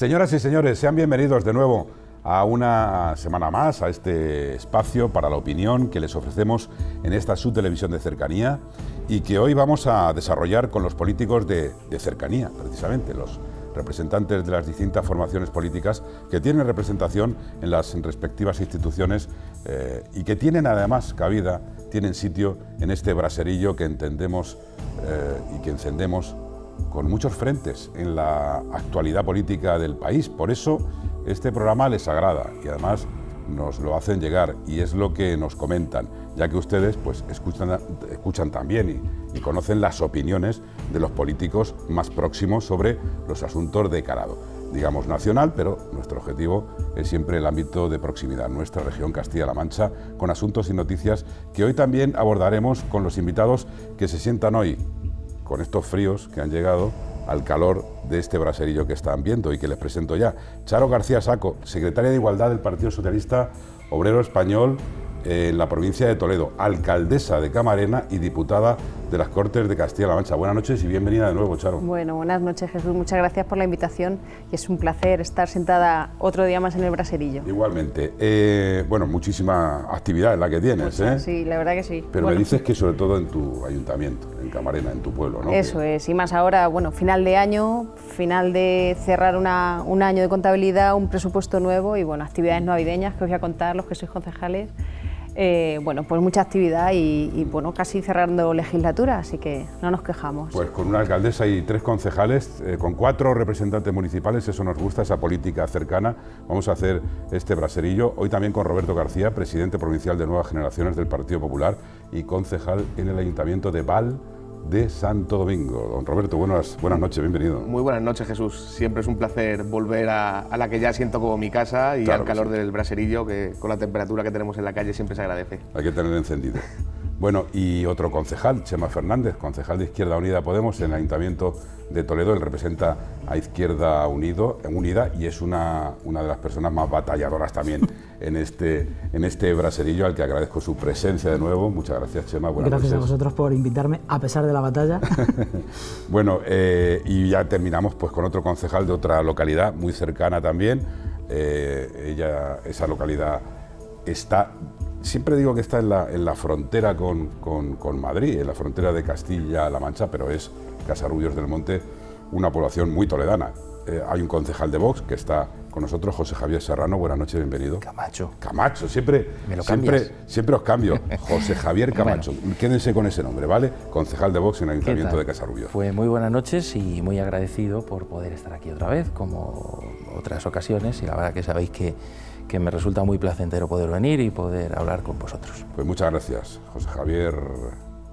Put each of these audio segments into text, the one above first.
Señoras y señores, sean bienvenidos de nuevo a una semana más, a este espacio para la opinión que les ofrecemos en esta subtelevisión de cercanía y que hoy vamos a desarrollar con los políticos de, cercanía, precisamente, los representantes de las distintas formaciones políticas que tienen representación en las respectivas instituciones eh, y que tienen además cabida, tienen sitio en este braserillo que entendemos eh, y que encendemos con muchos frentes en la actualidad política del país. Por eso este programa les agrada y además nos lo hacen llegar y es lo que nos comentan, ya que ustedes pues escuchan, escuchan también y, conocen las opiniones de los políticos más próximos sobre los asuntos de carado... digamos nacional, pero nuestro objetivo es siempre el ámbito de proximidad, nuestra región Castilla-La Mancha, con asuntos y noticias que hoy también abordaremos con los invitados que se sientan hoy con estos fríos que han llegado al calor de este braserillo que están viendo y que les presento ya. Charo García Saco, secretaria de Igualdad del Partido Socialista Obrero Español en la provincia de Toledo, alcaldesa de Camarena y diputada de las Cortes de Castilla-La Mancha. Buenas noches y bienvenida de nuevo, Charo. Bueno, buenas noches, Jesús. Muchas gracias por la invitación es un placer estar sentada otro día más en el braserillo. Igualmente. Eh, bueno, muchísima actividad en la que tienes, ¿eh? Sí, la verdad que sí. Pero me dices que sobre todo en tu ayuntamiento, en Camarena, en tu pueblo, ¿no? Eso es, y más ahora, bueno, final de año, final de cerrar un año de contabilidad, un presupuesto nuevo y, bueno, actividades navideñas que os voy a contar los que sois concejales. Eh, bueno, pues mucha actividad y, bueno, casi cerrando legislatura, así que no nos quejamos. Pues con una alcaldesa y tres concejales, eh, con cuatro representantes municipales, eso nos gusta, esa política cercana. Vamos a hacer este braserillo, hoy también con Roberto García, presidente provincial de Nuevas Generaciones del Partido Popular y concejal en el Ayuntamiento de Val de Santo Domingo. Don Roberto, buenas, buenas noches, bienvenido. Muy buenas noches, Jesús. Siempre es un placer volver a, la que ya siento como mi casa y al calor del braserillo, que con la temperatura que tenemos en la calle siempre se agradece. Hay que tener encendido. Bueno, y otro concejal, Chema Fernández, concejal de Izquierda Unida Podemos en el Ayuntamiento de Toledo. Él representa a Izquierda Unido, Unida y es una, una de las personas más batalladoras también en este, en este braserillo, al que agradezco su presencia de nuevo. Muchas gracias, Chema. Buenas gracias a vosotros por invitarme, a pesar de la batalla. bueno, eh, y ya terminamos pues, con otro concejal de otra localidad, muy cercana también. Eh, ella, esa localidad está siempre digo que está en la, en la frontera con, Madrid, en la frontera de Castilla-La Mancha, pero es Casarubios del Monte una población muy toledana. Eh, hay un concejal de Vox que está con nosotros, José Javier Serrano. Buenas noches, bienvenido. Camacho. Camacho, siempre, siempre, os cambio. José Javier Camacho. Quédense con ese nombre, ¿vale? Concejal de Vox en el Ayuntamiento de Casarubios. Fue pues muy buenas noches y muy agradecido por poder estar aquí otra vez, como otras ocasiones. Y la verdad que sabéis que que me resulta muy placentero poder venir y poder hablar con vosotros. Pues muchas gracias, José Javier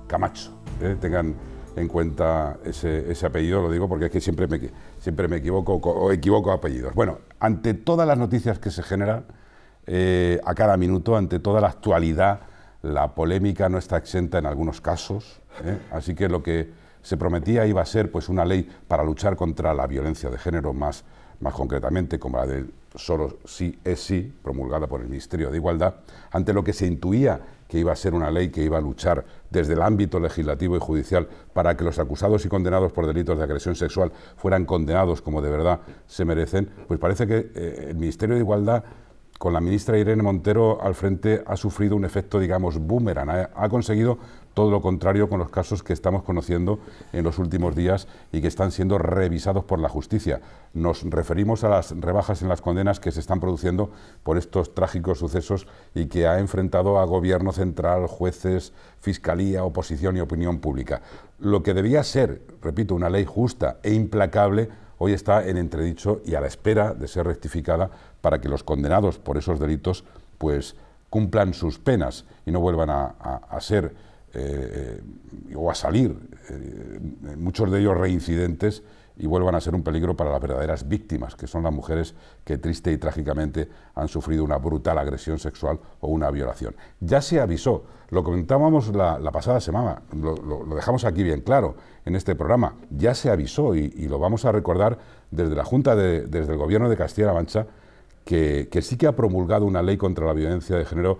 Camacho. ¿eh? Tengan en cuenta ese, apellido, lo digo porque es que siempre me, siempre me equivoco o equivoco apellidos. Bueno, ante todas las noticias que se generan eh, a cada minuto, ante toda la actualidad, la polémica no está exenta en algunos casos, ¿eh? así que lo que se prometía iba a ser pues una ley para luchar contra la violencia de género más, más concretamente como la del solo sí es sí, promulgada por el Ministerio de Igualdad, ante lo que se intuía que iba a ser una ley que iba a luchar desde el ámbito legislativo y judicial para que los acusados y condenados por delitos de agresión sexual fueran condenados como de verdad se merecen, pues parece que eh, el Ministerio de Igualdad con la ministra Irene Montero al frente ha sufrido un efecto, digamos, boomerang. ha, conseguido todo lo contrario con los casos que estamos conociendo en los últimos días y que están siendo revisados por la justicia. Nos referimos a las rebajas en las condenas que se están produciendo por estos trágicos sucesos y que ha enfrentado a gobierno central, jueces, fiscalía, oposición y opinión pública. Lo que debía ser, repito, una ley justa e implacable, hoy está en entredicho y a la espera de ser rectificada para que los condenados por esos delitos pues cumplan sus penas y no vuelvan a, a ser eh, eh, o a salir, eh, muchos de ellos reincidentes, y vuelvan a ser un peligro para las verdaderas víctimas, que son las mujeres que triste y trágicamente han sufrido una brutal agresión sexual o una violación. Ya se avisó, lo comentábamos la, pasada semana, lo, dejamos aquí bien claro en este programa, ya se avisó y, lo vamos a recordar desde la Junta, desde el Gobierno de Castilla-La Mancha, que sí que ha promulgado una ley contra la violencia de género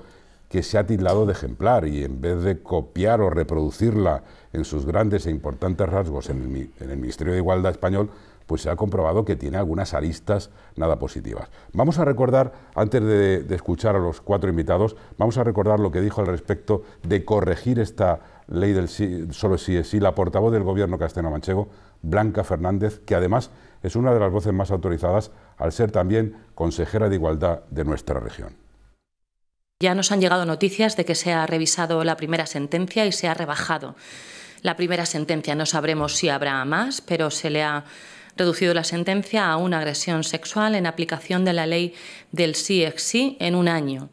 que se ha tildado de ejemplar y en vez de copiar o reproducirla en sus grandes e importantes rasgos en el, Ministerio de Igualdad español, pues se ha comprobado que tiene algunas aristas nada positivas. Vamos a recordar, antes de, escuchar a los cuatro invitados, vamos a recordar lo que dijo al respecto de corregir esta ley del solo sí es sí la portavoz del gobierno castellano Manchego, Blanca Fernández, que además es una de las voces más autorizadas al ser también consejera de igualdad de nuestra región. Ya nos han llegado noticias de que se ha revisado la primera sentencia y se ha rebajado la primera sentencia. No sabremos si habrá más, pero se le ha reducido la sentencia a una agresión sexual en aplicación de la ley del sí ex sí en un año.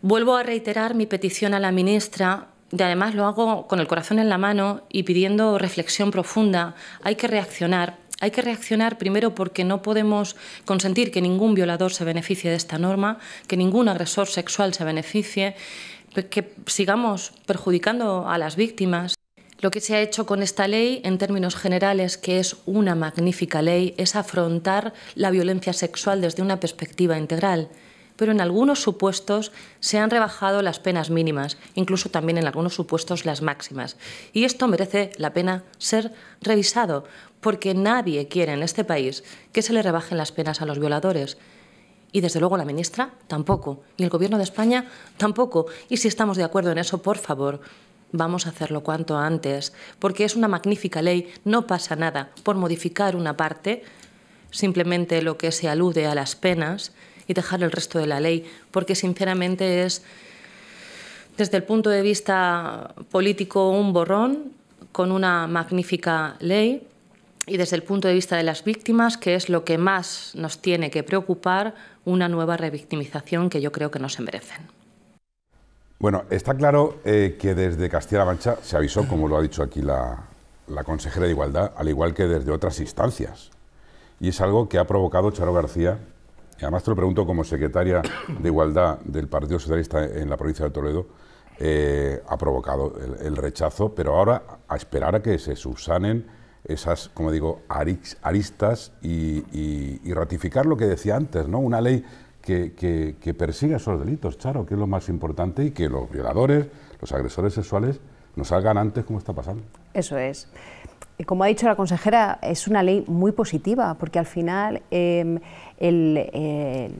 Vuelvo a reiterar mi petición a la ministra y además lo hago con el corazón en la mano y pidiendo reflexión profunda. Hay que reaccionar hay que reaccionar primero porque no podemos consentir que ningún violador se beneficie de esta norma, que ningún agresor sexual se beneficie, que sigamos perjudicando a las víctimas. Lo que se ha hecho con esta ley, en términos generales, que es una magnífica ley, es afrontar la violencia sexual desde una perspectiva integral pero en algunos supuestos se han rebajado las penas mínimas, incluso también en algunos supuestos las máximas. Y esto merece la pena ser revisado, porque nadie quiere en este país que se le rebajen las penas a los violadores. Y desde luego la ministra tampoco, y el Gobierno de España tampoco. Y si estamos de acuerdo en eso, por favor, vamos a hacerlo cuanto antes, porque es una magnífica ley, no pasa nada por modificar una parte, simplemente lo que se alude a las penas, y dejar el resto de la ley, porque sinceramente es, desde el punto de vista político, un borrón con una magnífica ley y desde el punto de vista de las víctimas, que es lo que más nos tiene que preocupar, una nueva revictimización que yo creo que nos se merecen. Bueno, está claro eh, que desde Castilla-La Mancha se avisó, como lo ha dicho aquí la, la, consejera de Igualdad, al igual que desde otras instancias. Y es algo que ha provocado Charo García además te lo pregunto como secretaria de Igualdad del Partido Socialista en la provincia de Toledo, eh, ha provocado el, rechazo, pero ahora a esperar a que se subsanen esas, como digo, aristas y, ratificar lo que decía antes, ¿no? Una ley que, que, persiga esos delitos, Charo, que es lo más importante, y que los violadores, los agresores sexuales, no salgan antes como está pasando. Eso es. Eh, como ha dicho la consejera, es una ley muy positiva, porque al final em, eh,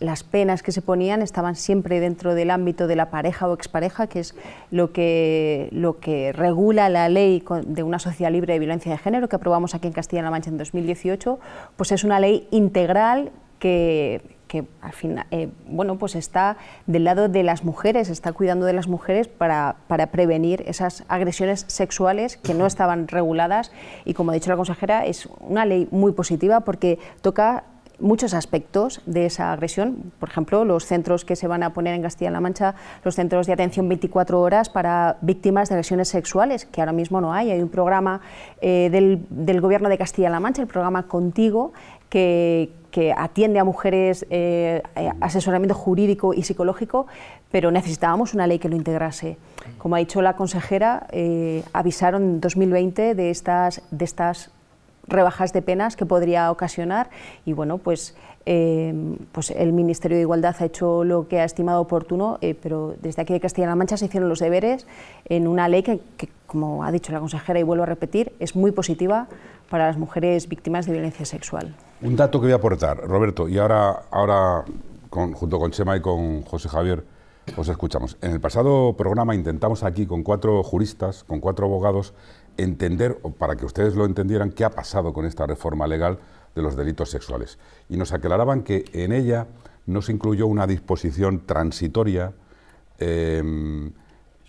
las, penas que se ponían estaban siempre dentro del ámbito de la pareja o expareja, que es lo que, lo que regula la ley de una sociedad libre de violencia de género que aprobamos aquí en Castilla-La Mancha en 2018, pues es una ley integral que que al final, eh, bueno, pues está del lado de las mujeres, está cuidando de las mujeres para, prevenir esas agresiones sexuales que no estaban reguladas y como ha dicho la consejera, es una ley muy positiva porque toca muchos aspectos de esa agresión, por ejemplo, los centros que se van a poner en Castilla-La Mancha, los centros de atención 24 horas para víctimas de agresiones sexuales, que ahora mismo no hay. Hay un programa eh, del, del, Gobierno de Castilla-La Mancha, el programa Contigo, que, que atiende a mujeres, eh, eh, asesoramiento jurídico y psicológico, pero necesitábamos una ley que lo integrase. Como ha dicho la consejera, eh, avisaron en 2020 de estas, de estas rebajas de penas que podría ocasionar y bueno, pues Em, pues el Ministerio de Igualdad ha hecho lo que ha estimado oportuno, eh, pero desde aquí de Castilla-La Mancha se hicieron los deberes en una ley que, como ha dicho la consejera y vuelvo a repetir, es muy positiva para las mujeres víctimas de violencia sexual. Un dato que voy a aportar, Roberto, y ahora, ahora junto con Chema y con José Javier os escuchamos. En el pasado programa intentamos aquí con cuatro juristas, con cuatro abogados, entender, para que ustedes lo entendieran, qué ha pasado con esta reforma legal de los delitos sexuales. Y nos aclaraban que en ella no se incluyó una disposición transitoria em,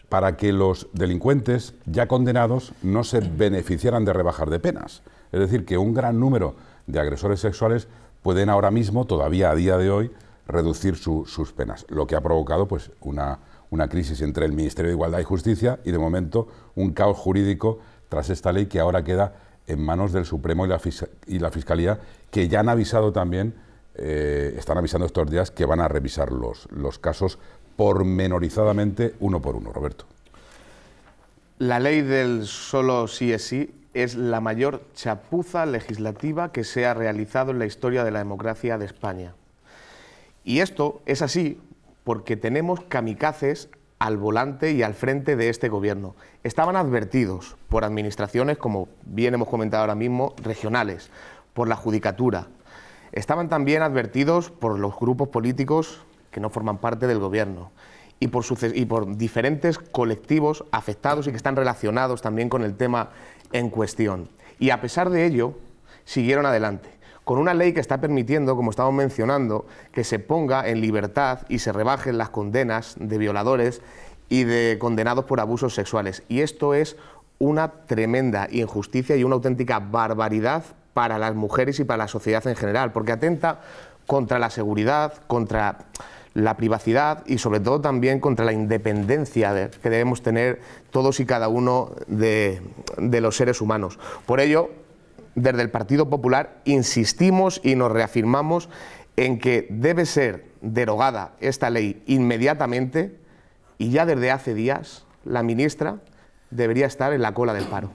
para que los delincuentes ya condenados no se beneficiaran de rebajar de penas. Es decir, que un gran número de agresores sexuales pueden ahora mismo, todavía a día de hoy, reducir sus penas, lo que ha provocado pues, una, una crisis entre el Ministerio de Igualdad y Justicia y, de momento, un caos jurídico tras esta ley que ahora queda en manos del Supremo y la, Fiscalía, que ya han avisado también, eh, están avisando estos días que van a revisar los, los casos pormenorizadamente uno por uno, Roberto. La ley del solo sí es sí es la mayor chapuza legislativa que se ha realizado en la historia de la democracia de España. Y esto es así porque tenemos kamikazes al volante y al frente de este gobierno. Estaban advertidos por administraciones, como bien hemos comentado ahora mismo, regionales, por la judicatura. Estaban también advertidos por los grupos políticos que no forman parte del gobierno y por, diferentes colectivos afectados y que están relacionados también con el tema en cuestión. Y a pesar de ello, siguieron adelante con una ley que está permitiendo, como estamos mencionando, que se ponga en libertad y se rebajen las condenas de violadores y de condenados por abusos sexuales. Y esto es una tremenda injusticia y una auténtica barbaridad para las mujeres y para la sociedad en general, porque atenta contra la seguridad, contra la privacidad y sobre todo también contra la independencia que debemos tener todos y cada uno de, de los seres humanos. Por ello, desde el Partido Popular insistimos y nos reafirmamos en que debe ser derogada esta ley inmediatamente y ya desde hace días la ministra debería estar en la cola del paro.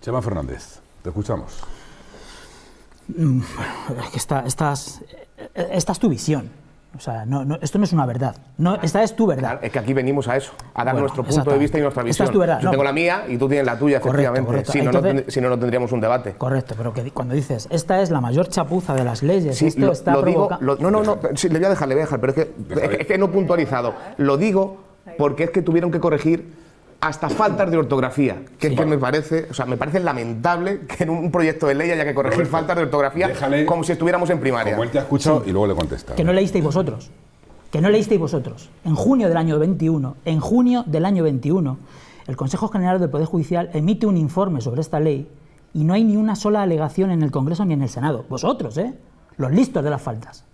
Chema Fernández, te escuchamos. Mm, eh, esta es tu visión. O sea, no, esto no es una verdad. No, esta es tu verdad. es que aquí venimos a eso, a dar nuestro punto de vista y nuestra visión. Yo tengo la mía y tú tienes la tuya, efectivamente. Si, no, no, tendríamos un debate. Correcto, pero que cuando dices, esta es la mayor chapuza de las leyes, esto está No, no, no, le voy a dejar, le voy a dejar, pero es que, es que no puntualizado. Lo digo porque es que tuvieron que corregir hasta faltas de ortografía, que es que me parece, o sea, me parece lamentable que en un proyecto de ley haya que corregir faltas de ortografía como si estuviéramos en primaria. Como te ha escuchado y luego le contesta. Que no leísteis vosotros. Que no leísteis vosotros. En junio del año 21, en junio del año 21, el Consejo General del Poder Judicial emite un informe sobre esta ley y no hay ni una sola alegación en el Congreso ni en el Senado. Vosotros, ¿eh? Los listos de las faltas.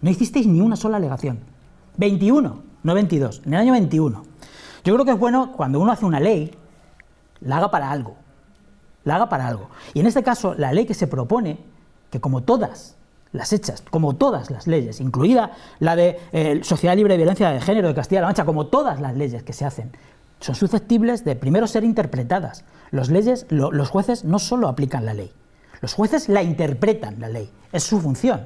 No hicisteis ni una sola alegación. 21, no 22, en el año 21. Yo creo que es bueno cuando uno hace una ley, la haga para algo. La haga para algo. Y en este caso, la ley que se propone, que como todas las hechas, como todas las leyes, incluida la de eh, Sociedad Libre de Violencia de Género de Castilla-La Mancha, como todas las leyes que se hacen, son susceptibles de primero ser interpretadas. leyes, los jueces no solo aplican la ley, los jueces la interpretan la ley, es su función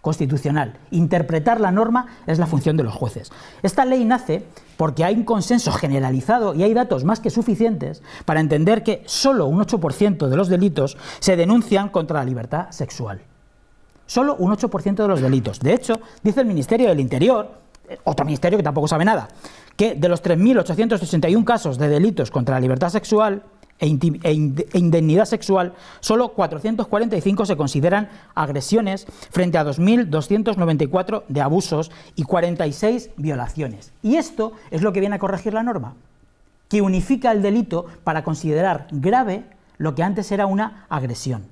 constitucional. Interpretar la norma es la función de los jueces. Esta ley nace porque hay un consenso generalizado y hay datos más que suficientes para entender que solo un 8% de los delitos se denuncian contra la libertad sexual. Solo un 8% de los delitos. De hecho, dice el Ministerio del Interior, eh, otro ministerio que tampoco sabe nada, que de los 3.881 casos de delitos contra la libertad sexual, e, e, e, indemnidad sexual, solo 445 se consideran agresiones frente a 2.294 de abusos y 46 violaciones. Y esto es lo que viene a corregir la norma, que unifica el delito para considerar grave lo que antes era una agresión.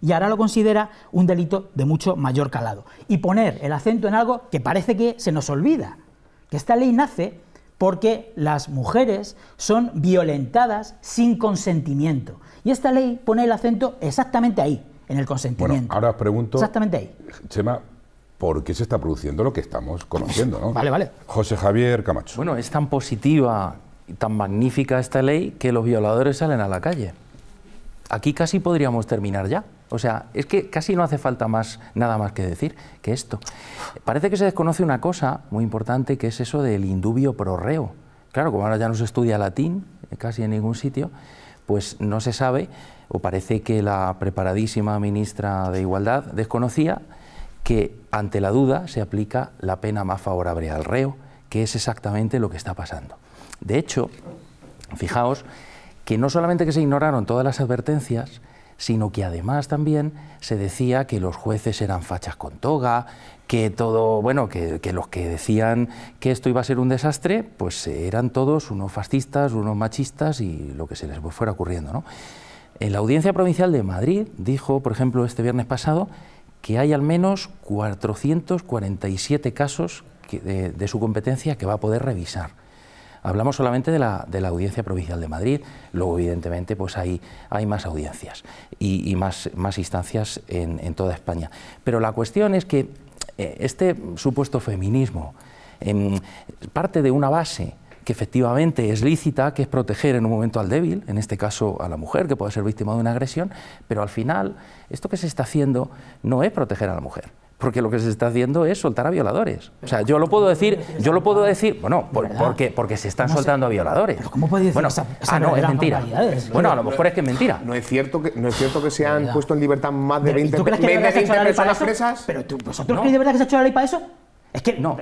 Y ahora lo considera un delito de mucho mayor calado. Y poner el acento en algo que parece que se nos olvida, que esta ley nace porque las mujeres son violentadas sin consentimiento. Y esta ley pone el acento exactamente ahí, en el consentimiento. Bueno, ahora os pregunto. Exactamente ahí. Chema, ¿por qué se está produciendo lo que estamos conociendo? vale, vale. José Javier Camacho. Bueno, es tan positiva y tan magnífica esta ley que los violadores salen a la calle. Aquí casi podríamos terminar ya. O sea, es que casi no hace falta más, nada más que decir que esto. Parece que se desconoce una cosa muy importante, que es eso del indubio pro reo. Claro, como ahora ya no se estudia latín, eh, casi en ningún sitio, pues no se sabe, o parece que la preparadísima ministra de Igualdad desconocía, que ante la duda se aplica la pena más favorable al reo, que es exactamente lo que está pasando. De hecho, fijaos que no solamente que se ignoraron todas las advertencias, sino que además también se decía que los jueces eran fachas con toga, que todo, bueno, que, los que decían que esto iba a ser un desastre, pues eran todos unos fascistas, unos machistas y lo que se les fuera ocurriendo. ¿no? En la Audiencia Provincial de Madrid dijo, por ejemplo, este viernes pasado, que hay al menos 447 casos de su competencia que va a poder revisar. Hablamos solamente de la, Audiencia Provincial de Madrid, luego evidentemente pues hay, hay más audiencias y, más, instancias en, toda España. Pero la cuestión es que eh, este supuesto feminismo em, parte de una base que efectivamente es lícita, que es proteger en un momento al débil, en este caso a la mujer, que puede ser víctima de una agresión, pero al final esto que se está haciendo no es proteger a la mujer porque lo que se está haciendo es soltar a violadores. O sea, yo lo puedo decir, yo lo puedo decir, bueno, porque, porque se están soltando a violadores. cómo puede decir bueno, ah, no, es mentira. Bueno, a lo mejor es que es mentira. No es cierto que no es cierto que se han puesto en libertad más de 20, personas presas. Pero tú, vosotros no. creéis de verdad que se ha hecho la ley para eso? Es que no,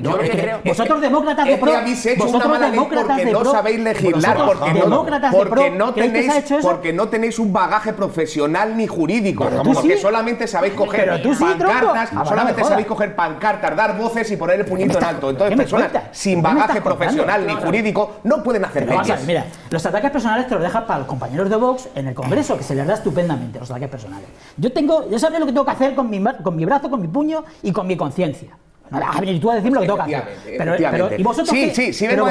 Vosotros demócratas de pro. vosotros demócratas pro. no sabéis legislar, porque, no, porque, no tenéis, porque no tenéis un bagaje profesional ni jurídico. porque solamente sabéis coger pancartas, ah, solamente sabéis coger pancartas, dar voces y poner el puñito en alto. Entonces, personas sin bagaje profesional ni jurídico no pueden hacer leyes. Mira, los ataques personales te los dejas para los compañeros de Vox en el Congreso, que se les da estupendamente los ataques personales. Yo tengo, yo sabré lo que tengo que hacer con mi, con mi brazo, con mi puño y con mi conciencia. A tú a decirme lo que toca. pero, ¿y vosotros sí, sí, sí, vengo,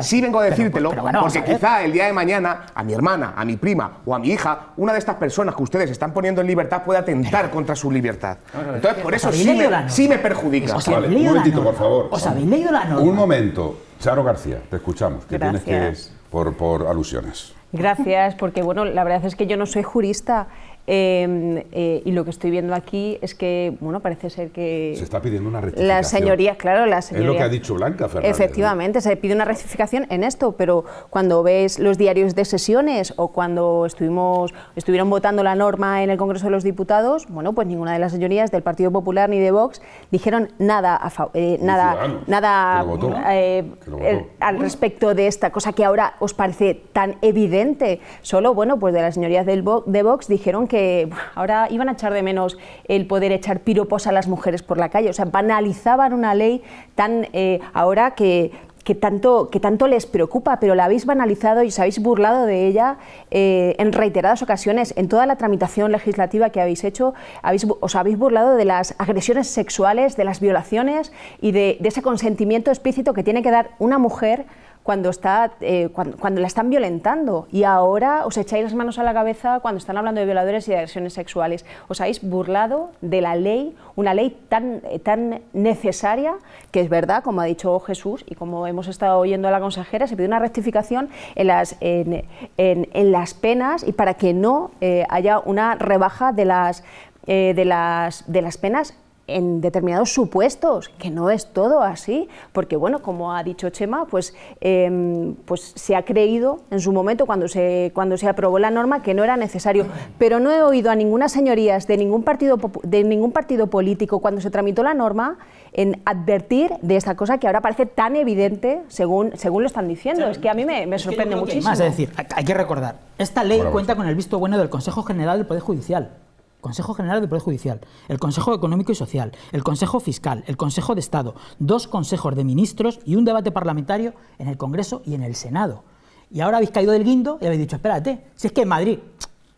sí, vengo, a decírtelo, porque quizá el día de mañana a mi hermana, a mi prima o a mi hija, una de estas personas que ustedes están poniendo en libertad puede atentar contra su libertad. Entonces, por eso sí me, sí me perjudica. un momentito, por favor. ¿Os habéis leído la norma? Un momento. Charo García, te escuchamos, que tienes que... Por, por alusiones. Gracias, porque bueno, la verdad es que yo no soy jurista. Em, eh, y lo que estoy viendo aquí es que, bueno, parece ser que... Se está pidiendo una rectificación. Las señorías, claro, las Es lo que ha dicho Blanca Efectivamente, se pide una rectificación en esto, pero cuando ves los diarios de sesiones o cuando estuvimos, estuvieron votando la norma en el Congreso de los Diputados, bueno, pues ninguna de las señorías del Partido Popular ni de Vox dijeron nada eh, nada, nada eh, al respecto de esta cosa que ahora os parece tan evidente. Solo, bueno, pues de las señorías del de Vox dijeron que que ahora iban a echar de menos el poder echar piropos a las mujeres por la calle. O sea, banalizaban una ley tan eh, ahora que que tanto, que tanto les preocupa, pero la habéis banalizado y os habéis burlado de ella eh, en reiteradas ocasiones. En toda la tramitación legislativa que habéis hecho, habéis, os habéis burlado de las agresiones sexuales, de las violaciones y de ese consentimiento explícito que tiene que dar una mujer cuando, está, eh, cuando, la están violentando y ahora os echáis las manos a la cabeza cuando están hablando de violadores y de agresiones sexuales. Os habéis burlado de la ley, una ley tan, eh, tan necesaria que es verdad, como ha dicho Jesús y como hemos estado oyendo a la consejera, se pide una rectificación en las, en, en, las penas y para que no eh, haya una rebaja de las de, las, de las penas en determinados supuestos, que no es todo así, porque bueno, como ha dicho Chema, pues, em, pues se ha creído en su momento cuando se, cuando se aprobó la norma que no era necesario, pero no he oído a ninguna señorías de ningún partido, de ningún partido político cuando se tramitó la norma en advertir de esta cosa que ahora parece tan evidente según, según lo están diciendo. es que a mí me, me sorprende muchísimo. es decir, hay que recordar, esta ley cuenta pues. con el visto bueno del Consejo General del Poder Judicial. Consejo General del Poder Judicial, el Consejo Económico y Social, el Consejo Fiscal, el Consejo de Estado, dos consejos de ministros y un debate parlamentario en el Congreso y en el Senado. Y ahora habéis caído del guindo y habéis dicho, espérate, si es que en Madrid,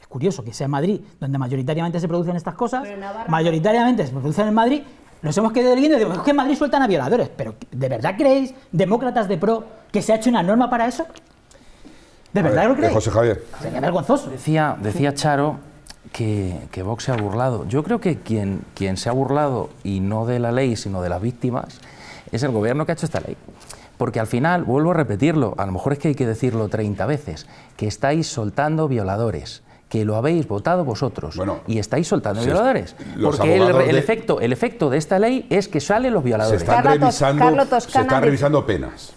es curioso que sea en Madrid, donde mayoritariamente se producen estas cosas, mayoritariamente se producen en Madrid, nos hemos caído del guindo y decimos, es que en Madrid sueltan a violadores. Pero ¿de verdad creéis, demócratas de pro, que se ha hecho una norma para eso? ¿De verdad lo creéis? Eh, José Javier. Sería vergonzoso. Decía, decía Charo que, Vox se ha burlado. Yo creo que quien, quien se ha burlado, y no de la ley, sino de las víctimas, es el gobierno que ha hecho esta ley. Porque al final, vuelvo a repetirlo, a lo mejor es que hay que decirlo 30 veces, que estáis soltando violadores que lo habéis votado vosotros y estáis soltando violadores. Porque el, efecto, el efecto de esta ley es que salen los violadores. Se están, revisando, penas.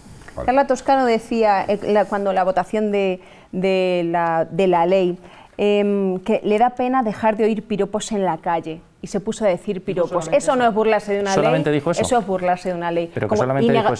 Carla Toscano decía eh, cuando la votación de, la, de la ley Em, que le da pena dejar de oír piropos en la calle y se puso a decir piropos. Eso, no es burlarse de una solamente ley. Dijo eso. eso. es burlarse de una ley.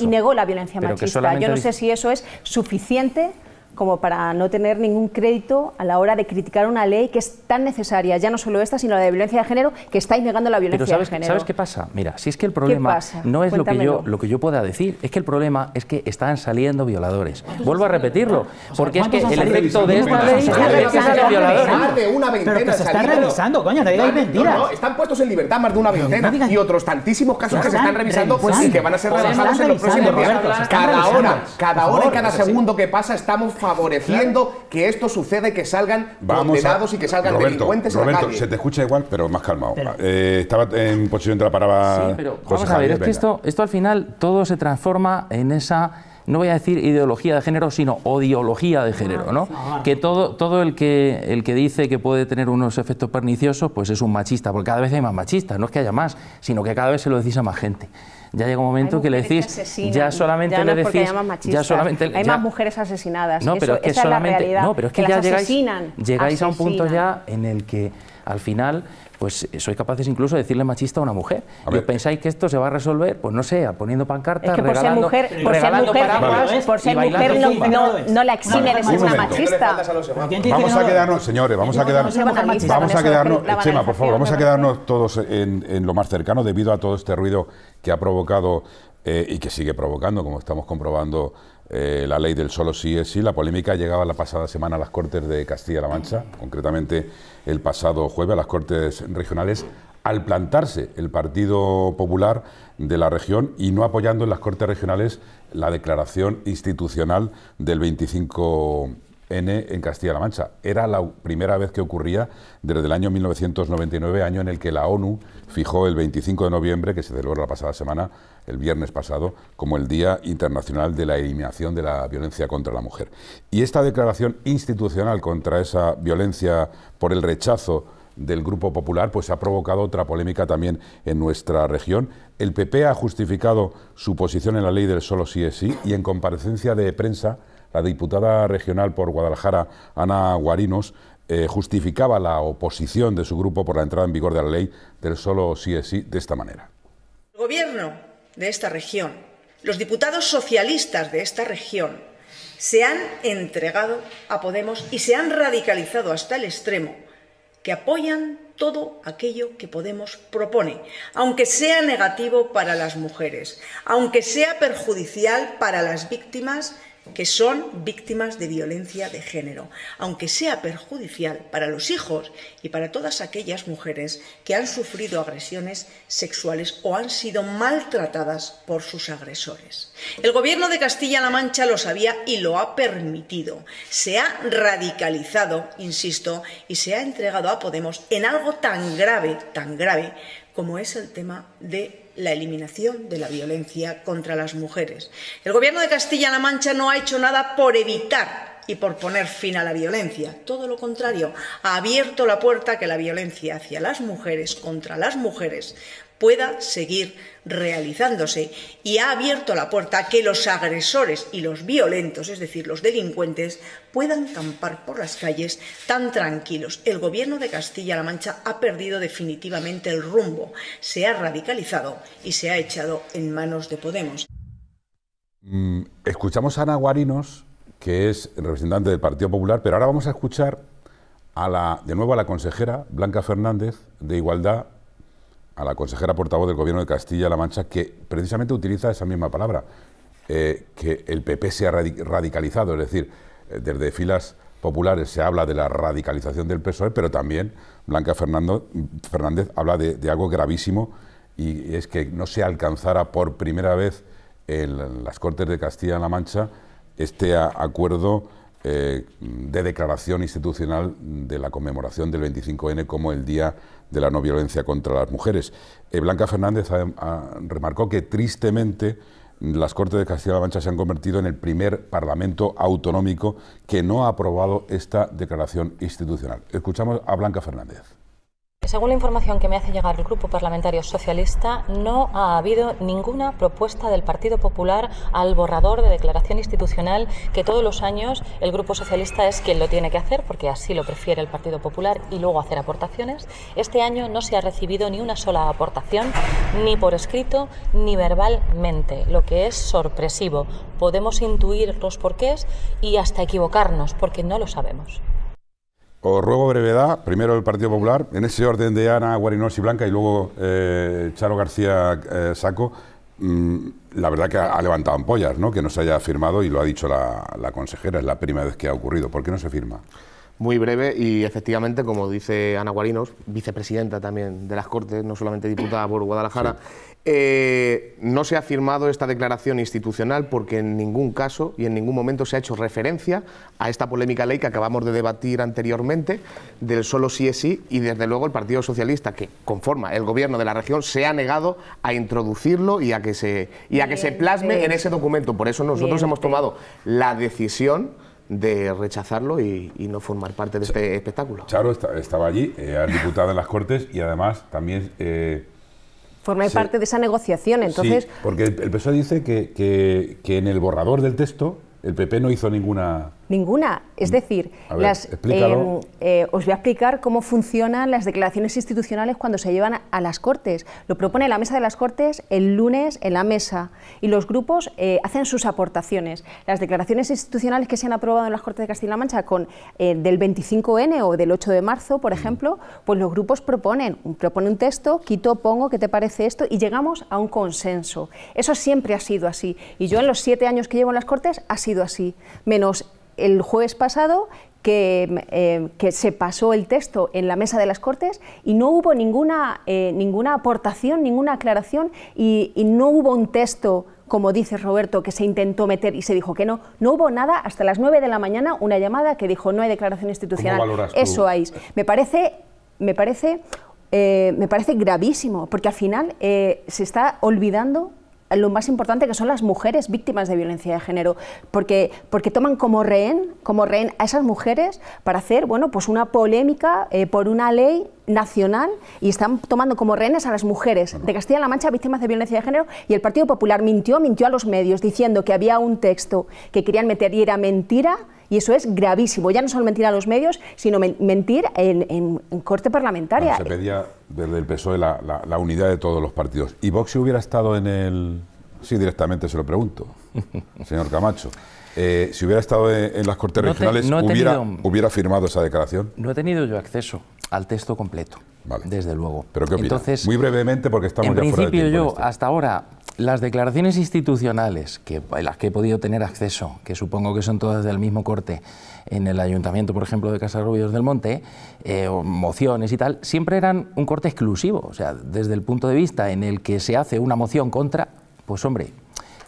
y, negó la violencia machista. Yo no sé si eso es suficiente como para no tener ningún crédito a la hora de criticar una ley que es tan necesaria, ya no solo esta, sino la de violencia de género, que está negando la violencia de género. ¿Sabes qué pasa? Mira, si es que el problema no es lo que, yo, lo que yo pueda decir, es que el problema es que están saliendo violadores. Vuelvo a repetirlo, porque es que el efecto de esta ley es que violadores. revisando, coño, están puestos en libertad más de una veintena y otros tantísimos casos que se están revisando que van a ser revisados en los próximos días. Cada hora, cada hora y cada segundo que pasa estamos favoreciendo que esto suceda y que salgan condenados y que salgan Roberto, delincuentes Roberto, se te escucha igual, pero más calmado. Eh, estaba en posición de la paraba. vamos a ver, que esto, esto al final todo se transforma en esa no voy a decir ideología de género, sino odiología de género, ¿no? Ah, que todo, todo el que el que dice que puede tener unos efectos perniciosos, pues es un machista, porque cada vez hay más machistas, no es que haya más, sino que cada vez se lo decís a más gente ya llega un momento que le decís, ya solamente le decís, ya solamente hay más mujeres asesinadas, no, pero es que solamente, no, pero es que, ya llegáis, llegáis a un punto ya en el que al final pues eh, soy capaces incluso de decirle machista a una mujer. pensáis que esto se va a resolver? Pues no sé, poniendo pancartas, que por ser mujer, por ser mujer, por ser mujer no, la exime de ser una machista. Vamos a quedarnos, señores, vamos a quedarnos, vamos a quedarnos, por favor, vamos a quedarnos todos en, lo más cercano debido a todo este ruido que ha provocado eh, y que sigue provocando, como estamos comprobando eh, la ley del solo sí es sí. La polémica llegaba la pasada semana a las Cortes de Castilla-La Mancha, concretamente el pasado jueves a las Cortes regionales, al plantarse el Partido Popular de la región y no apoyando en las Cortes regionales la declaración institucional del 25 en Castilla-La Mancha. Era la primera vez que ocurría desde el año 1999, año en el que la ONU fijó el 25 de noviembre, que se celebró la pasada semana, el viernes pasado, como el Día Internacional de la Eliminación de la Violencia contra la Mujer. Y esta declaración institucional contra esa violencia por el rechazo del Grupo Popular, pues ha provocado otra polémica también en nuestra región. El PP ha justificado su posición en la ley del solo sí es sí y en comparecencia de prensa la diputada regional por Guadalajara, Ana Guarinos, eh, justificaba la oposición de su grupo por la entrada en vigor de la ley del solo sí es sí de esta manera. El gobierno de esta región, los diputados socialistas de esta región, se han entregado a Podemos y se han radicalizado hasta el extremo que apoyan todo aquello que Podemos propone, aunque sea negativo para las mujeres, aunque sea perjudicial para las víctimas que son víctimas de violencia de género, aunque sea perjudicial para los hijos y para todas aquellas mujeres que han sufrido agresiones sexuales o han sido maltratadas por sus agresores. El gobierno de Castilla-La Mancha lo sabía y lo ha permitido. Se ha radicalizado, insisto, y se ha entregado a Podemos en algo tan grave, tan grave, como es el tema de la eliminación de la violencia contra las mujeres. El Gobierno de Castilla-La Mancha no ha hecho nada por evitar y por poner fin a la violencia. Todo lo contrario, ha abierto la puerta a que la violencia hacia las mujeres, contra las mujeres, pueda seguir realizándose y ha abierto la puerta a que los agresores y los violentos, es decir, los delincuentes, puedan campar por las calles tan tranquilos. El gobierno de Castilla-La Mancha ha perdido definitivamente el rumbo, se ha radicalizado y se ha echado en manos de Podemos. Mm, escuchamos a Ana Guarinos, que es representante del Partido Popular, pero ahora vamos a escuchar a la, de nuevo a la consejera Blanca Fernández de Igualdad a la consejera portavoz del Gobierno de Castilla-La Mancha, que precisamente utiliza esa misma palabra, eh, que el PP se ha radicalizado, es decir, eh, desde filas populares se habla de la radicalización del PSOE, pero también Blanca Fernando, Fernández habla de, algo gravísimo y es que no se alcanzara por primera vez en las Cortes de Castilla-La Mancha este acuerdo eh, de declaración institucional de la conmemoración del 25N como el Día de la no violencia contra las mujeres. Eh, Blanca Fernández remarcó que tristemente las Cortes de Castilla-La Mancha se han convertido en el primer Parlamento autonómico que no ha aprobado esta declaración institucional. Escuchamos a Blanca Fernández. Según la información que me hace llegar el Grupo Parlamentario Socialista, no ha habido ninguna propuesta del Partido Popular al borrador de declaración institucional que todos los años el Grupo Socialista es quien lo tiene que hacer, porque así lo prefiere el Partido Popular, y luego hacer aportaciones. Este año no se ha recibido ni una sola aportación, ni por escrito, ni verbalmente, lo que es sorpresivo. Podemos intuir los porqués y hasta equivocarnos, porque no lo sabemos. Os ruego brevedad, primero el Partido Popular, en ese orden de Ana Guarinos y Blanca y luego eh, Charo García eh, Saco, mm, la verdad que ha, levantado ampollas, ¿no? que no se haya firmado y lo ha dicho la, consejera, es la primera vez que ha ocurrido. ¿Por qué no se firma? Muy breve y efectivamente, como dice Ana Guarinos, vicepresidenta también de las Cortes, no solamente diputada por Guadalajara, eh, no se ha firmado esta declaración institucional porque en ningún caso y en ningún momento se ha hecho referencia a esta polémica ley que acabamos de debatir anteriormente del solo sí es sí y desde luego el Partido Socialista que conforma el gobierno de la región se ha negado a introducirlo y a que se, y a que se plasme en eh, ese documento. Por eso nosotros hemos tomado eh. la decisión de rechazarlo y, no formar parte de este espectáculo. Charo estaba allí, eh, diputado en las Cortes y además también formar parte de esa negociación. Entonces, porque el PSOE dice que, que, que en el borrador del texto el PP no hizo ninguna Ninguna. Es mm. decir, las, em, eh, os voy a explicar cómo funcionan las declaraciones institucionales cuando se llevan a, las Cortes. Lo propone la Mesa de las Cortes el lunes en la mesa y los grupos eh, hacen sus aportaciones. Las declaraciones institucionales que se han aprobado en las Cortes de Castilla-La Mancha con eh, del 25N o del 8 de marzo, por mm. ejemplo, pues los grupos proponen, propone un texto, quito, pongo, ¿qué te parece esto? Y llegamos a un consenso. Eso siempre ha sido así. Y yo en los siete años que llevo en las Cortes ha sido así. Menos el jueves pasado eh, que, se pasó el texto en la mesa de las Cortes y no hubo ninguna, eh, ninguna aportación, ninguna aclaración y, no hubo un texto, como dice Roberto, que se intentó meter y se dijo que no. No hubo nada hasta las 9 de la mañana, una llamada que dijo no hay declaración institucional. Eso hay. Me parece, me parece, eh, me parece gravísimo, porque al final se está olvidando lo más importante que son las mujeres víctimas de violencia de género, porque, porque toman como rehén, como a esas mujeres para hacer bueno, pues una polémica eh, por una ley nacional y están tomando como rehenes a las mujeres de Castilla-La Mancha víctimas de violencia de género y el Partido Popular mintió, mintió a los medios diciendo que había un texto que querían meter y era mentira y eso es gravísimo. Ya no solo mentir a los medios, sino mentir en, corte parlamentaria. se pedía desde el PSOE la, unidad de todos los partidos. ¿Y Vox si hubiera estado en el...? Sí, directamente se lo pregunto, señor Camacho. Eh, si hubiera estado en, las Cortes Regionales, no hubiera, hubiera, firmado esa declaración? No he tenido yo acceso al texto completo, vale. desde luego. ¿Pero qué Entonces, Muy brevemente, porque estamos ya fuera de yo, este. hasta ahora, las declaraciones institucionales, que, las que he podido tener acceso, que supongo que son todas del mismo corte, en el ayuntamiento, por ejemplo, de Casarubios del Monte, eh, mociones y tal, siempre eran un corte exclusivo. O sea, desde el punto de vista en el que se hace una moción contra, pues hombre,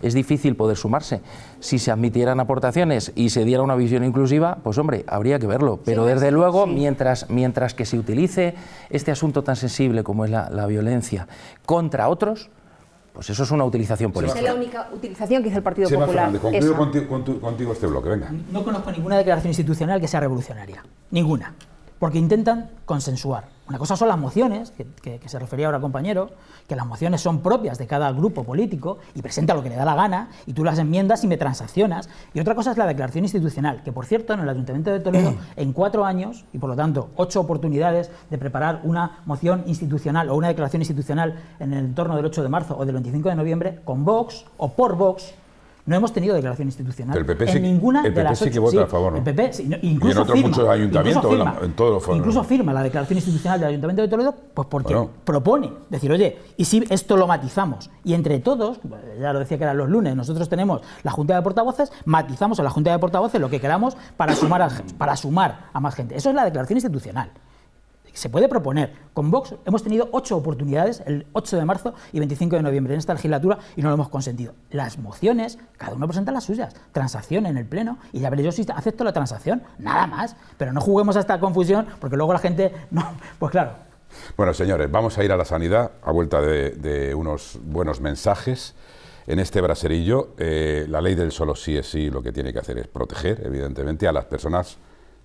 es difícil poder sumarse. Si se admitieran aportaciones y se diera una visión inclusiva, pues hombre, habría que verlo. Pero pues, desde luego, Mientras, mientras que se utilice este asunto tan sensible como es la violencia contra otros, pues eso es una utilización política. Esa es la única utilización que hizo el Partido Seba Popular. Fernández, concluyo contigo, este bloque, venga. No conozco ninguna declaración institucional que sea revolucionaria, ninguna, porque intentan consensuar. Una cosa son las mociones, que, se refería ahora compañero, que las mociones son propias de cada grupo político y presenta lo que le da la gana y tú las enmiendas y me transaccionas. Y otra cosa es la declaración institucional, que por cierto en el Ayuntamiento de Toledo en cuatro años, y por lo tanto ocho oportunidades de preparar una moción institucional o una declaración institucional en el entorno del 8 de marzo o del 25 de noviembre, con Vox o por Vox, no hemos tenido declaración institucional el PP en sí, ninguna el PP sí que vota a favor. ¿no? El PP, incluso y en otros firma, muchos ayuntamientos, en, todos los Incluso firma la declaración institucional del Ayuntamiento de Toledo pues porque propone decir, oye, y si esto lo matizamos, y entre todos, ya lo decía que eran los lunes, nosotros tenemos la Junta de Portavoces, matizamos a la Junta de Portavoces lo que queramos para sumar para sumar a más gente. Eso es la declaración institucional se puede proponer. Con Vox hemos tenido ocho oportunidades, el 8 de marzo y 25 de noviembre en esta legislatura, y no lo hemos consentido. Las mociones, cada uno presenta las suyas, transacción en el Pleno, y ya veré yo si acepto la transacción, nada más. Pero no juguemos a esta confusión, porque luego la gente, no, pues claro. Bueno, señores, vamos a ir a la sanidad a vuelta de, unos buenos mensajes. En este braserillo, eh, la ley del solo sí es sí lo que tiene que hacer es proteger, evidentemente, a las personas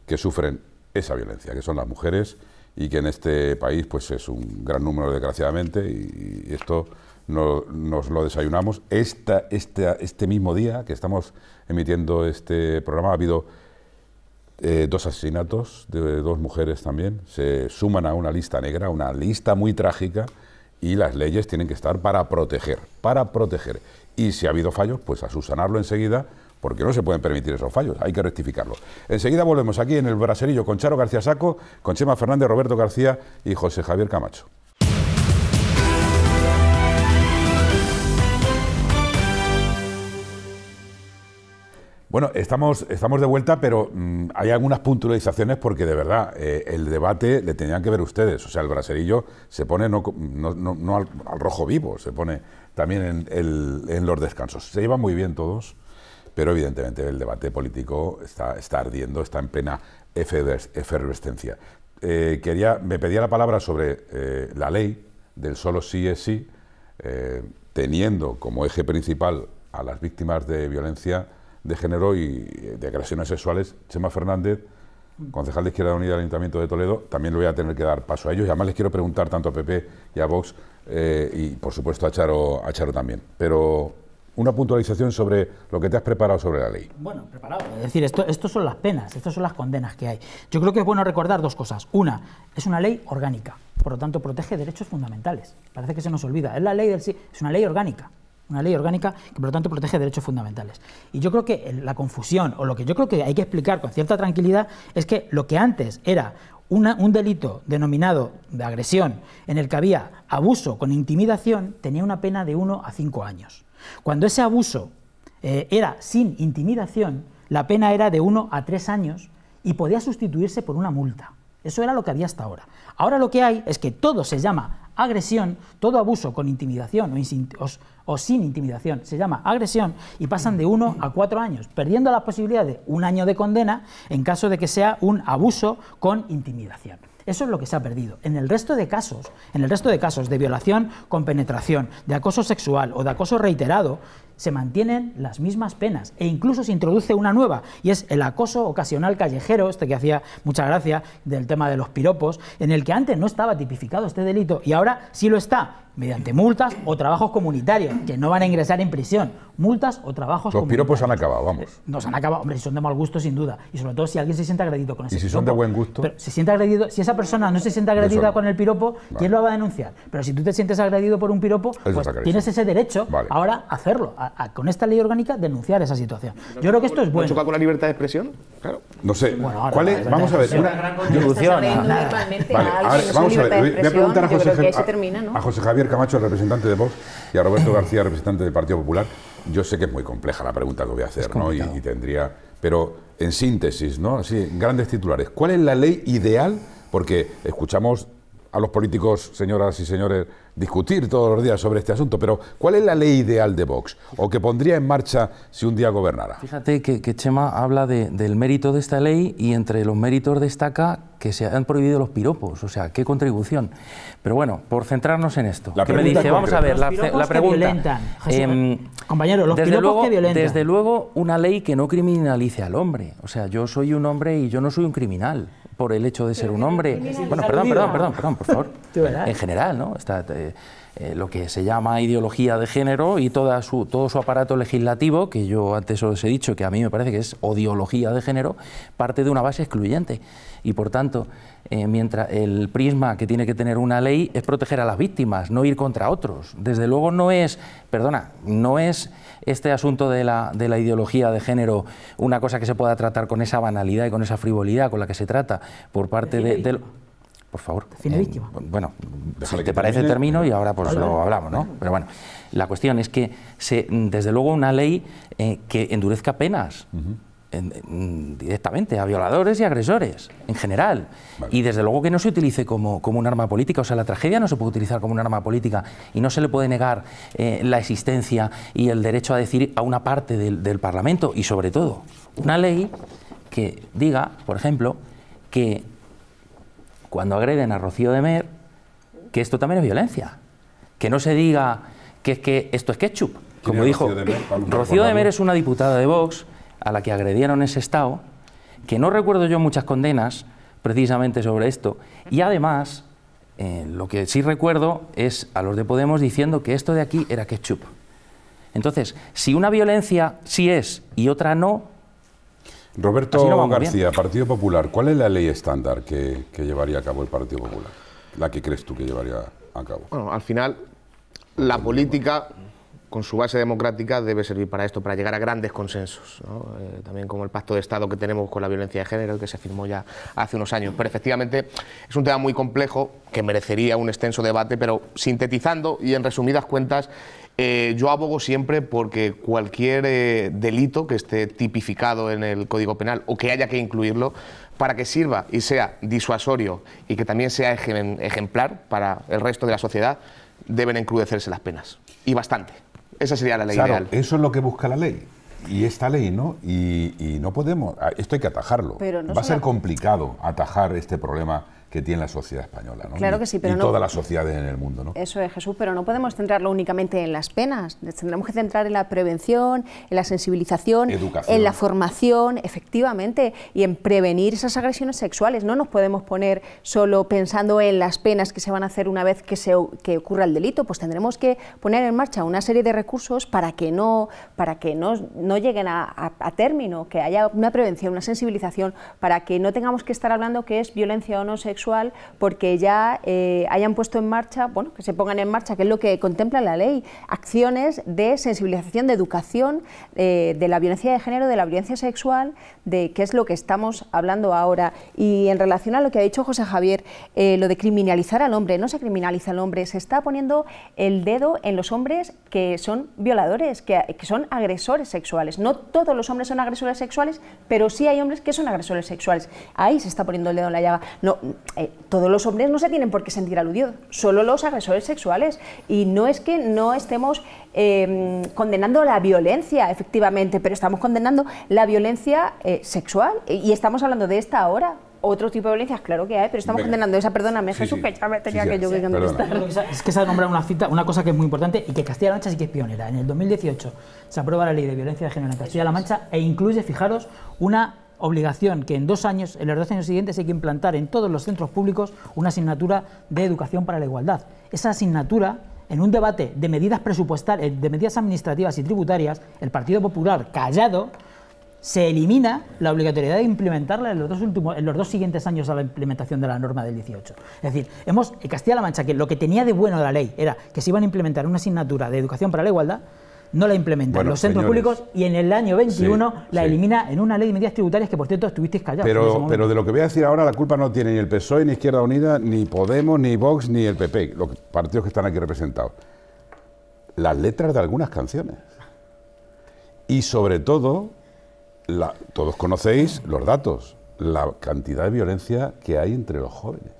que sufren esa violencia, que son las mujeres y que en este país pues es un gran número desgraciadamente y, esto no, nos lo desayunamos. Esta, este, este mismo día que estamos emitiendo este programa ha habido eh, dos asesinatos de dos mujeres también, se suman a una lista negra, una lista muy trágica y las leyes tienen que estar para proteger, para proteger. Y si ha habido fallos, pues a subsanarlo enseguida porque no se pueden permitir esos fallos, hay que rectificarlo. Enseguida volvemos aquí en el Braserillo con Charo García Saco, con Chema Fernández, Roberto García y José Javier Camacho. Bueno, estamos, estamos de vuelta, pero mm, hay algunas puntualizaciones porque de verdad eh, el debate le tenían que ver ustedes. O sea, el braserillo se pone no, al, rojo vivo, se pone también en, en los descansos. Se llevan muy bien todos pero evidentemente el debate político está, está ardiendo, está en plena efervescencia. Eh, quería, me pedía la palabra sobre eh, la ley del solo sí es sí, eh, teniendo como eje principal a las víctimas de violencia de género y de agresiones sexuales. Chema Fernández, concejal de Izquierda Unida del Ayuntamiento de Toledo, también le voy a tener que dar paso a ellos. Y además les quiero preguntar tanto a PP y a Vox y, por supuesto, a Charo, a Charo también. Pero una puntualización sobre lo que te has preparado sobre la ley. Bueno, preparado. Es decir, esto, son las penas, estas son las condenas que hay. Yo creo que es bueno recordar dos cosas. Una, es una ley orgánica, por lo tanto protege derechos fundamentales. Parece que se nos olvida. Es la ley del sí, es una ley orgánica. Una ley orgánica que, por lo tanto, protege derechos fundamentales. Y yo creo que la confusión, o lo que yo creo que hay que explicar con cierta tranquilidad, es que lo que antes era un delito denominado de agresión, en el que había abuso con intimidación, tenía una pena de uno a cinco años. Cuando ese abuso eh, era sin intimidación, la pena era de uno a tres años y podía sustituirse por una multa. Eso era lo que había hasta ahora. Ahora lo que hay es que todo se llama agresión, todo abuso con intimidación o, sin intimidación se llama agresión y pasan de uno a cuatro años, perdiendo la posibilidad de un año de condena en caso de que sea un abuso con intimidación. Eso es lo que se ha perdido. En el resto de casos, en el resto de casos de violación con penetración, de acoso sexual o de acoso reiterado, se mantienen las mismas penas e incluso se introduce una nueva y es el acoso ocasional callejero, este que hacía mucha gracia del tema de los piropos, en el que antes no estaba tipificado este delito y ahora sí lo está mediante multas o trabajos comunitarios, que no van a ingresar en prisión. Multas o trabajos Los piropos han acabado, vamos. Eh, Nos han acabado, hombre, si son de mal gusto, sin duda. Y sobre todo si alguien se siente agredido con ese ¿Y si son de buen gusto? Pero se siente agredido, si esa persona no se siente agredida con el piropo, ¿quién lo va a denunciar? Pero si tú te sientes agredido por un piropo, pues tienes ese derecho ahora a hacerlo, con esta ley orgánica denunciar esa situación. Yo creo que esto es bueno. choca con la libertad de expresión? Claro. No sé. Bueno, Vamos a ver. Una gran vale, vamos a ver. Voy a preguntar a José Javier Camacho, el representante de Vox, y a Roberto García, representante del Partido Popular, yo sé que es muy compleja la pregunta que voy a hacer, ¿no? Y, y, tendría. Pero en síntesis, ¿no? Así, grandes titulares. ¿Cuál es la ley ideal? Porque escuchamos a los políticos, señoras y señores, discutir todos los días sobre este asunto, pero ¿cuál es la ley ideal de Vox o que pondría en marcha si un día gobernara? Fíjate que, Chema habla del mérito de esta ley y entre los méritos destaca que se han prohibido los piropos, o sea, qué contribución. Pero bueno, por centrarnos en esto, que me dice, vamos a ver, la, los la pregunta... Que em, compañero, los piropos luego, que violentan. Desde luego, una ley que no criminalice al hombre. O sea, yo soy un hombre y yo no soy un criminal por el hecho de ser un hombre. Bueno, perdón, perdón, perdón, perdón, por favor. En general, ¿no? Está eh, eh, lo que se llama ideología de género y toda su, todo su aparato legislativo, que yo antes os he dicho que a mí me parece que es odiología de género, parte de una base excluyente. Y por tanto, eh, mientras el prisma que tiene que tener una ley es proteger a las víctimas, no ir contra otros. Desde luego no es, perdona, no es este asunto de la, de la ideología de género una cosa que se pueda tratar con esa banalidad y con esa frivolidad con la que se trata por parte de, por favor. Eh, bueno, si te parece termino y ahora pues lo hablamos, ¿no? Pero bueno, la cuestión es que se, desde luego una ley eh, que endurezca penas directamente a violadores y agresores en general. Y desde luego que no se utilice como, un arma política. O sea, la tragedia no se puede utilizar como un arma política y no se le puede negar eh, la existencia y el derecho a decir a una parte del, Parlamento y sobre todo una ley que diga, por ejemplo, que cuando agreden a Rocío de Mer, que esto también es violencia. Que no se diga que, que esto es ketchup. Como dijo Rocío Rocío de Mer es una diputada de Vox a la que agredieron ese estado, que no recuerdo yo muchas condenas precisamente sobre esto, y además eh, lo que sí recuerdo es a los de Podemos diciendo que esto de aquí era ketchup. Entonces, si una violencia sí es y otra no... Roberto García, Partido Popular, ¿cuál es la ley estándar que, que llevaría a cabo el Partido Popular? ¿La que crees tú que llevaría a cabo? Bueno, al final la política con su base democrática debe servir para esto, para llegar a grandes consensos, eh, también como el pacto de Estado que tenemos con la violencia de género, que se firmó ya hace unos años. Pero efectivamente es un tema muy complejo que merecería un extenso debate, pero sintetizando y en resumidas cuentas, eh, yo abogo siempre porque cualquier eh, delito que esté tipificado en el Código Penal o que haya que incluirlo, para que sirva y sea disuasorio y que también sea ejemplar para el resto de la sociedad, deben encrudecerse las penas. Y bastante. Esa sería la ley claro, Eso es lo que busca la ley. Y esta ley, ¿no? Y, no podemos. Ah, esto hay que atajarlo. Va a ser complicado atajar este problema que tiene la sociedad española. ¿no? Claro que sí, pero no, todas las sociedades en el mundo. ¿no? Eso es, Jesús, pero no podemos centrarlo únicamente en las penas. Tendremos que centrar en la prevención, en la sensibilización, en la formación, efectivamente, y en prevenir esas agresiones sexuales. No nos podemos poner solo pensando en las penas que se van a hacer una vez que, se, ocurra el delito, pues tendremos que poner en marcha una serie de recursos para que no, para que no, no lleguen a, a término, que haya una prevención, una sensibilización, para que no tengamos que estar hablando que es violencia o no sexual porque ya eh, hayan puesto en marcha, bueno, que se pongan en marcha, que es lo que contempla la ley, acciones de sensibilización, de educación eh, de la violencia de género, de la violencia sexual, de qué es lo que estamos hablando ahora. Y en relación a lo que ha dicho José Javier, eh, lo de criminalizar al hombre, no se criminaliza al hombre, se está poniendo el dedo en los hombres que son violadores, que, son agresores sexuales. No todos los hombres son agresores sexuales, pero sí hay hombres que son agresores sexuales. Ahí se está poniendo el dedo en la llaga. No, eh, todos los hombres no se tienen por qué sentir aludidos, solo los agresores sexuales. Y no es que no estemos em, condenando la violencia, efectivamente, pero estamos condenando la violencia eh, sexual y estamos hablando de esta ahora. Otro tipo de violencia, claro que hay, pero estamos condenando esa. Perdóname, Jesús, que ya tenía que yo que contestar. Es que se ha nombrado una cita, una cosa que es muy importante y que Castilla-La Mancha sí que es pionera. En el 2018 se aprueba la ley de violencia de género en Castilla-La Mancha e incluye, fijaros, una obligación que en dos años, en los dos años siguientes, hay que implantar en todos los centros públicos una asignatura de educación para la igualdad. Esa asignatura, en un debate de medidas presupuestarias, eh, de medidas administrativas y tributarias, el Partido Popular callado se elimina la obligatoriedad de implementarla en los dos, últimos, en los dos siguientes años a la implementación de la norma del 18. Es decir, hemos Castilla-La Mancha, que lo que tenía de bueno la ley era que se iban a implementar una asignatura de educación para la igualdad, no la implementan los centros públicos y en el año 21 la elimina en una ley de medidas tributarias que por cierto estuvisteis callados. Pero, pero de lo que voy a decir ahora la culpa no tiene ni el PSOE, ni Izquierda Unida, ni Podemos, ni Vox, ni el PP, los partidos que están aquí representados. Las letras de algunas canciones. Y sobre todo, la, todos conocéis los datos, la cantidad de violencia que hay entre los jóvenes.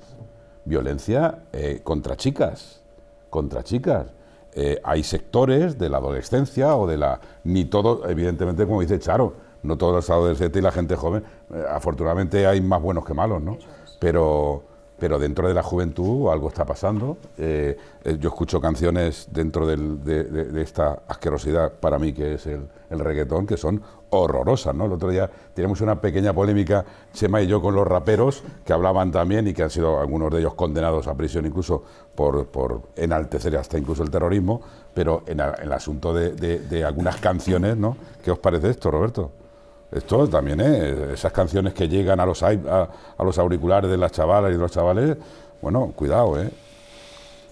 Violencia eh, contra chicas, contra chicas eh, hay sectores de la adolescencia o de la... Ni todo, evidentemente, como dice Charo, no todos los adolescentes y la gente joven, eh, afortunadamente hay más buenos que malos, ¿no? Pero, pero dentro de la juventud algo está pasando. Eh, yo escucho canciones dentro de, esta asquerosidad para mí que es el reggaetón, que son horrorosa, ¿no? El otro día tenemos una pequeña polémica, Chema y yo, con los raperos, que hablaban también y que han sido algunos de ellos condenados a prisión incluso por, por enaltecer hasta incluso el terrorismo, pero en, el asunto de, algunas canciones, ¿no? ¿Qué os parece esto, Roberto? Esto también, es... Esas canciones que llegan a los, a, los auriculares de las chavalas y de los chavales, bueno, cuidado, ¿eh?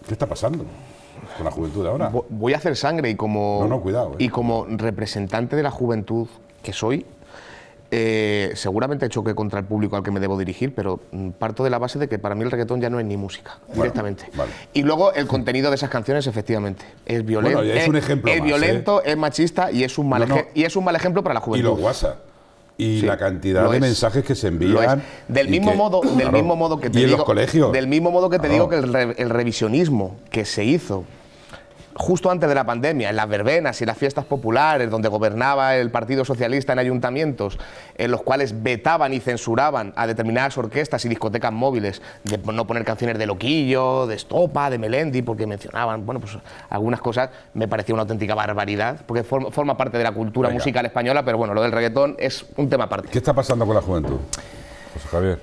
¿Qué está pasando? con la juventud ahora. Voy a hacer sangre y como, no, no, cuidado, ¿eh? y como representante de la juventud que soy, eh, seguramente choque contra el público al que me debo dirigir, pero mm, parto de la base de que para mí el reggaetón ya no es ni música, directamente. Y luego el contenido de esas canciones, efectivamente, es violento, es, un ejemplo es, violento, ¿eh? es machista y es, un mal y es un mal ejemplo para la juventud. Y los WhatsApp y la cantidad de mensajes que se envían. Del mismo modo, del mismo modo que te digo, Del mismo modo que te digo que el, el, revisionismo que se hizo justo antes de la pandemia, en las verbenas y las fiestas populares, donde gobernaba el Partido Socialista en ayuntamientos, en los cuales vetaban y censuraban a determinadas orquestas y discotecas móviles de no poner canciones de Loquillo, de Estopa, de Melendi, porque mencionaban, bueno, pues algunas cosas, me parecía una auténtica barbaridad, porque forma parte de la cultura musical española, pero bueno, lo del reggaetón es un tema aparte. ¿Qué está pasando con la juventud?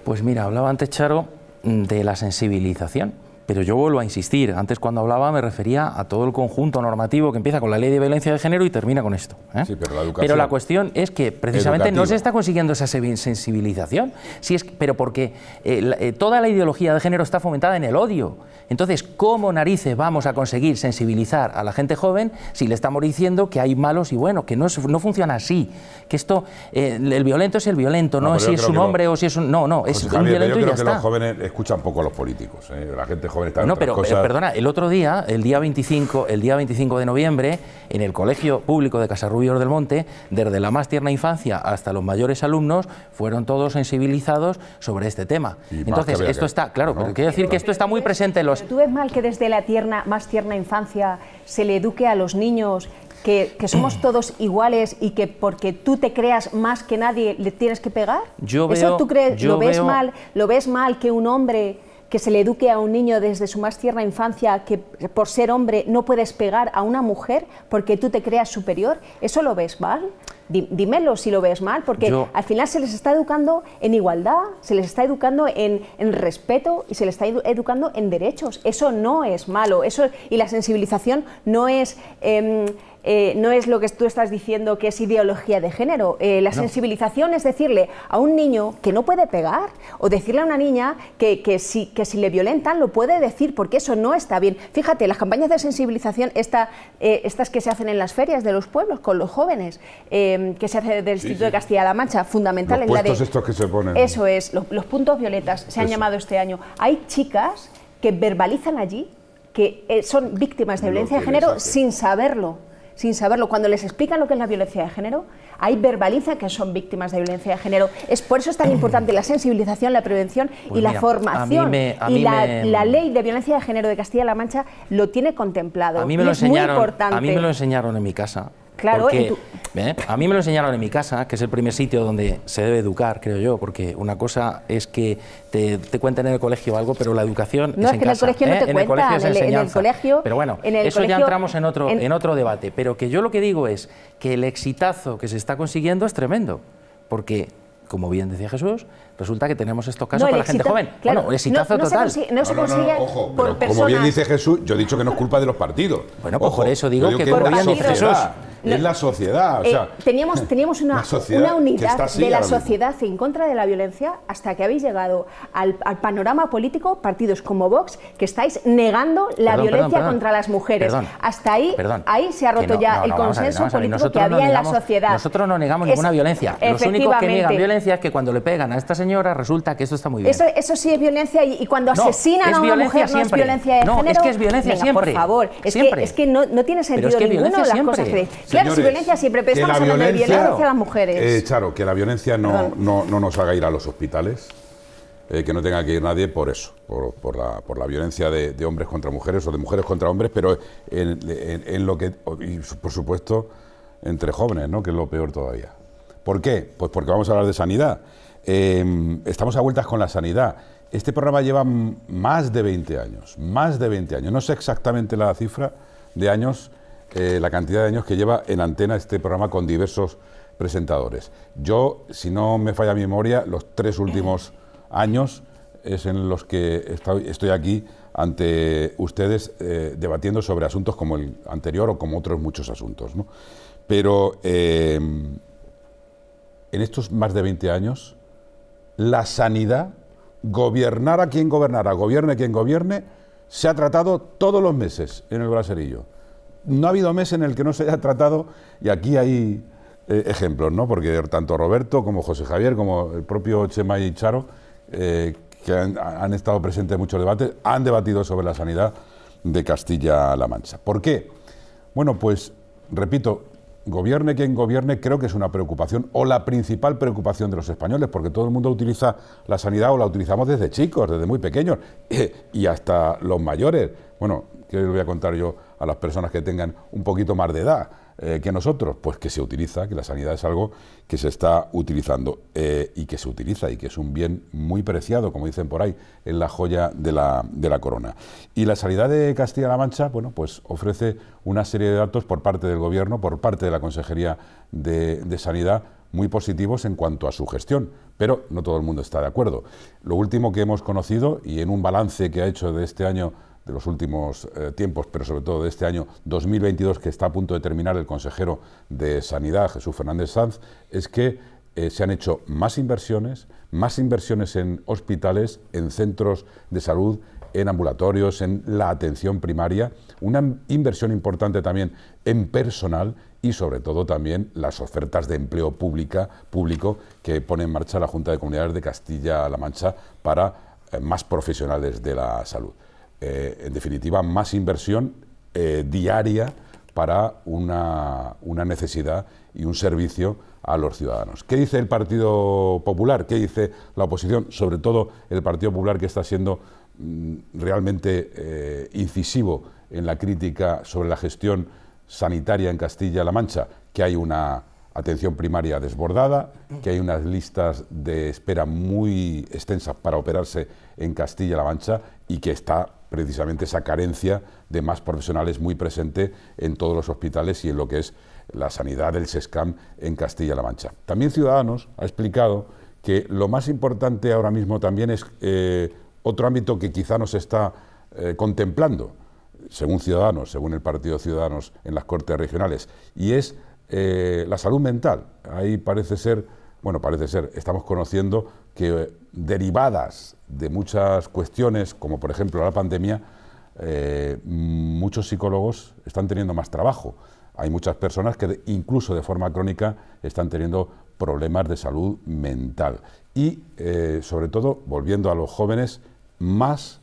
Pues mira, hablaba antes Charo de la sensibilización pero yo vuelvo a insistir, antes cuando hablaba me refería a todo el conjunto normativo que empieza con la ley de violencia de género y termina con esto. ¿eh? pero, la cuestión es que precisamente no se está consiguiendo esa sensibilización, si es, pero porque eh, eh, toda la ideología de género está fomentada en el odio. Entonces, ¿cómo narices vamos a conseguir sensibilizar a la gente joven si le estamos diciendo que hay malos y buenos, que no, no funciona así? Que esto, el violento es el violento, no, es si es un hombre o si es un... No, no, es un violento yo creo que los jóvenes escuchan poco a los políticos, la gente no, pero, perdona, el otro día, el día 25, el día 25 de noviembre, en el Colegio Público de Casarrubios del Monte, desde la más tierna infancia hasta los mayores alumnos, fueron todos sensibilizados sobre este tema. Entonces, esto está, claro, quiero decir que esto está muy presente en los... ¿Tú ves mal que desde la tierna, más tierna infancia se le eduque a los niños que, somos todos iguales y que porque tú te creas más que nadie le tienes que pegar? Yo ¿Eso tú crees, lo ves mal? ¿Lo ves mal que un hombre que se le eduque a un niño desde su más tierna infancia que por ser hombre no puedes pegar a una mujer porque tú te creas superior, ¿eso lo ves mal? dímelo si lo ves mal, porque al final se les está educando en igualdad, se les está educando en, respeto y se les está educando en derechos. Eso no es malo. Eso, y la sensibilización no es... Em, eh, no es lo que tú estás diciendo que es ideología de género. Eh, la sensibilización es decirle a un niño que no puede pegar o decirle a una niña que, si, que si le violentan lo puede decir porque eso no está bien. Fíjate, las campañas de sensibilización, eh, estas que se hacen en las ferias de los pueblos con los jóvenes, que se hace del Instituto de Castilla-La Mancha, fundamental en la estos que se ponen. Eso es, los, puntos violetas se han llamado este año. Hay chicas que verbalizan allí que son víctimas de violencia de género sin saberlo sin saberlo. Cuando les explican lo que es la violencia de género, ahí verbaliza que son víctimas de violencia de género. Es por eso es tan importante la sensibilización, la prevención y pues la formación. y la, ley de violencia de género de Castilla-La Mancha lo tiene contemplado. A me lo es A mí me lo enseñaron en mi casa Claro, porque, ¿eh? a mí me lo enseñaron en mi casa, que es el primer sitio donde se debe educar, creo yo, porque una cosa es que te, cuenten en el colegio algo, pero la educación no, es, que en, el colegio no ¿eh? te en el colegio en, el, colegio, pero bueno, eso ya entramos en otro, en... otro debate, pero que yo lo que digo es que el exitazo que se está consiguiendo es tremendo, porque como bien decía Jesús, resulta que tenemos estos casos para la gente joven. Claro, bueno, exitazo total. no, se consigue ojo, como bien dice Jesús, yo he dicho que no es culpa de los partidos. Bueno, pues por eso digo que, por bien es la sociedad. O sea, eh, teníamos, teníamos una, unidad de la sociedad en contra de la violencia hasta que habéis llegado al, panorama político, partidos como Vox, que estáis negando la violencia contra las mujeres. hasta ahí, ahí se ha roto ya el consenso político que había en la sociedad. Nosotros no negamos ninguna violencia. Los únicos que niegan violencia es que cuando le pegan a esta señora resulta que eso está muy bien. Eso, eso sí es violencia y, cuando asesinan a una mujer no es violencia de género. No, es que es violencia siempre. Por favor, es que, es que no, tiene sentido es que ninguno las cosas que Claro, violencia siempre, pero estamos hablando de violencia hacia las mujeres. Eh, que la violencia no, nos haga ir a los hospitales, eh, que no tenga que ir nadie por eso, por, la, por la, violencia de, hombres contra mujeres o de mujeres contra hombres, pero en, lo que, y por supuesto, entre jóvenes, ¿no? que es lo peor todavía. ¿Por qué? Pues porque vamos a hablar de sanidad. Em, estamos a vueltas con la sanidad. Este programa lleva más de 20 años, más de 20 años. No sé exactamente la cifra de años eh, la cantidad de años que lleva en antena este programa con diversos presentadores. Yo, si no me falla mi memoria, los tres últimos años es en los que estoy, aquí ante ustedes eh, debatiendo sobre asuntos como el anterior o como otros muchos asuntos. Pero em, en estos más de 20 años, la sanidad, a quien gobernara, gobierne quien gobierne, se ha tratado todos los meses en el braserillo no ha habido mes en el que no se haya tratado, y aquí hay eh, ejemplos, ¿no? Porque tanto Roberto como José Javier, como el propio Chema y Charo, eh, que han, estado presentes en muchos debates, han debatido sobre la sanidad de Castilla-La Mancha. ¿Por qué? Bueno, pues, repito, gobierne quien gobierne, creo que es una preocupación, o la principal preocupación de los españoles, porque todo el mundo utiliza la sanidad o la utilizamos desde chicos, desde muy pequeños, y hasta los mayores. Bueno, ¿qué les voy a contar yo a las personas que tengan un poquito más de edad eh, que nosotros, pues que se utiliza, que la sanidad es algo que se está utilizando eh, y que se utiliza y que es un bien muy preciado, como dicen por ahí, en la joya de la, corona. Y la sanidad de Castilla-La Mancha, bueno, pues ofrece una serie de datos por parte del Gobierno, por parte de la Consejería de, de Sanidad, muy positivos en cuanto a su gestión, pero no todo el mundo está de acuerdo. Lo último que hemos conocido, y en un balance que ha hecho de este año de los últimos eh, tiempos, pero sobre todo de este año 2022 que está a punto de terminar el consejero de Sanidad, Jesús Fernández Sanz, es que eh, se han hecho más inversiones, más inversiones en hospitales, en centros de salud, en ambulatorios, en la atención primaria, una inversión importante también en personal y sobre todo también las ofertas de empleo pública, público que pone en marcha la Junta de Comunidades de Castilla-La Mancha para eh, más profesionales de la salud. Eh, en definitiva, más inversión eh, diaria para una, necesidad y un servicio a los ciudadanos. ¿Qué dice el Partido Popular? ¿Qué dice la oposición? Sobre todo el Partido Popular que está siendo mm, realmente eh, incisivo en la crítica sobre la gestión sanitaria en Castilla-La Mancha, que hay una atención primaria desbordada, que hay unas listas de espera muy extensas para operarse en Castilla-La Mancha y que está precisamente esa carencia de más profesionales muy presente en todos los hospitales y en lo que es la sanidad del SESCAM en Castilla-La Mancha. También Ciudadanos ha explicado que lo más importante ahora mismo también es eh, otro ámbito que quizá no se está eh, contemplando, según Ciudadanos, según el Partido Ciudadanos en las Cortes Regionales, y es eh, la salud mental. Ahí parece ser, bueno, parece ser, estamos conociendo que eh, derivadas de muchas cuestiones, como por ejemplo la pandemia, eh, muchos psicólogos están teniendo más trabajo. Hay muchas personas que incluso de forma crónica están teniendo problemas de salud mental. Y eh, sobre todo, volviendo a los jóvenes, más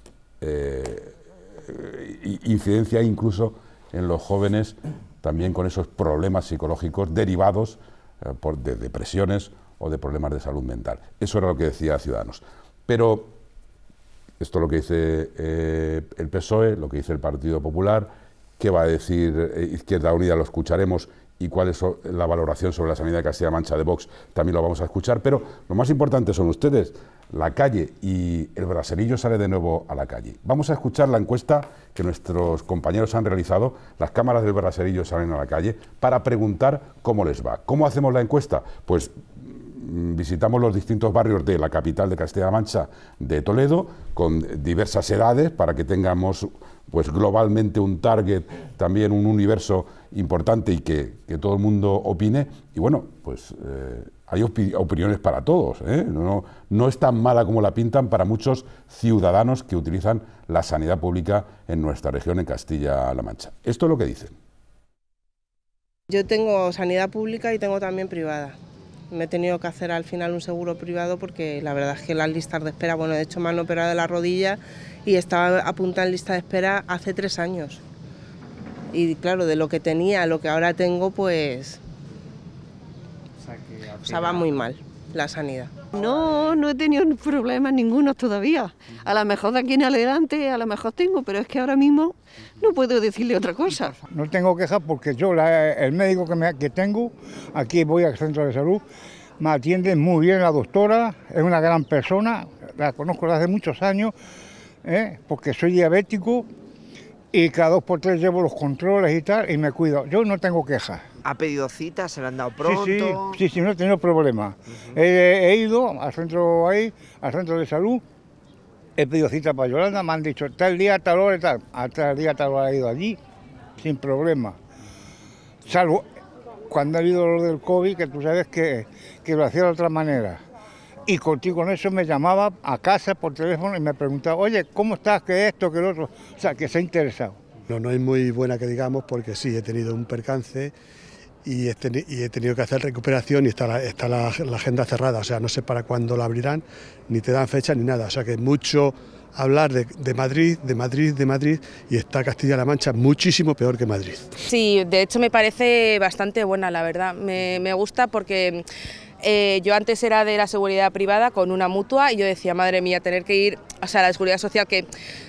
incidencia incluso en los jóvenes también con esos problemas psicológicos derivados por, de depresiones o de problemas de salud mental. Eso era lo que decía Ciudadanos. Pero esto es lo que dice eh, el PSOE, lo que dice el Partido Popular, qué va a decir eh, Izquierda Unida, lo escucharemos, y cuál es la valoración sobre la sanidad de castilla Mancha de Vox, también lo vamos a escuchar, pero lo más importante son ustedes, la calle y el braserillo sale de nuevo a la calle. Vamos a escuchar la encuesta que nuestros compañeros han realizado, las cámaras del braserillo salen a la calle, para preguntar cómo les va. ¿Cómo hacemos la encuesta? Pues Mm, visitamos los distintos barrios de la capital de Castilla-La Mancha, de Toledo, con diversas edades para que tengamos pues globalmente un target, también un universo importante y que, todo el mundo opine. Y bueno, pues eh, hay opiniones para todos. ¿eh? No, no es tan mala como la pintan para muchos ciudadanos que utilizan la sanidad pública en nuestra región, en Castilla-La Mancha. Esto es lo que dicen. Yo tengo sanidad pública y tengo también privada me he tenido que hacer al final un seguro privado porque la verdad es que las listas de espera, bueno, de hecho me han operado de la rodilla y estaba apuntada en lista de espera hace tres años. Y claro, de lo que tenía a lo que ahora tengo, pues... O sea, o va muy mal la sanidad. No, no he tenido problemas ninguno todavía. A lo mejor de aquí en adelante, a lo mejor tengo, pero es que ahora mismo no puedo decirle otra cosa. No tengo quejas porque yo, el médico que, me, que tengo, aquí voy al centro de salud, me atiende muy bien la doctora, es una gran persona, la conozco desde hace muchos años, ¿eh? porque soy diabético y cada dos por tres llevo los controles y tal y me cuido. Yo no tengo quejas. ¿Ha pedido citas? ¿Se le han dado pronto? Sí, sí, sí, no he tenido problema. he, ido al centro ahí, al centro de salud, he pedido cita para Yolanda, me han dicho tal día, tal hora y tal. Hasta el día, tal hora he ido allí, sin problema. Salvo cuando ha habido lo del COVID, que tú sabes que lo hacía de otra manera. Y contigo en eso me llamaba a casa por teléfono y me preguntaba, oye, ¿cómo estás? ¿Qué esto? ¿Qué lo otro? O sea, que se ha interesado. No, no es muy buena que digamos porque sí, he tenido un percance y he, tenido que hacer recuperación y está, la, está agenda cerrada, o sea, no sé para cuándo la abrirán, ni te dan fecha ni nada, o sea que mucho hablar de, Madrid, de Madrid, de Madrid y está Castilla-La Mancha muchísimo peor que Madrid. Sí, de hecho me parece bastante buena, la verdad. Me, me gusta porque eh, yo antes era de la seguridad privada con una mutua y yo decía, madre mía, tener que ir, a la seguridad social que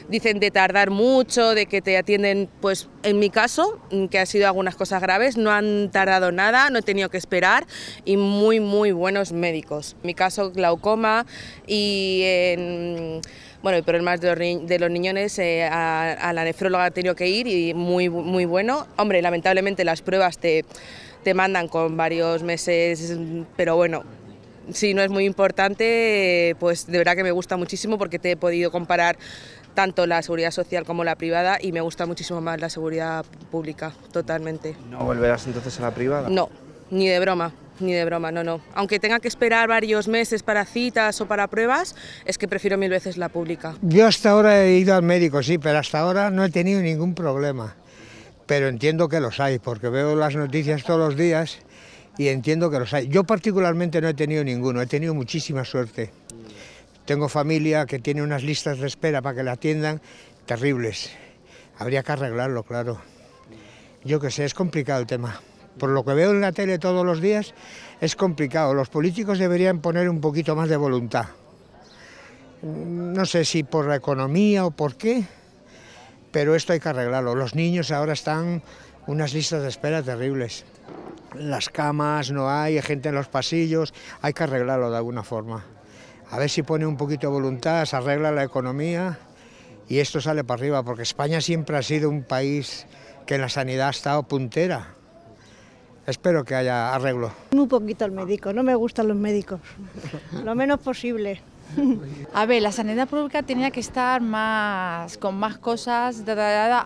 dicen de tardar mucho, de que te atienden, pues en mi caso, mm, que ha sido algunas cosas graves, no han tardado nada, no he tenido que esperar y muy, muy buenos médicos. mi caso, glaucoma y... bueno, y problemas de los, niñones, eh, a, a, la nefróloga he tenido que ir y muy, muy bueno. Hombre, lamentablemente las pruebas te te mandan con varios meses, pero bueno, si no es muy importante, pues de verdad que me gusta muchísimo porque te he podido comparar tanto la seguridad social como la privada y me gusta muchísimo más la seguridad pública, totalmente. ¿No volverás entonces a la privada? No, ni de broma, ni de broma, no, no. Aunque tenga que esperar varios meses para citas o para pruebas, es que prefiero mil veces la pública. Yo hasta ahora he ido al médico, sí, pero hasta ahora no he tenido ningún problema pero entiendo que los hay, porque veo las noticias todos los días y entiendo que los hay. Yo particularmente no he tenido ninguno, he tenido muchísima suerte. Tengo familia que tiene unas listas de espera para que la atiendan terribles. Habría que arreglarlo, claro. Yo que sé, es complicado el tema. Por lo que veo en la tele todos los días, es complicado. Los políticos deberían poner un poquito más de voluntad. No sé si por la economía o por qué, pero esto hay que arreglarlo. Los niños ahora están unas listas de espera terribles. Las camas no hay, hay gente en los pasillos, hay que arreglarlo de alguna forma. A ver si pone un poquito de voluntad, se arregla la economía y esto sale para arriba, porque España siempre ha sido un país que en la sanidad ha estado puntera. Espero que haya arreglo. Muy poquito al médico, no me gustan los médicos, lo menos posible. A ver, la sanidad pública tenía que estar más con más cosas hacia,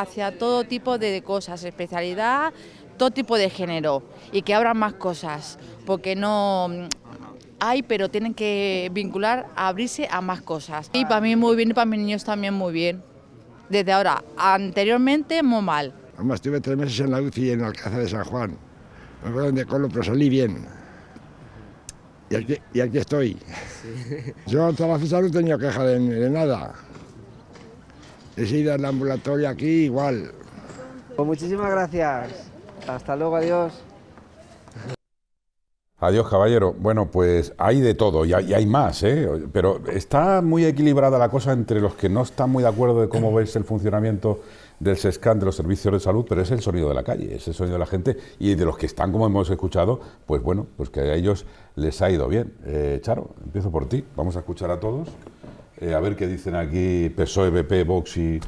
hacia todo tipo de cosas, especialidad, todo tipo de género y que abran más cosas, porque no hay, pero tienen que vincular abrirse a más cosas. Y para mí muy bien y para mis niños también muy bien. Desde ahora, anteriormente muy mal. Además, estuve tres meses en la UCI en Alcázar de San Juan. Me fueron de colo, pero salí bien. Y aquí, estoy. Yo hasta la fecha no tenía queja de, nada. He sido la ambulatoria aquí igual. Pues muchísimas gracias. Hasta luego, adiós. Adiós, caballero. Bueno, pues hay de todo y hay, más, ¿eh? pero está muy equilibrada la cosa entre los que no están muy de acuerdo de cómo veis el funcionamiento del SESCAN, de los servicios de salud, pero es el sonido de la calle, es el sonido de la gente y de los que están, como hemos escuchado, pues bueno, pues que a ellos les ha ido bien. Eh, Charo, empiezo por ti, vamos a escuchar a todos, eh, a ver qué dicen aquí PSOE, BP, Vox e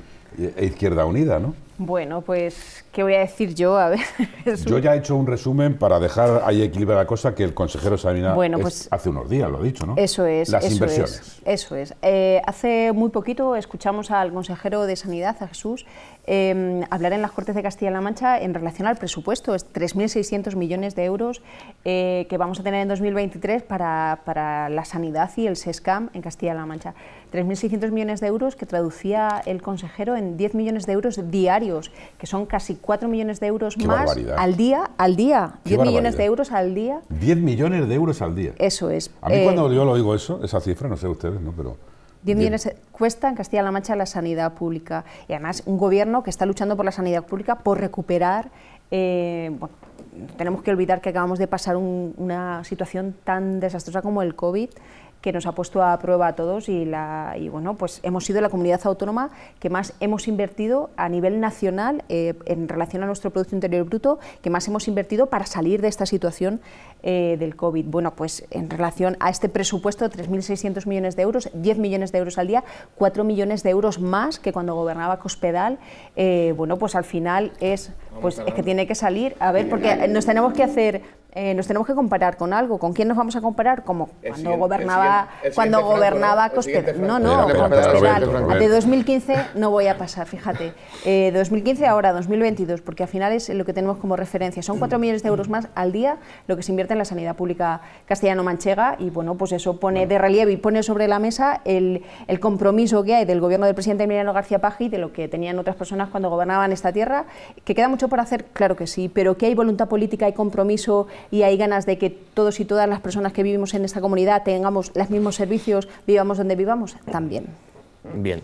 Izquierda Unida, ¿no? Bueno, pues ¿Qué voy a decir yo? A ver. Yo ya he hecho un resumen para dejar ahí equilibrada la cosa que el consejero Sabina bueno, pues hace unos días lo ha dicho, ¿no? Eso es. Las inversiones. eso es. Eh, hace muy poquito escuchamos al consejero de Sanidad, a Jesús, em, hablar en las Cortes de Castilla-La Mancha en relación al presupuesto, es 3.600 millones de euros eh, que vamos a tener en 2023 para, para la sanidad y el SESCAM en Castilla-La Mancha. 3.600 millones de euros que traducía el consejero en 10 millones de euros diarios, que son casi 4 millones de euros más al día, al día, 10 millones de euros al día. 10 millones de euros al día. Eso es. A mí cuando eh, yo lo digo eso, esa cifra, no sé ustedes, ¿no? Pero 10 millones cuesta en Castilla-La Mancha la sanidad pública. Y además un gobierno que está luchando por la sanidad pública, por recuperar... Eh, tenemos que olvidar que acabamos de pasar una situación tan desastrosa como el COVID que nos ha puesto a prueba a todos y, la, bueno, pues hemos sido la comunidad autónoma que más hemos invertido a nivel nacional eh, en relación a nuestro Producto Interior Bruto, que más hemos invertido para salir de esta situación eh, del COVID. Bueno, pues en relación a este presupuesto de 3.600 millones de euros, 10 millones de euros al día, 4 millones de euros más que cuando gobernaba Cospedal, eh, bueno, pues al final es, pues, es que tiene que salir, a ver, porque nos tenemos que hacer eh, nos tenemos que comparar con algo. ¿Con quién nos vamos a comparar? Como cuando gobernaba, cuando gobernaba No, no, De 2015 no voy a pasar, fíjate. 2015 eh, ahora, 2022, porque al final es lo que tenemos como referencia. Son 4 millones de euros más al día lo que se invierte en la sanidad pública castellano-manchega y bueno, pues eso pone de relieve y pone sobre la mesa el, compromiso que hay del gobierno del presidente Emiliano García Paje y de lo que tenían otras personas cuando gobernaban esta tierra, que queda mucho por hacer, claro que sí, pero que hay voluntad política, hay compromiso, y hay ganas de que todos y todas las personas que vivimos en esta comunidad tengamos los mismos servicios, vivamos donde vivamos, también. Bien.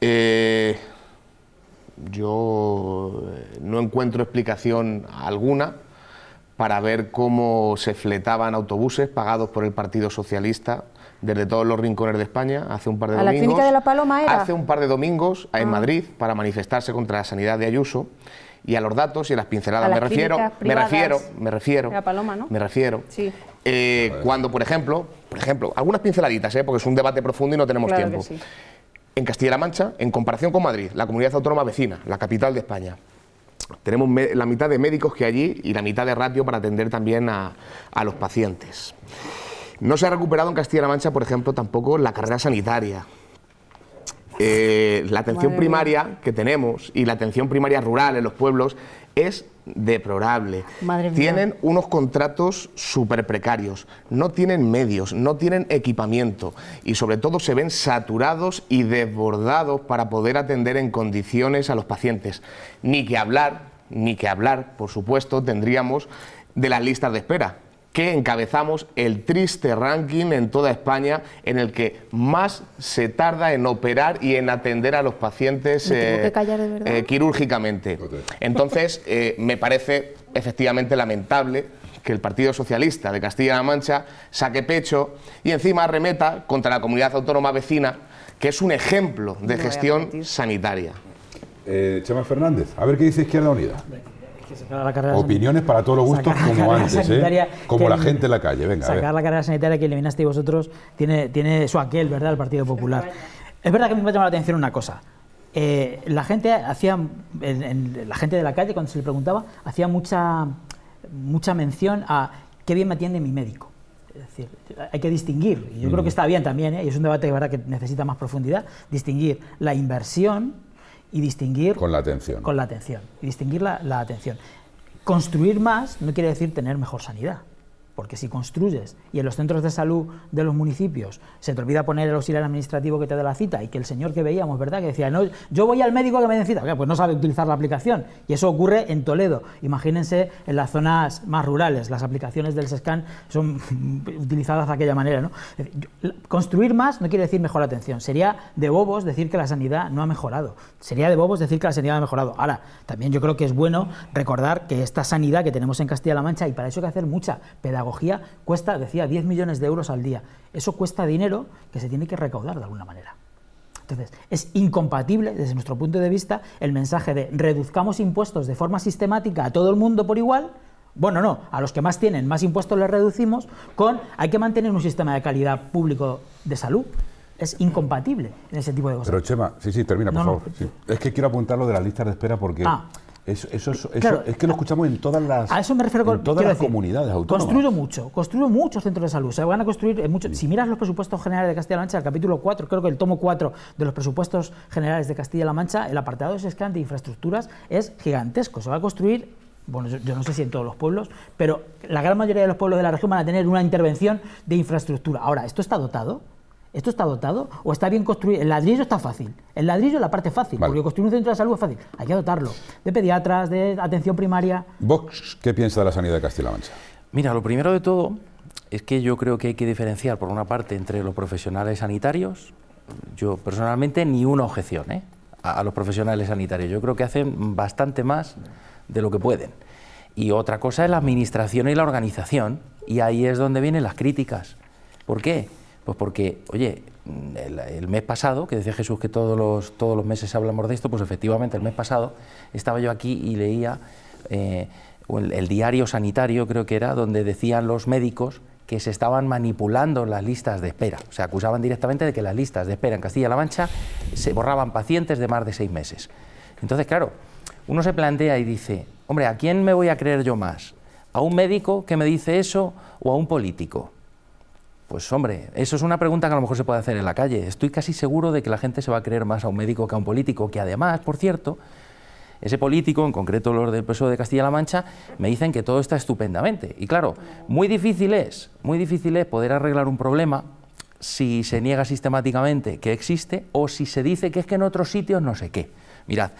Eh, yo eh, no encuentro explicación alguna para ver cómo se fletaban autobuses pagados por el Partido Socialista desde todos los rincones de España hace un par de ¿A La clínica de la Paloma era? Hace un par de domingos en ah. Madrid para manifestarse contra la sanidad de Ayuso y a los datos y a las pinceladas. me, refiero, me refiero, me refiero, me eh, refiero. cuando, por ejemplo, por ejemplo, algunas pinceladitas, ¿eh? porque es un debate profundo y no tenemos tiempo. En Castilla-La Mancha, en comparación con Madrid, la comunidad autónoma vecina, la capital de España, tenemos la mitad de médicos que allí y la mitad de ratio para atender también a, a los pacientes. No se ha recuperado en Castilla-La Mancha, por ejemplo, tampoco la carrera sanitaria. Eh, la atención primaria que tenemos y la atención primaria rural en los pueblos es deplorable. tienen unos contratos súper precarios, no tienen medios, no tienen equipamiento y sobre todo se ven saturados y desbordados para poder atender en condiciones a los pacientes. Ni que hablar, ni que hablar, por supuesto, tendríamos de las listas de espera que encabezamos el triste ranking en toda España en el que más se tarda en operar y en atender a los pacientes eh, eh, quirúrgicamente. Entonces, eh, me parece efectivamente lamentable que el Partido Socialista de Castilla-La Mancha saque pecho y encima remeta contra la comunidad autónoma vecina, que es un ejemplo de gestión sanitaria. Chema Fernández, a ver qué dice Izquierda Unida. Opiniones para todos los gustos como antes, ¿eh? como la gente en la calle. sacar la carrera sanitaria que eliminaste vosotros tiene, tiene su aquel, ¿verdad? El Partido Popular. Es verdad que me va a la atención una cosa. Eh, la gente hacía, la gente de la calle cuando se le preguntaba hacía mucha, mucha mención a qué bien me atiende mi médico. Es decir, hay que distinguir, y yo creo que mm. está bien también, ¿eh? y es un debate verdad, que necesita más profundidad, distinguir la inversión y distinguir... Con la atención. Con la atención, y distinguir la, la atención. Construir más no quiere decir tener mejor sanidad porque si construyes y en los centros de salud de los municipios se te olvida poner el auxiliar administrativo que te da la cita y que el señor que veíamos, ¿verdad? Que decía, no, yo voy al médico que me den cita, pues no sabe utilizar la aplicación. Y eso ocurre en Toledo. Imagínense en las zonas más rurales, las aplicaciones del SESCAN son utilizadas de aquella manera. Construir más no quiere decir mejor atención, sería de bobos decir que la sanidad no ha mejorado, sería de bobos decir que la sanidad ha mejorado. Ahora, también yo creo que es bueno recordar que esta sanidad que tenemos en Castilla-La Mancha, y para eso hay que hacer mucha pedagogía, cuesta, decía, 10 millones de euros al día. Eso cuesta dinero que se tiene que recaudar de alguna manera. Entonces, es incompatible, desde nuestro punto de vista, el mensaje de reduzcamos impuestos de forma sistemática a todo el mundo por igual, bueno, no, a los que más tienen más impuestos les reducimos, con hay que mantener un sistema de calidad público de salud. Es incompatible en ese tipo de cosas. Pero Chema, sí, sí, termina, por favor. Es que quiero apuntar lo de la lista de espera porque... Ah. Eso, es que lo escuchamos en todas las, a eso me refiero, comunidades autónomas. construyo mucho, construyo muchos centros de salud. Se van a construir eh, muchos. Si miras los presupuestos generales de Castilla-La Mancha, el capítulo 4, creo que el tomo 4 de los presupuestos generales de Castilla-La Mancha, el apartado de de infraestructuras es gigantesco. Se va a construir bueno, yo, no sé si en todos los pueblos, pero la gran mayoría de los pueblos de la región van a tener una intervención de infraestructura. Ahora, ¿esto está dotado? ¿Esto está dotado? ¿O está bien construido? El ladrillo está fácil. El ladrillo es la parte fácil, porque construir un centro de salud es fácil. Hay que dotarlo. De pediatras, de atención primaria. Vox, ¿qué piensa de la sanidad de Castilla-La Mancha? Mira, lo primero de todo es que yo creo que hay que diferenciar, por una parte, entre los profesionales sanitarios. Yo, personalmente, ni una objeción ¿eh? a los profesionales sanitarios. Yo creo que hacen bastante más de lo que pueden. Y otra cosa es la administración y la organización. Y ahí es donde vienen las críticas. ¿Por qué? Pues porque, oye, el, mes pasado, que decía Jesús que todos los, meses hablamos de esto, pues efectivamente el mes pasado estaba yo aquí y leía eh, el, el, diario sanitario, creo que era, donde decían los médicos que se estaban manipulando las listas de espera. O sea, acusaban directamente de que las listas de espera en Castilla-La Mancha se borraban pacientes de más de seis meses. Entonces, claro, uno se plantea y dice, hombre, ¿a quién me voy a creer yo más? ¿A un médico que me dice eso o a un político? Pues hombre, eso es una pregunta que a lo mejor se puede hacer en la calle. Estoy casi seguro de que la gente se va a creer más a un médico que a un político, que además, por cierto, ese político, en concreto los del PSOE de Castilla-La Mancha, me dicen que todo está estupendamente. Y claro, muy difícil es, muy difícil es poder arreglar un problema si se niega sistemáticamente que existe o si se dice que es que en otros sitios no sé qué. Mirad,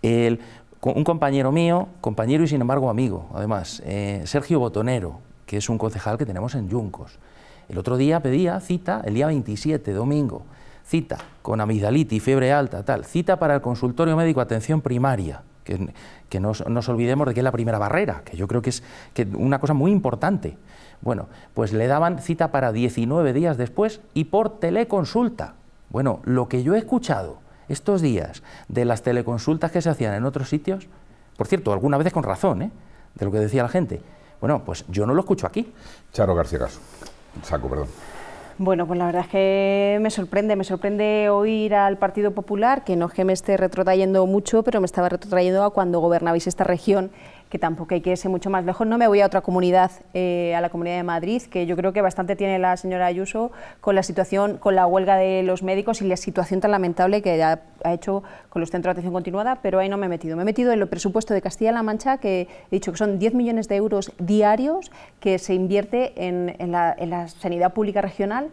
un compañero mío, compañero y sin embargo amigo, además, eh, Sergio Botonero, que es un concejal que tenemos en Yuncos, el otro día pedía cita, el día 27, domingo, cita con amigdalitis, fiebre alta, tal, cita para el consultorio médico atención primaria, que, que nos, olvidemos de que es la primera barrera, que yo creo que es una cosa muy importante. Bueno, pues le daban cita para 19 días después y por teleconsulta. Bueno, lo que yo he escuchado estos días de las teleconsultas que se hacían en otros sitios, por cierto, alguna vez con razón, ¿eh? de lo que decía la gente, bueno, pues yo no lo escucho aquí. Charo García Caso. Saco, perdón. Bueno, pues la verdad es que me sorprende, me sorprende oír al Partido Popular, que no es que me esté retrotrayendo mucho, pero me estaba retrotrayendo a cuando gobernabais esta región que tampoco hay que irse mucho más lejos. No me voy a otra comunidad, eh, a la Comunidad de Madrid, que yo creo que bastante tiene la señora Ayuso con la situación, con la huelga de los médicos y la situación tan lamentable que ha, hecho con los centros de atención continuada, pero ahí no me he metido. Me he metido en el presupuesto de Castilla-La Mancha, que he dicho que son 10 millones de euros diarios que se invierte en, la, en la sanidad pública regional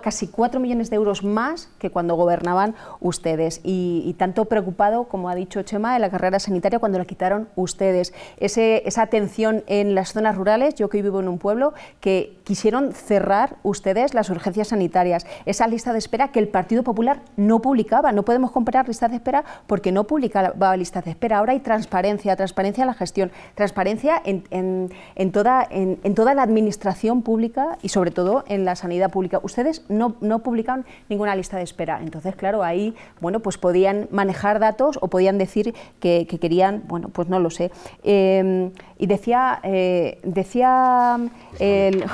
casi 4 millones de euros más que cuando gobernaban ustedes. Y, tanto preocupado, como ha dicho Chema, de la carrera sanitaria cuando la quitaron ustedes. esa atención en las zonas rurales, yo que hoy vivo en un pueblo, que quisieron cerrar ustedes las urgencias sanitarias. Esa lista de espera que el Partido Popular no publicaba. No podemos comprar listas de espera porque no publicaba listas de espera. Ahora hay transparencia, transparencia en la gestión, transparencia en, toda, en toda la administración pública y sobre todo en la sanidad pública. Ustedes no, no publicaban ninguna lista de espera. Entonces, claro, ahí bueno, pues podían manejar datos o podían decir que, querían, bueno, pues no lo sé. Em, y decía, eh, decía eh,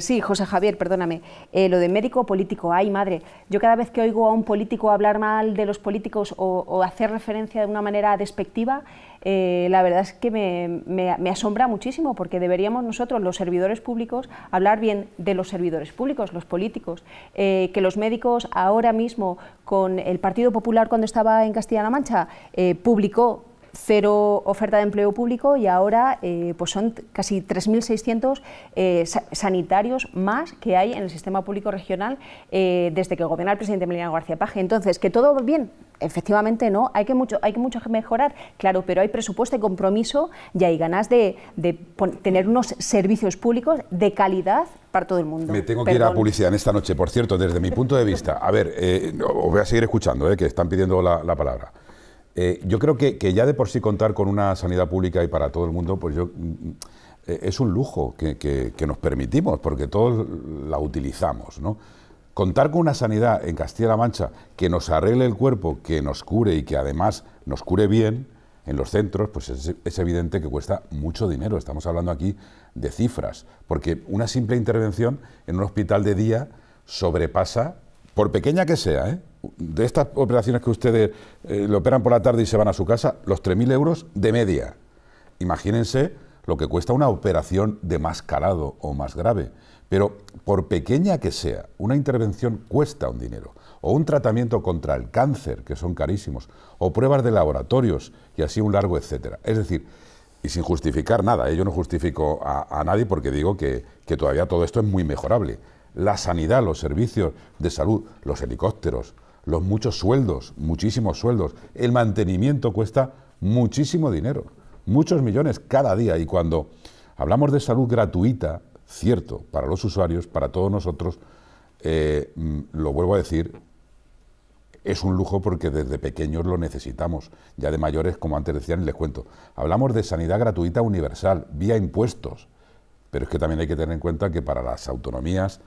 sí, José Javier, perdóname, eh, lo de médico político, ay madre, yo cada vez que oigo a un político hablar mal de los políticos o hacer referencia de una manera despectiva, eh, la verdad es que me, asombra muchísimo porque deberíamos nosotros, los servidores públicos, hablar bien de los servidores públicos, los políticos, eh, que los médicos ahora mismo con el Partido Popular cuando estaba en Castilla-La Mancha eh, publicó cero oferta de empleo público y ahora eh, pues son casi 3.600 eh, sanitarios más que hay en el sistema público regional eh, desde que gobierna el presidente Emiliano García Paje. Entonces, que todo bien, efectivamente no, hay que mucho, hay que mucho mejorar, claro, pero hay presupuesto y compromiso y hay ganas de, tener unos servicios públicos de calidad para todo el mundo. Me tengo que ir a publicidad en esta noche, por cierto, desde mi punto de vista. A ver, os voy a seguir escuchando, que están pidiendo la palabra. Eh, yo creo que, ya de por sí contar con una sanidad pública y para todo el mundo, pues yo mm, eh, es un lujo que, nos permitimos, porque todos la utilizamos, ¿no? Contar con una sanidad en Castilla-La Mancha que nos arregle el cuerpo, que nos cure y que además nos cure bien en los centros, pues es, es evidente que cuesta mucho dinero. Estamos hablando aquí de cifras, porque una simple intervención en un hospital de día sobrepasa, por pequeña que sea, ¿eh? de estas operaciones que ustedes eh, le operan por la tarde y se van a su casa, los 3.000 euros de media. Imagínense lo que cuesta una operación de más calado o más grave. Pero por pequeña que sea, una intervención cuesta un dinero. O un tratamiento contra el cáncer, que son carísimos. O pruebas de laboratorios y así un largo etcétera. Es decir, y sin justificar nada, ¿eh? yo no justifico a, nadie porque digo que todavía todo esto es muy mejorable. La sanidad, los servicios de salud, los helicópteros, los muchos sueldos, muchísimos sueldos. El mantenimiento cuesta muchísimo dinero, muchos millones cada día. Y cuando hablamos de salud gratuita, cierto, para los usuarios, para todos nosotros, eh, mm, lo vuelvo a decir, es un lujo porque desde pequeños lo necesitamos. Ya de mayores, como antes decían, les cuento. Hablamos de sanidad gratuita universal, vía impuestos. Pero es que también hay que tener en cuenta que para las autonomías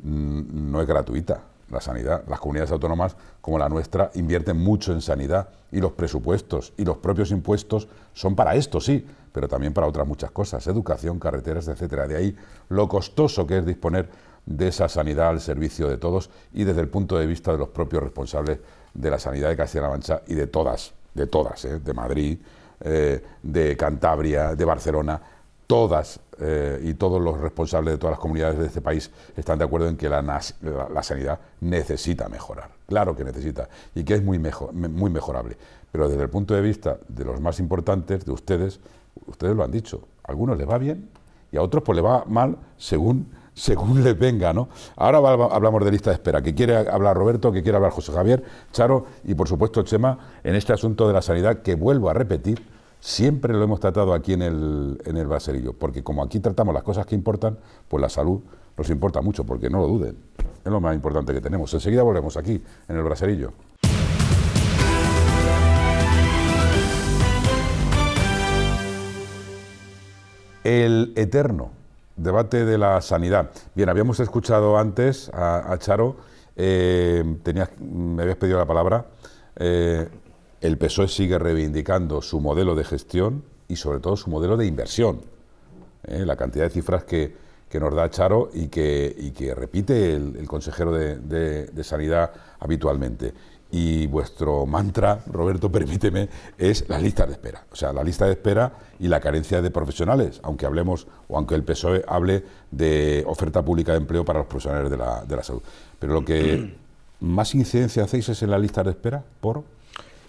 mm, no es gratuita. La sanidad, las comunidades autónomas como la nuestra invierten mucho en sanidad y los presupuestos y los propios impuestos son para esto, sí, pero también para otras muchas cosas, educación, carreteras, etcétera. De ahí lo costoso que es disponer de esa sanidad al servicio de todos y desde el punto de vista de los propios responsables de la sanidad de Castilla-La Mancha y de todas, de todas, ¿eh? de Madrid, eh, de Cantabria, de Barcelona, todas eh, y todos los responsables de todas las comunidades de este país están de acuerdo en que la, sanidad necesita mejorar. Claro que necesita y que es muy, muy mejorable. Pero desde el punto de vista de los más importantes, de ustedes, ustedes lo han dicho, a algunos les va bien y a otros pues le va mal según según les venga, ¿no? Ahora hablamos de lista de espera, que quiere hablar Roberto, que quiere hablar José Javier, Charo y por supuesto Chema en este asunto de la sanidad que vuelvo a repetir, Siempre lo hemos tratado aquí en el, en el porque como aquí tratamos las cosas que importan, pues la salud nos importa mucho, porque no lo duden. Es lo más importante que tenemos. Enseguida volvemos aquí, en el Braserillo. El eterno debate de la sanidad. Bien, habíamos escuchado antes a, Charo, eh, me habías pedido la palabra. Eh, el PSOE sigue reivindicando su modelo de gestión y sobre todo su modelo de inversión. ¿eh? La cantidad de cifras que, nos da Charo y que, que repite el, consejero de, Sanidad habitualmente. Y vuestro mantra, Roberto, permíteme, es la lista de espera. O sea, la lista de espera y la carencia de profesionales, aunque hablemos o aunque el PSOE hable de oferta pública de empleo para los profesionales de la, de la salud. Pero lo que más incidencia hacéis es en la lista de espera por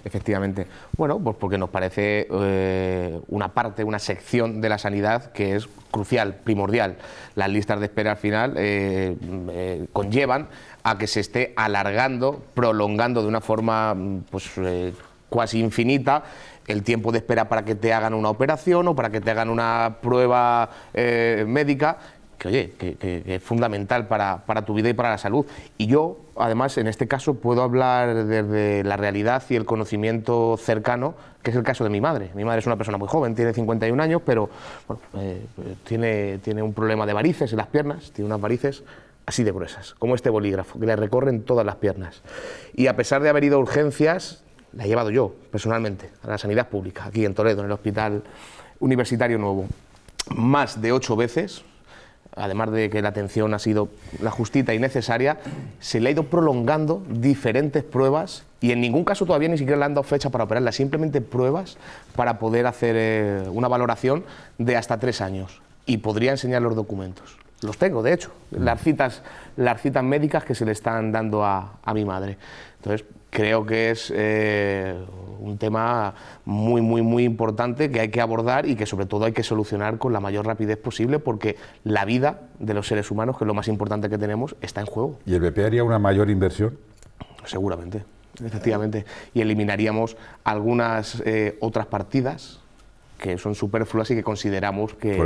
Efectivamente. Bueno, pues porque nos parece eh, una parte, una sección de la sanidad que es crucial, primordial. Las listas de espera al final eh, eh, conllevan a que se esté alargando, prolongando de una forma mm, pues cuasi infinita el tiempo de espera para que te hagan una operación o para que te hagan una prueba médica que oye, que, es fundamental para, para, tu vida y para la salud. Y yo, además, en este caso puedo hablar desde la realidad y el conocimiento cercano, que es el caso de mi madre. Mi madre es una persona muy joven, tiene 51 años, pero bueno, eh, tiene, tiene un problema de varices en las piernas, tiene unas varices así de gruesas, como este bolígrafo, que le recorren todas las piernas. Y a pesar de haber ido a urgencias, la he llevado yo, personalmente, a la sanidad pública, aquí en Toledo, en el Hospital Universitario Nuevo, más de ocho veces, además de que la atención ha sido la justita y necesaria, se le ha ido prolongando diferentes pruebas y en ningún caso todavía ni siquiera le han dado fecha para operarla, simplemente pruebas para poder hacer eh, una valoración de hasta tres años y podría enseñar los documentos. Los tengo, de hecho, las citas, las citas médicas que se le están dando a, a mi madre. Entonces, creo que es eh, un tema muy, muy, muy importante que hay que abordar y que sobre todo hay que solucionar con la mayor rapidez posible porque la vida de los seres humanos, que es lo más importante que tenemos, está en juego. ¿Y el BP haría una mayor inversión? Seguramente, efectivamente. Y eliminaríamos algunas eh, otras partidas que son superfluas y que consideramos que,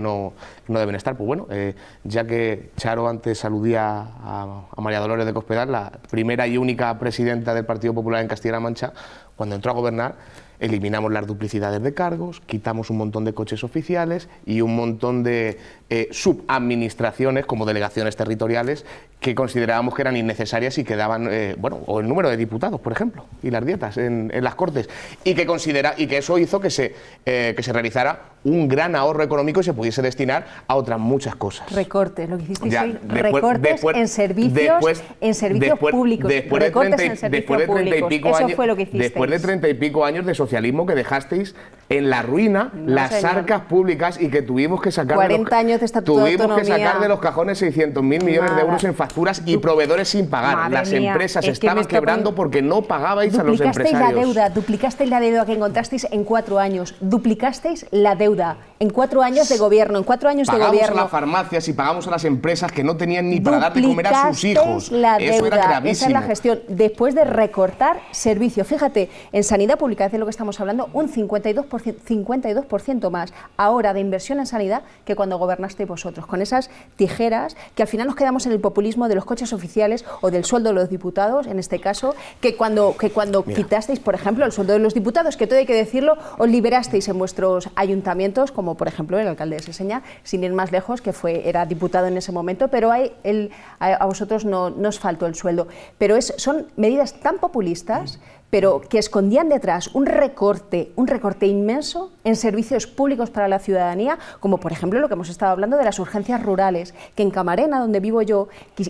no, no, deben estar. Pues bueno, eh, ya que Charo antes aludía a, María Dolores de Cospedal, la primera y única presidenta del Partido Popular en Castilla-La Mancha, cuando entró a gobernar, eliminamos las duplicidades de cargos, quitamos un montón de coches oficiales y un montón de eh, subadministraciones como delegaciones territoriales que considerábamos que eran innecesarias y quedaban, eh, bueno, o el número de diputados, por ejemplo, y las dietas en, las Cortes, y que, considera, y que eso hizo que se, eh, que se realizara un gran ahorro económico y se pudiese destinar a otras muchas cosas. Recortes, lo que hicisteis recortes en servicios, en servicios públicos, servicios de y pico años, Después de treinta y pico años de socialismo que dejasteis en la ruina las arcas públicas y que tuvimos que sacar 40 de los, años de tuvimos que sacar de los cajones 600 mil millones de euros en facturas y proveedores sin pagar las empresas estaban quebrando porque no pagabais a los empresarios duplicasteis la deuda duplicasteis la deuda que encontrasteis en cuatro años duplicasteis la deuda en cuatro años de gobierno en cuatro años de gobierno a las farmacias y pagamos a las empresas que no tenían ni para dar de comer a sus hijos la eso era gravísimo es la gestión después de recortar servicios. fíjate en sanidad pública hace lo que estamos hablando un 52%, 52 más ahora de inversión en sanidad que cuando gobernasteis vosotros, con esas tijeras que al final nos quedamos en el populismo de los coches oficiales o del sueldo de los diputados, en este caso, que cuando, que quitasteis, por ejemplo, el sueldo de los diputados, que todo hay que decirlo, os liberasteis en vuestros ayuntamientos, como por ejemplo el alcalde de Seseña, sin ir más lejos, que fue, era diputado en ese momento, pero hay a, vosotros no, os faltó el sueldo. Pero es, son medidas tan populistas pero que escondían detrás un recorte, un recorte inmenso en servicios públicos para la ciudadanía, como por ejemplo lo que hemos estado hablando de las urgencias rurales, que en Camarena, donde vivo yo,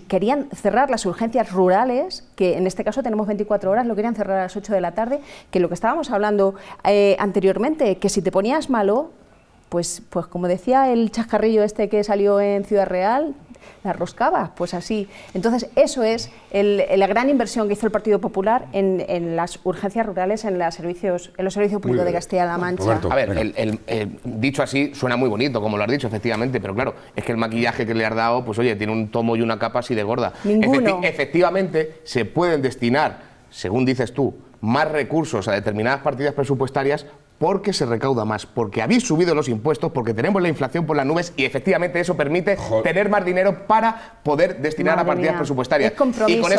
querían cerrar las urgencias rurales, que en este caso tenemos 24 horas, lo querían cerrar a las 8 de la tarde, que lo que estábamos hablando eh, anteriormente, que si te ponías malo, pues, pues, como decía el chascarrillo este que salió en Ciudad Real, la roscaba, pues así. Entonces, eso es la gran inversión que hizo el Partido Popular en, las urgencias rurales, en, las servicios, en los servicios públicos de Castilla-La Mancha. a ver, el, dicho así suena muy bonito, como lo has dicho, efectivamente, pero claro, es que el maquillaje que le has dado, pues oye, tiene un tomo y una capa así de gorda. Ninguno. efectivamente, se pueden destinar, según dices tú, más recursos a determinadas partidas presupuestarias porque se recauda más, porque habéis subido los impuestos, porque tenemos la inflación por las nubes y efectivamente eso permite tener más dinero para poder destinar a partidas presupuestarias. y con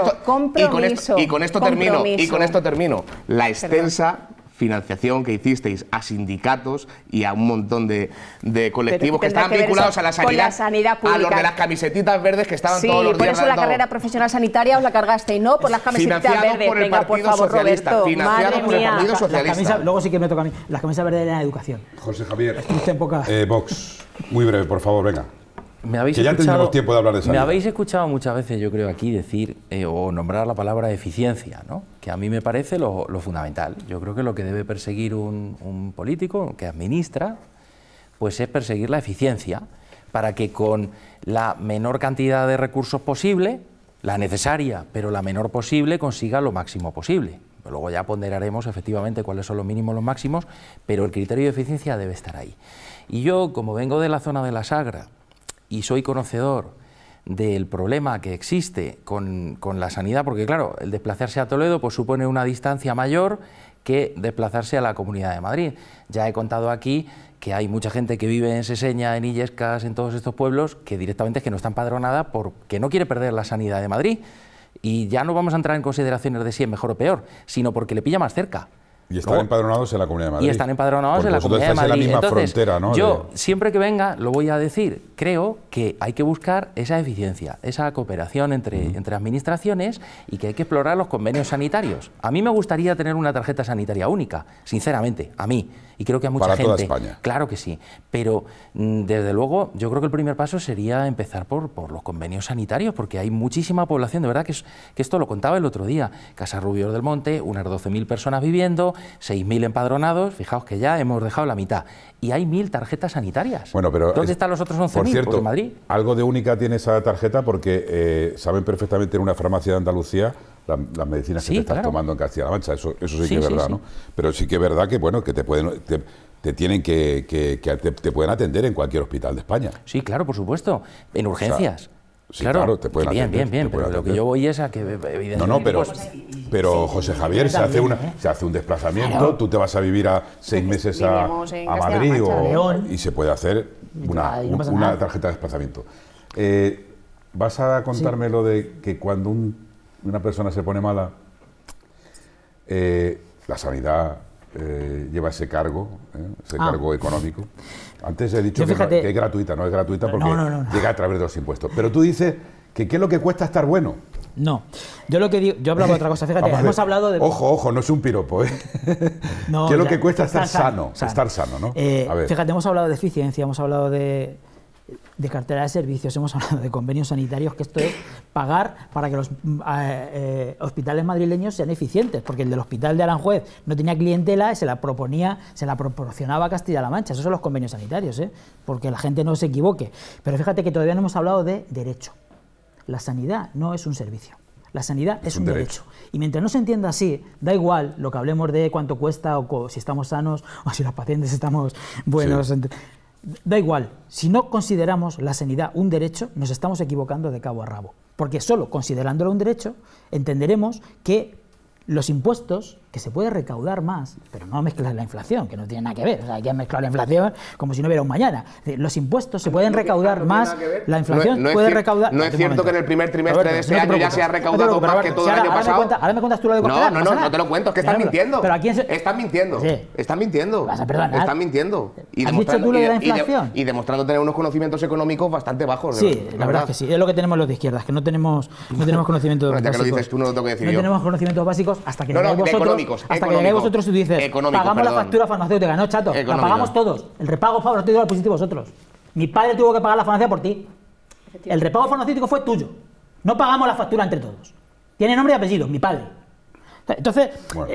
esto, y con esto, termino, y con esto termino. La extensa financiación que hicisteis a sindicatos y a un montón de, de colectivos que estaban vinculados a la sanidad, a los de las camisetitas verdes que estaban sí, todos los días. Por eso la carrera profesional sanitaria os la cargasteis, ¿no? Por las camisetas verdes. Por el por favor, el Partido Socialista. luego sí que me toca a mí. Las camisas verdes de la educación. José Javier. Eh, Vox. Muy breve, por favor, venga me habéis tiempo de hablar Me habéis escuchado muchas veces, yo creo, aquí decir eh, o nombrar la palabra eficiencia, ¿no? que a mí me parece lo, fundamental. Yo creo que lo que debe perseguir un, político que administra, pues es perseguir la eficiencia para que con la menor cantidad de recursos posible, la necesaria, pero la menor posible, consiga lo máximo posible. Luego ya ponderaremos efectivamente cuáles son los mínimos, los máximos, pero el criterio de eficiencia debe estar ahí. Y yo, como vengo de la zona de la Sagra, y soy conocedor del problema que existe con, la sanidad, porque claro, el desplazarse a Toledo pues, supone una distancia mayor que desplazarse a la Comunidad de Madrid. Ya he contado aquí que hay mucha gente que vive en Seseña, en Illescas, en todos estos pueblos, que directamente es que no está empadronada porque no quiere perder la sanidad de Madrid. Y ya no vamos a entrar en consideraciones de si es mejor o peor, sino porque le pilla más cerca. Y están empadronados en la Comunidad de Madrid. Y están empadronados en la Comunidad de Madrid. En la misma frontera, ¿no? Yo, siempre que venga, lo voy a decir, creo que hay que buscar esa eficiencia, esa cooperación entre, entre administraciones y que hay que explorar los convenios sanitarios. A mí me gustaría tener una tarjeta sanitaria única, sinceramente, a mí y creo que a mucha Para gente. Toda España. Claro que sí. Pero mm, desde luego, yo creo que el primer paso sería empezar por, por los convenios sanitarios, porque hay muchísima población, de verdad que, esto lo contaba el otro día. Casa Rubio del Monte, unas 12.000 personas viviendo, 6.000 empadronados, fijaos que ya hemos dejado la mitad. Y hay 1.000 tarjetas sanitarias. Bueno, pero ¿Dónde están los otros 11.000? Por cierto, Madrid. algo de única tiene esa tarjeta porque eh, saben perfectamente en una farmacia de Andalucía las medicinas que te estás tomando en Castilla-La Mancha, eso, eso sí, que es verdad, ¿no? Pero sí que es verdad que, bueno, que te pueden... Te, tienen que, que, te, pueden atender en cualquier hospital de España. Sí, claro, por supuesto, en urgencias. Sí, claro, te pueden bien, atender, Bien, bien, pero lo que yo voy es a que evidentemente... No, no, pero, pues, pero José Javier, se, hace una, ¿eh? se hace un desplazamiento, tú te vas a vivir a seis meses a, Madrid o, y se puede hacer una, tarjeta de desplazamiento. Eh, ¿Vas a contarme lo de que cuando un una persona se pone mala, eh, la sanidad eh, lleva ese cargo, eh, ese ah. cargo económico. Antes he dicho que, es gratuita, no es gratuita porque llega a través de los impuestos. Pero tú dices que qué es lo que cuesta estar bueno. No, yo lo que digo, yo hablaba de otra cosa, fíjate, ah, hemos hablado de... Ojo, ojo, no es un piropo, ¿eh? ¿Qué es lo que cuesta estar sano, estar sano, ¿no? Fíjate, hemos hablado de eficiencia, hemos hablado de de cartera de servicios, hemos hablado de convenios sanitarios, que esto es pagar para que los mm, eh, hospitales madrileños sean eficientes, porque el del hospital de Aranjuez no tenía clientela y se la proponía, se la proporcionaba a Castilla-La Mancha. Esos son los convenios sanitarios, ¿eh? porque la gente no se equivoque. Pero fíjate que todavía no hemos hablado de derecho. La sanidad no es un servicio. La sanidad es, un, derecho. Y mientras no se entienda así, da igual lo que hablemos de cuánto cuesta o si estamos sanos o si los pacientes estamos buenos da igual, si no consideramos la sanidad un derecho, nos estamos equivocando de cabo a rabo. Porque solo considerándolo un derecho, entenderemos que los impuestos, que se puede recaudar más, pero no mezclar la inflación, que no tiene nada que ver. O sea, hay mezclar la inflación como si no hubiera un mañana. Los impuestos se pueden recaudar más, la inflación puede recaudar... No es cierto que en el primer trimestre de este año ya se ha recaudado más que todo el año pasado. ahora me cuentas tú lo de No, no, no, no te lo cuento, es que están mintiendo. Están mintiendo. Están mintiendo. Están mintiendo. Y demostrando tener unos conocimientos económicos bastante bajos. Sí, la verdad es que sí. Es lo que tenemos los de izquierdas, que no tenemos, no tenemos conocimientos básicos. no No tenemos conocimientos básicos hasta que no, vosotros, hasta que y dices, pagamos la factura farmacéutica, no chato, la pagamos todos. El repago farmacéutico lo pusiste vosotros. Mi padre tuvo que pagar la farmacia por ti. El repago farmacéutico fue tuyo. No pagamos la factura entre todos. Tiene nombre y apellido, mi padre. Entonces,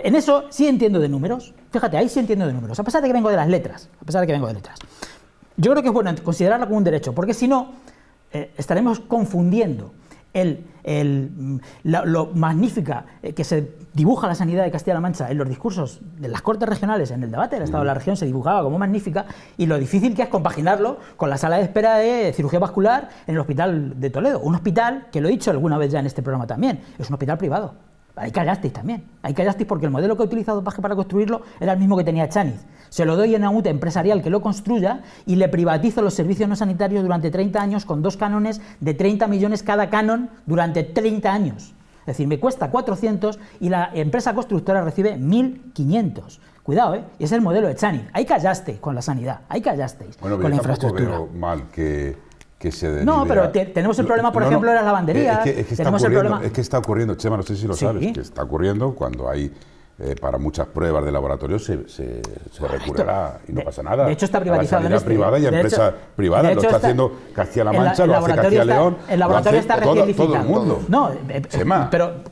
en eso sí entiendo de números. Fíjate, ahí sí entiendo de números. A pesar de que vengo de las letras. A pesar de que vengo de letras. Yo creo que es bueno considerarlo como un derecho, porque si no, eh, estaremos confundiendo el, mm, lo magnífica eh, que se dibuja la sanidad de Castilla-La Mancha en los discursos de las Cortes Regionales, en el debate del Estado de la Región, se dibujaba como magnífica, y lo difícil que es compaginarlo con la sala de espera de cirugía vascular en el Hospital de Toledo. Un hospital, que lo he dicho alguna vez ya en este programa también, es un hospital privado. Hay callasteis también. Hay callasteis porque el modelo que ha utilizado Paje para construirlo era el mismo que tenía Chaniz. Se lo doy a una empresarial que lo construya y le privatizo los servicios no sanitarios durante 30 años con dos cánones de 30 millones cada canon durante 30 años. Es decir, me cuesta 400 y la empresa constructora recibe 1.500. Cuidado, ¿eh? y es el modelo de Chani. Ahí callasteis con la sanidad, ahí callasteis con la infraestructura. mal que, se No, pero tenemos el problema, por ejemplo, era de las lavanderías. Es que, está el que está ocurriendo, Chema, no sé si lo sabes, que está ocurriendo cuando hay eh, para muchas pruebas de laboratorio se, recurrirá y no pasa nada. De hecho está privatizado. La empresa este- privada y a empresas privada lo está, haciendo Castilla-La Mancha, lo hace Castilla-León. El laboratorio, está, el No, pero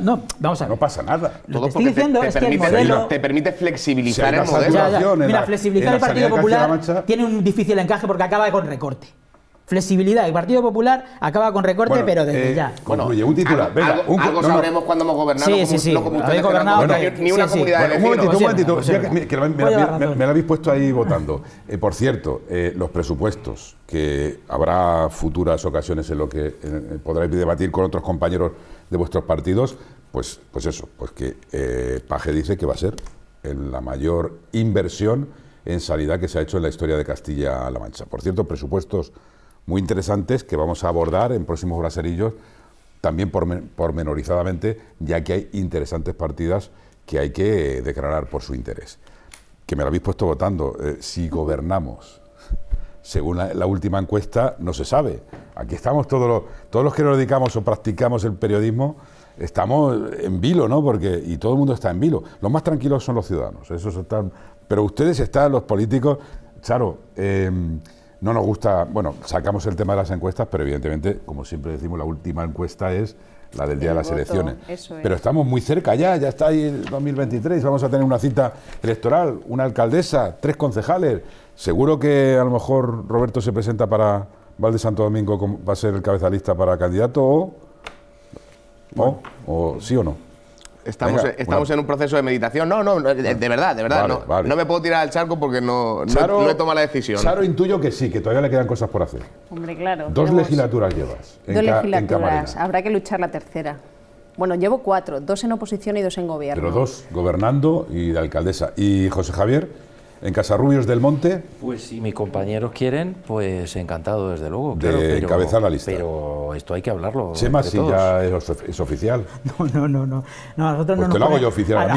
no, no, vamos a No pasa nada. Lo estoy diciendo es que el modelo... Te permite flexibilizar el modelo. Mira, flexibilizar el Partido Popular tiene un difícil encaje porque acaba con recorte. Flexibilidad. El Partido Popular acaba con recorte, pero desde eh, ya. Bueno, oye, un titular. Venga, sabremos cuando hemos gobernado. Sí, No ni una comunidad de Un momentito, un momentito. me, habéis puesto ahí votando. Eh, por cierto, eh, los presupuestos, que habrá futuras ocasiones en lo que podréis debatir con otros compañeros de vuestros partidos, pues, pues eso, pues que eh, Paje dice que va a ser la mayor inversión en salida que se ha hecho en la historia de Castilla-La Mancha. Por cierto, presupuestos muy interesantes que vamos a abordar en próximos braserillos, también pormenorizadamente, ya que hay interesantes partidas que hay que eh, declarar por su interés. Que me lo habéis puesto votando, eh, si gobernamos. Según la, última encuesta, no se sabe. Aquí estamos todos los, todos los que nos dedicamos o practicamos el periodismo, estamos en vilo, ¿no? Porque, y todo el mundo está en vilo. Los más tranquilos son los ciudadanos, esos están. Pero ustedes están, los políticos, claro. Eh, em, no nos gusta, bueno, sacamos el tema de las encuestas, pero evidentemente, como siempre decimos, la última encuesta es la del día de las elecciones. Pero estamos muy cerca ya, ya está ahí el 2023, vamos a tener una cita electoral, una alcaldesa, tres concejales. Seguro que a lo mejor Roberto se presenta para Valde Santo Domingo, como va a ser el cabezalista para candidato o sí o no. Estamos, en un proceso de meditación. No, no, de, verdad, de verdad. no, no, me puedo tirar al charco porque no, no, he tomado la decisión. Claro, intuyo que sí, que todavía le quedan cosas por hacer. Hombre, claro. Dos legislaturas llevas. Dos legislaturas. Habrá que luchar la tercera. Bueno, llevo cuatro, dos en oposición y dos en gobierno. Pero dos gobernando y de alcaldesa. Y José Javier, ¿En Casarrubios del Monte? Pues si mis compañeros quieren, pues encantado, desde luego. de encabezar la lista. Pero esto hay que hablarlo. Sema, si ya es, oficial. No, no, no. no. a nosotros no pues nos lo ponen, hago yo oficial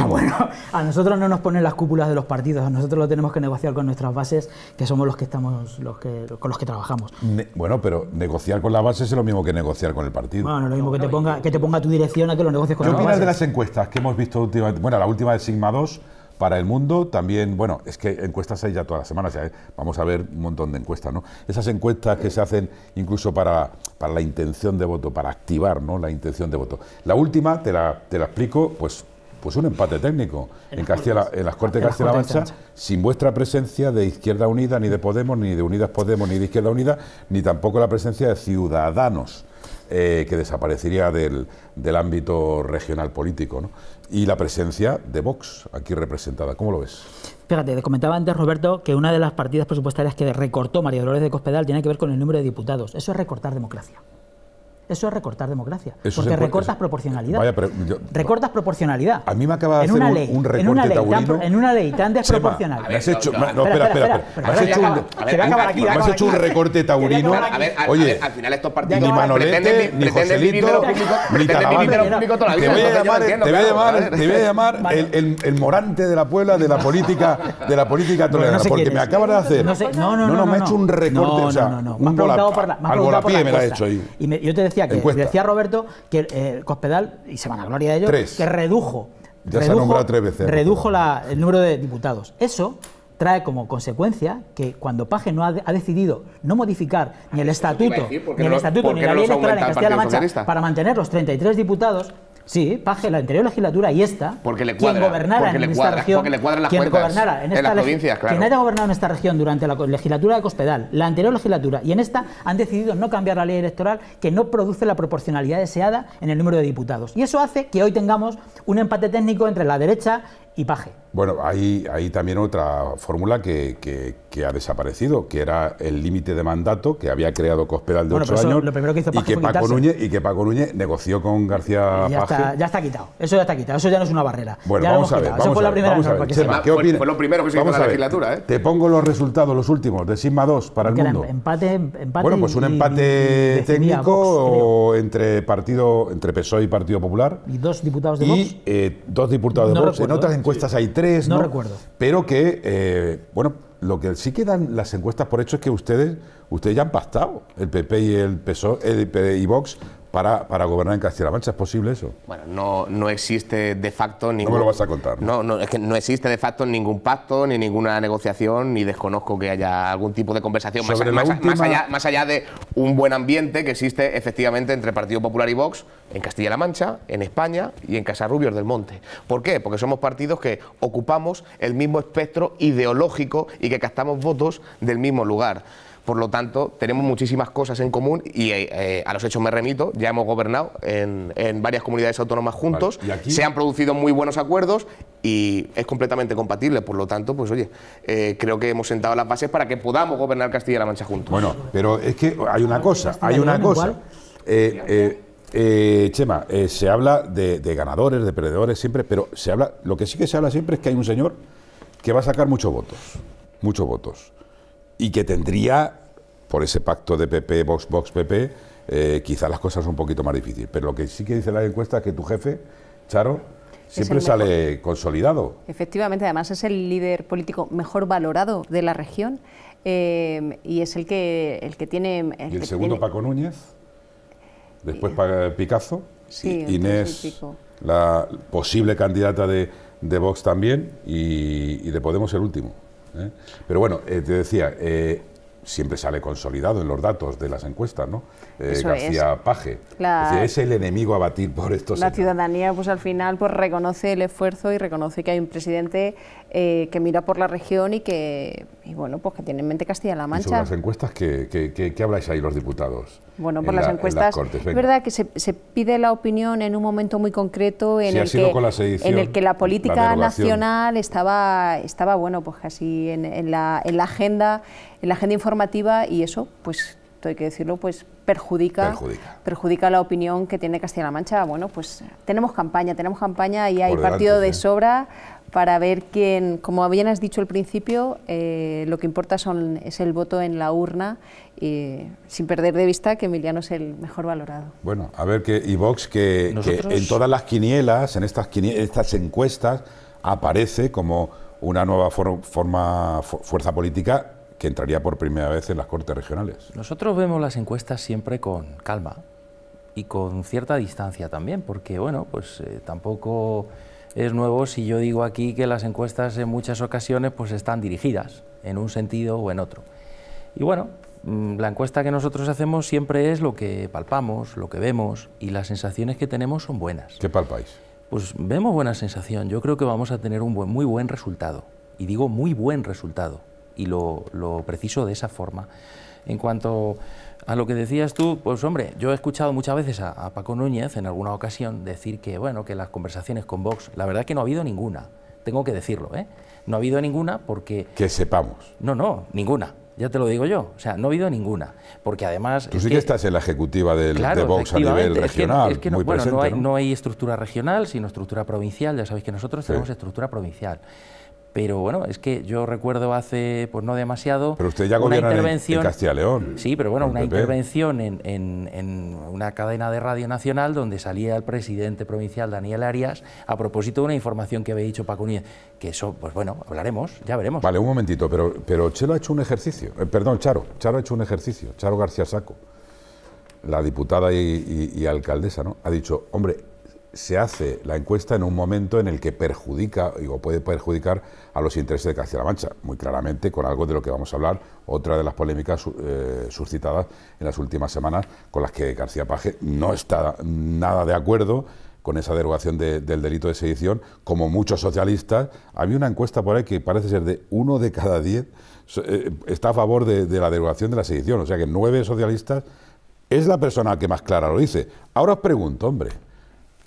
a nosotros no nos ponen las cúpulas de los partidos, a nosotros lo tenemos que negociar con nuestras bases, que somos los que estamos, los que, con los que trabajamos. bueno, pero negociar con las bases es lo mismo que negociar con el partido. Bueno, lo mismo que, te ponga, que te ponga tu dirección a que lo negocies con ¿Qué opinas de las encuestas que hemos visto últimamente? Bueno, la última de Sigma 2 para el mundo también, bueno, es que encuestas hay ya todas las semanas, ¿eh? vamos a ver un montón de encuestas, ¿no? Esas encuestas que se hacen incluso para, la intención de voto, para activar la intención de voto. La última, te la, te explico, pues pues un empate técnico en, las Cortes de Castilla-La Mancha, sin vuestra presencia de Izquierda Unida, ni de Podemos, ni de Unidas Podemos, ni de Izquierda Unida, ni tampoco la presencia de Ciudadanos, eh, que desaparecería del, del ámbito regional político. ¿no? y la presencia de Vox aquí representada. ¿Cómo lo ves? Fíjate, te comentaba antes, Roberto, que una de las partidas presupuestarias que recortó María Dolores de Cospedal tiene que ver con el número de diputados. Eso es recortar democracia. Eso es recortar democracia. porque recortas proporcionalidad. recortas proporcionalidad. A mí me acaba de hacer un, recorte en una ley, taurino. en una ley tan desproporcional. me has hecho, no, espera, espera, Me has hecho un, recorte taurino. oye, al final estos partidos ni Manolete, ni Joselito, ni Te voy a llamar, te voy a llamar, te voy a llamar el morante de la Puebla de la política de la política porque me acabas de hacer. No, no, no, no, me ha hecho un recorte, No, no, no. Me ha por Algo la me lo ha hecho ahí. yo te decía que decía Roberto que el eh, Cospedal, y se van a gloria de ellos, que redujo, el número de diputados. Eso trae como consecuencia que cuando Paje no ha, decidido no modificar ni el estatuto, ni el estatuto, ni la ley electoral en Castilla-La Mancha para mantener los 33 diputados, Sí, Paje, la anterior legislatura y esta. Porque le Quien gobernara en esta región. gobernado en esta región durante la legislatura de Cospedal, la anterior legislatura y en esta, han decidido no cambiar la ley electoral que no produce la proporcionalidad deseada en el número de diputados. Y eso hace que hoy tengamos un empate técnico entre la derecha y Paje. Bueno, hay, también otra fórmula que, ha desaparecido, que era el límite de mandato que había creado Cospedal de 8 ocho años. y, que Paco Núñez, y que Paco Núñez negoció con García ya Está, ¿eh? ya está quitado, eso ya está quitado, eso ya no es una barrera. Bueno, vamos, a ver, vamos, a ¿qué fue, lo primero que se hizo en la legislatura. ¿eh? Te pongo los resultados, los últimos, de Sigma 2 para el mundo. Empate, empate bueno, pues un empate técnico entre partido entre PSOE y Partido Popular. Y dos diputados de Vox. Y eh, dos diputados de Vox. en otras encuestas hay tres no, recuerdo. Pero que, eh, bueno, lo que sí quedan las encuestas por hecho es que ustedes, ustedes ya han pactado, el PP y el PSOE, el PP y Vox para, para gobernar en Castilla-La Mancha. ¿Es posible eso? Bueno, no, no existe de facto ningún... No me lo vas a contar. No, no, es que no existe de facto ningún pacto, ni ninguna negociación, ni desconozco que haya algún tipo de conversación más, allá, más allá de un buen ambiente que existe efectivamente entre Partido Popular y Vox en Castilla-La Mancha, en España y en Casarrubios del Monte. ¿Por qué? Porque somos partidos que ocupamos el mismo espectro ideológico y que captamos votos del mismo lugar. Por lo tanto, tenemos muchísimas cosas en común y eh, eh, a los hechos me remito, ya hemos gobernado en, varias comunidades autónomas juntos, se han producido muy buenos acuerdos y es completamente compatible, por lo tanto, pues oye, eh, creo que hemos sentado las bases para que podamos gobernar Castilla-La Mancha juntos. Bueno, pero es que hay una cosa, hay una cosa. Chema, se habla de, de, ganadores, de perdedores siempre, pero se habla, lo que sí que se habla siempre es que hay un señor que va a sacar muchos votos, muchos votos y que tendría, por ese pacto de PP, Vox, Vox, PP, eh, quizás las cosas son un poquito más difíciles. Pero lo que sí que dice la encuesta es que tu jefe, Charo, siempre sale consolidado. Efectivamente, además es el líder político mejor valorado de la región eh, y es el que, el que tiene... El y el segundo Paco Núñez, después Picasso, Inés, la posible candidata de, Vox también y de Podemos el último. ¿eh? Pero bueno, eh, te decía, eh, siempre sale consolidado en los datos de las encuestas, ¿no? Eh, García Paje. es, el enemigo a batir por estos. La ciudadanía, pues al final, pues reconoce el esfuerzo y reconoce que hay un presidente eh, que mira por la región y que, bueno, pues que tiene en mente Castilla-La Mancha. las encuestas, que habláis ahí los diputados? Bueno, por pues, las encuestas, es verdad que se, pide la opinión en un momento muy concreto en, el, que, la política nacional estaba, estaba, bueno, pues casi en, la, en la agenda, en la agenda informativa y eso, pues hay que decirlo, pues perjudica, perjudica, la opinión que tiene Castilla-La Mancha. Bueno, pues eh, tenemos campaña, tenemos campaña y hay partido de sobra para ver quién, como bien has dicho al principio, eh, lo que importa son, es el voto en la urna, y sin perder de vista que Emiliano es el mejor valorado. Bueno, a ver, que, y Vox, que, en todas las quinielas, en estas, estas encuestas, aparece como una nueva forma, fuerza política que entraría por primera vez en las Cortes Regionales. Nosotros vemos las encuestas siempre con calma y con cierta distancia también, porque bueno, pues eh, tampoco es nuevo si yo digo aquí que las encuestas en muchas ocasiones pues están dirigidas en un sentido o en otro. Y bueno, mm, la encuesta que nosotros hacemos siempre es lo que palpamos, lo que vemos y las sensaciones que tenemos son buenas. ¿Qué palpáis? Pues vemos buena sensación. Yo creo que vamos a tener un buen, muy buen resultado. Y digo muy buen resultado, y lo, preciso de esa forma. En cuanto a lo que decías tú, pues hombre, yo he escuchado muchas veces a, Paco Núñez en alguna ocasión decir que, bueno, que las conversaciones con Vox, la verdad que no ha habido ninguna, tengo que decirlo, ¿eh? No ha habido ninguna porque... Que sepamos. No, no, ninguna. Ya te lo digo yo, o sea, no ha habido ninguna, porque además... Tú sí que, estás en la ejecutiva del, de Vox a nivel regional, es que, no, no hay, estructura regional, sino estructura provincial, ya sabéis que nosotros tenemos estructura provincial. Pero bueno, es que yo recuerdo hace, pues no demasiado, pero una intervención en, Castilla León. Sí, pero bueno, una intervención en, en, en, una cadena de radio nacional donde salía el presidente provincial Daniel Arias a propósito de una información que había dicho Paco Que eso, pues bueno, hablaremos, ya veremos. Vale, un momentito, pero, pero Chelo ha hecho un ejercicio, eh, perdón, Charo, Charo ha hecho un ejercicio, Charo García Saco, la diputada y, y alcaldesa, ¿no? Ha dicho, hombre, se hace la encuesta en un momento en el que perjudica o puede perjudicar a los intereses de García la Mancha, muy claramente con algo de lo que vamos a hablar, otra de las polémicas eh, suscitadas en las últimas semanas con las que García Page no está nada de acuerdo con esa derogación del delito de sedición, como muchos socialistas. Había una encuesta por ahí que parece ser de uno de cada diez eh, está a favor de, de la derogación de la sedición, o sea que nueve socialistas es la persona que más clara lo dice. Ahora os pregunto, hombre.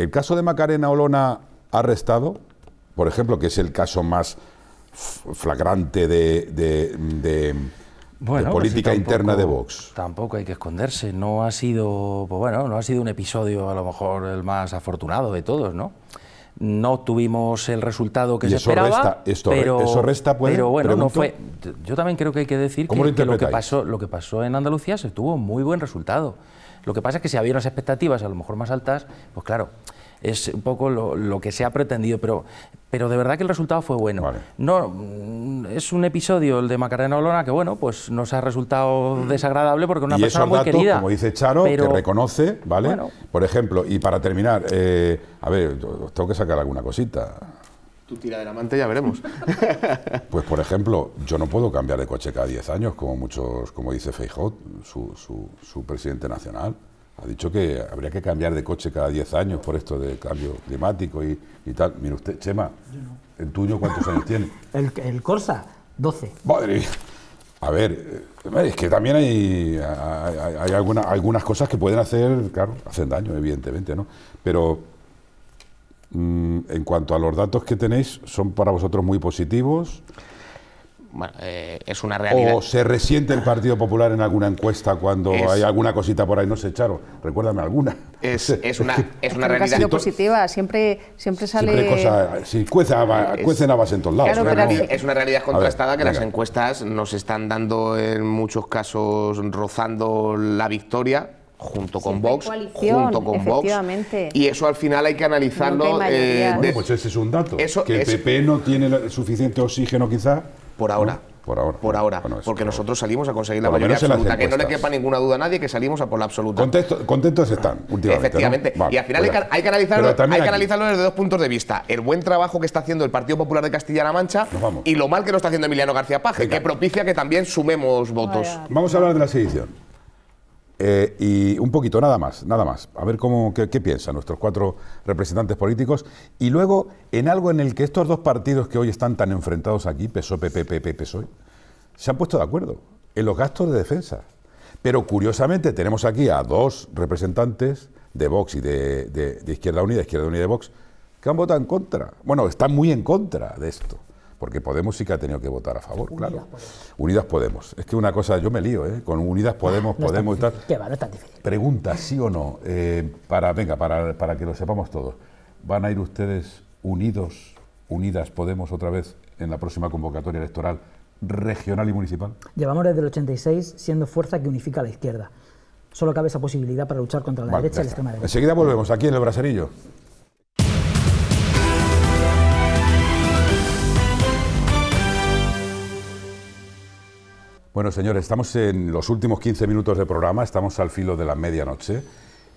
El caso de Macarena Olona arrestado, por ejemplo, que es el caso más flagrante de, pues política interna de Vox. Tampoco hay que esconderse, no ha sido, pues bueno, no ha sido un episodio a lo mejor el más afortunado de todos, ¿no? no tuvimos el resultado que se eso esperaba. Resta, esto, pero, eso resta, pues, pero bueno, no fue. Yo también creo que hay que decir que, lo, que pasó, lo que pasó en Andalucía se tuvo muy buen resultado. Lo que pasa es que si había unas expectativas a lo mejor más altas, pues claro, es un poco lo, que se ha pretendido, pero, pero de verdad que el resultado fue bueno. No, mm, es un episodio, el de Macarena Olona, que bueno, pues nos ha resultado mm. desagradable porque una persona muy querida. Como dice Charo, que reconoce, ¿vale? Por ejemplo, y para terminar, eh, a ver, tengo que sacar alguna cosita tira de la manta ya veremos. pues por ejemplo, yo no puedo cambiar de coche cada 10 años, como muchos, como dice Feijot, su, presidente nacional. Ha dicho que habría que cambiar de coche cada 10 años por esto de cambio climático y, tal. Mira usted, Chema, ¿el tuyo cuántos años tiene? El, el Corsa, 12. Madre A ver, eh, es que también hay, hay, algunas cosas que pueden hacer, claro, hacen daño, evidentemente, ¿no? Pero Mm, en cuanto a los datos que tenéis, ¿son para vosotros muy positivos? Eh, es una realidad. ¿O se resiente el Partido Popular en alguna encuesta cuando hay alguna cosita por ahí? No sé, Charo, recuérdame alguna. Es, una, es una realidad. positiva, siempre, siempre sale... Siempre cosa, si en todos lados. es una realidad contrastada que las encuestas nos están dando en muchos casos rozando la victoria, junto con Vox, junto con Vox. Y eso al final hay que analizarlo. Eh, pues ese es un dato. que el PP no tiene suficiente oxígeno quizá. Por ahora. Por ahora. Por ahora. porque nosotros salimos a conseguir la mayoría absoluta. Que no le quepa ninguna duda a nadie que salimos a por la absoluta. contentos están, ah, últimamente. Efectivamente. y al final hay pues que, analizarlo, hay que analizarlo desde dos puntos de vista. El buen trabajo que está haciendo el Partido Popular de Castilla-La Mancha y lo mal que no está haciendo Emiliano García Paje, que propicia que también sumemos votos. Vamos a hablar de la sedición. Eh, y un poquito, nada más, nada más. A ver cómo, qué, piensan nuestros cuatro representantes políticos. Y luego, en algo en el que estos dos partidos que hoy están tan enfrentados aquí, PSOE, PP, PP, PSOE, se han puesto de acuerdo en los gastos de defensa. Pero curiosamente tenemos aquí a dos representantes de Vox y de, de Izquierda Unida, Izquierda Unida y de Vox, que han votado en contra. Bueno, están muy en contra de esto porque Podemos sí que ha tenido que votar a favor, claro. Unidas Podemos. Es que una cosa, yo me lío, ¿eh? Con Unidas ah, Podemos, Podemos y tal. va, no es tan difícil. Pregunta, sí o no, eh, para, venga, para, para que lo sepamos todos. ¿Van a ir ustedes unidos, Unidas Podemos otra vez en la próxima convocatoria electoral regional y municipal? Llevamos desde el 86 siendo fuerza que unifica a la izquierda. Solo cabe esa posibilidad para luchar contra la derecha y el derecha. Enseguida volvemos aquí en el Braserillo. Bueno, señores, estamos en los últimos 15 minutos de programa, estamos al filo de la medianoche.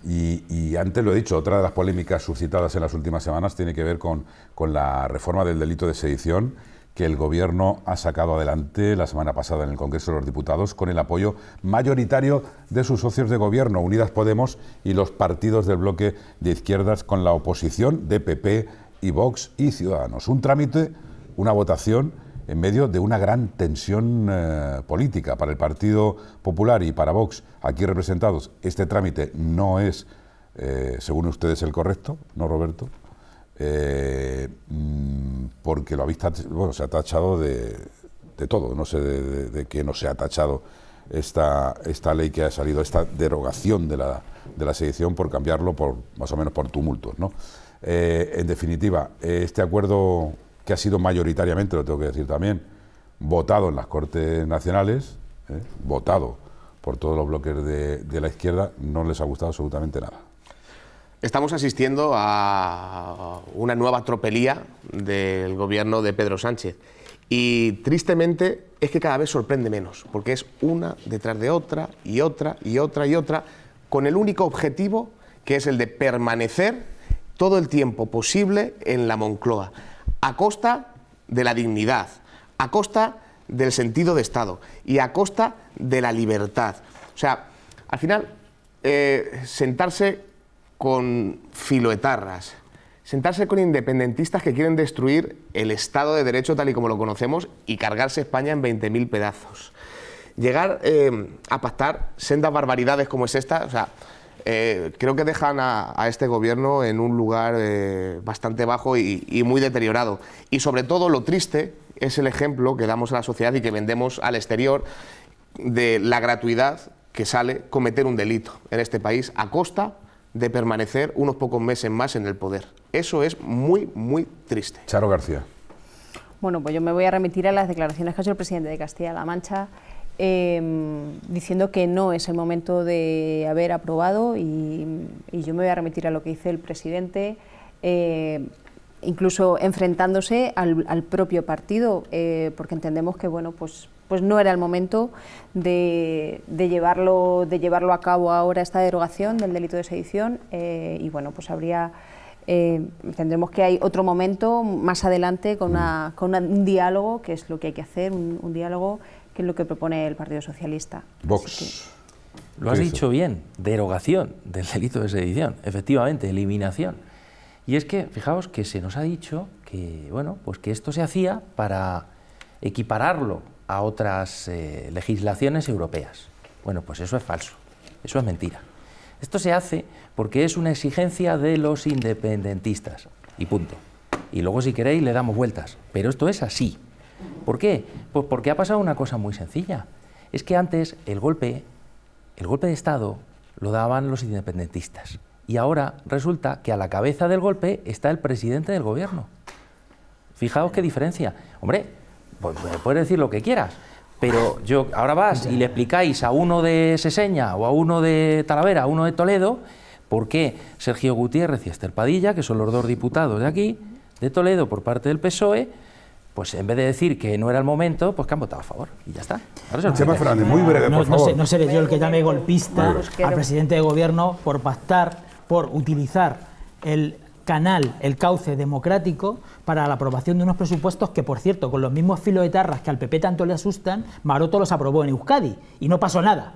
Y, y, antes lo he dicho, otra de las polémicas suscitadas en las últimas semanas tiene que ver con, con, la reforma del delito de sedición que el Gobierno ha sacado adelante la semana pasada en el Congreso de los Diputados con el apoyo mayoritario de sus socios de Gobierno, Unidas Podemos y los partidos del bloque de izquierdas con la oposición de PP y Vox y Ciudadanos. Un trámite, una votación en medio de una gran tensión eh, política para el Partido Popular y para Vox, aquí representados. Este trámite no es, eh, según ustedes, el correcto, ¿no, Roberto? Eh, mm, porque lo habéis visto, bueno, se ha tachado de, todo, no sé de, qué no se ha tachado esta, esta ley que ha salido, esta derogación de la, de la sedición por cambiarlo por más o menos por tumultos. ¿no? en definitiva, este acuerdo que ha sido mayoritariamente, lo tengo que decir también, votado en las Cortes Nacionales, ¿eh? votado por todos los bloques de la izquierda, no les ha gustado absolutamente nada. Estamos asistiendo a una nueva tropelía del gobierno de Pedro Sánchez. Y tristemente es que cada vez sorprende menos, porque es una detrás de otra y otra y otra y otra, con el único objetivo que es el de permanecer todo el tiempo posible en la Moncloa a costa de la dignidad, a costa del sentido de Estado y a costa de la libertad. O sea, al final, eh, sentarse con filoetarras, sentarse con independentistas que quieren destruir el Estado de Derecho tal y como lo conocemos y cargarse España en 20.000 pedazos. Llegar eh, a pactar sendas barbaridades como es esta, o sea, eh, creo que dejan a, este gobierno en un lugar eh, bastante bajo y, y, muy deteriorado. Y sobre todo lo triste es el ejemplo que damos a la sociedad y que vendemos al exterior de la gratuidad que sale cometer un delito en este país a costa de permanecer unos pocos meses más en el poder. Eso es muy, muy triste. Charo García. Bueno, pues yo me voy a remitir a las declaraciones que ha hecho el presidente de Castilla-La Mancha Em, diciendo que no es el momento de haber aprobado y, yo me voy a remitir a lo que dice el presidente, eh, incluso enfrentándose al, propio partido, eh, porque entendemos que bueno, pues, pues no era el momento de, llevarlo, de llevarlo a cabo ahora esta derogación del delito de sedición eh, y bueno, pues habría... tendremos que hay otro momento más adelante con, un diálogo, que es lo que hay que hacer, un diálogo que es lo que propone el Partido Socialista. Vox. Lo has dicho bien, derogación del delito de sedición, efectivamente, eliminación. Y es que, fijaos que se nos ha dicho que, bueno, pues que esto se hacía para equipararlo a otras eh, legislaciones europeas. Bueno, pues eso es falso, eso es mentira. Esto se hace porque es una exigencia de los independentistas, y punto. Y luego, si queréis, le damos vueltas, pero esto es así. ¿Por qué? Pues porque ha pasado una cosa muy sencilla. Es que antes el golpe, el golpe de Estado lo daban los independentistas. Y ahora resulta que a la cabeza del golpe está el presidente del gobierno. Fijaos qué diferencia. Hombre, pues, pues puedes decir lo que quieras, pero yo ahora vas y le explicáis a uno de Seseña o a uno de Talavera, a uno de Toledo, por qué Sergio Gutiérrez y Esther Padilla, que son los dos diputados de aquí, de Toledo por parte del PSOE, pues en vez de decir que no era el momento, pues que han votado a favor. Y ya está. Ahora Fernández, muy breve, no, seré yo el que llame golpista al presidente de gobierno por pactar, por utilizar el canal, el cauce democrático para la aprobación de unos presupuestos que, por cierto, con los mismos de tarras que al PP tanto le asustan, Maroto los aprobó en Euskadi y no pasó nada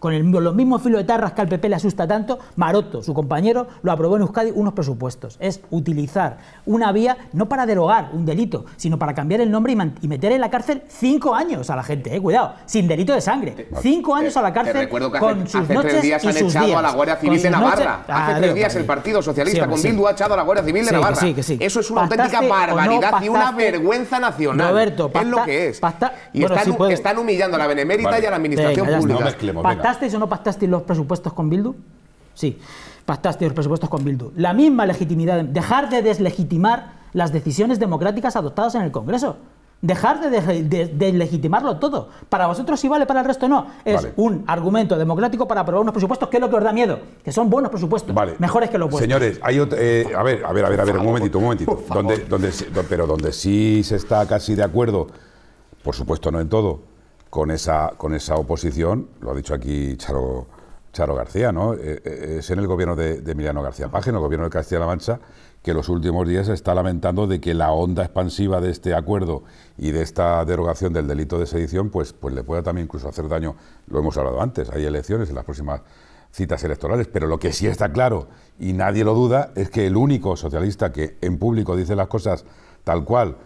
con los mismos filos de tarras que al PP le asusta tanto, Maroto, su compañero, lo aprobó en Euskadi unos presupuestos. Es utilizar una vía no para derogar un delito, sino para cambiar el nombre y, meter en la cárcel cinco años a la gente, eh, cuidado, sin delito de sangre. Eh, cinco eh, años a la cárcel con sus hace, con sus hace tres días han echado a la Guardia Civil de Navarra. hace tres días el Partido Socialista con Bildu ha echado a la Guardia Civil de Navarra. Eso es una auténtica barbaridad y una vergüenza nacional. Roberto, es lo que es. y están, humillando a la Benemérita y a la Administración Pública. ¿Pactasteis o no pactasteis los presupuestos con Bildu? Sí, pactasteis los presupuestos con Bildu. La misma legitimidad, dejar de deslegitimar las decisiones democráticas adoptadas en el Congreso. Dejar de, deslegitimarlo todo. Para vosotros sí vale, para el resto no. Es un argumento democrático para aprobar unos presupuestos que es lo que os da miedo. Que son buenos presupuestos. Vale. Mejores que los buenos. Señores, hay otro, eh, a ver, a ver, a ver, a ver, un momentito, un momentito. Donde, donde, pero donde sí se está casi de acuerdo, por supuesto no en todo, con esa, con esa oposición, lo ha dicho aquí Charo, Charo García, ¿no? Eh, eh, es en el gobierno de, Emiliano García en el gobierno de Castilla-La Mancha, que los últimos días se está lamentando de que la onda expansiva de este acuerdo y de esta derogación del delito de sedición, pues, pues le pueda también incluso hacer daño, lo hemos hablado antes, hay elecciones en las próximas citas electorales, pero lo que sí está claro, y nadie lo duda, es que el único socialista que en público dice las cosas tal cual,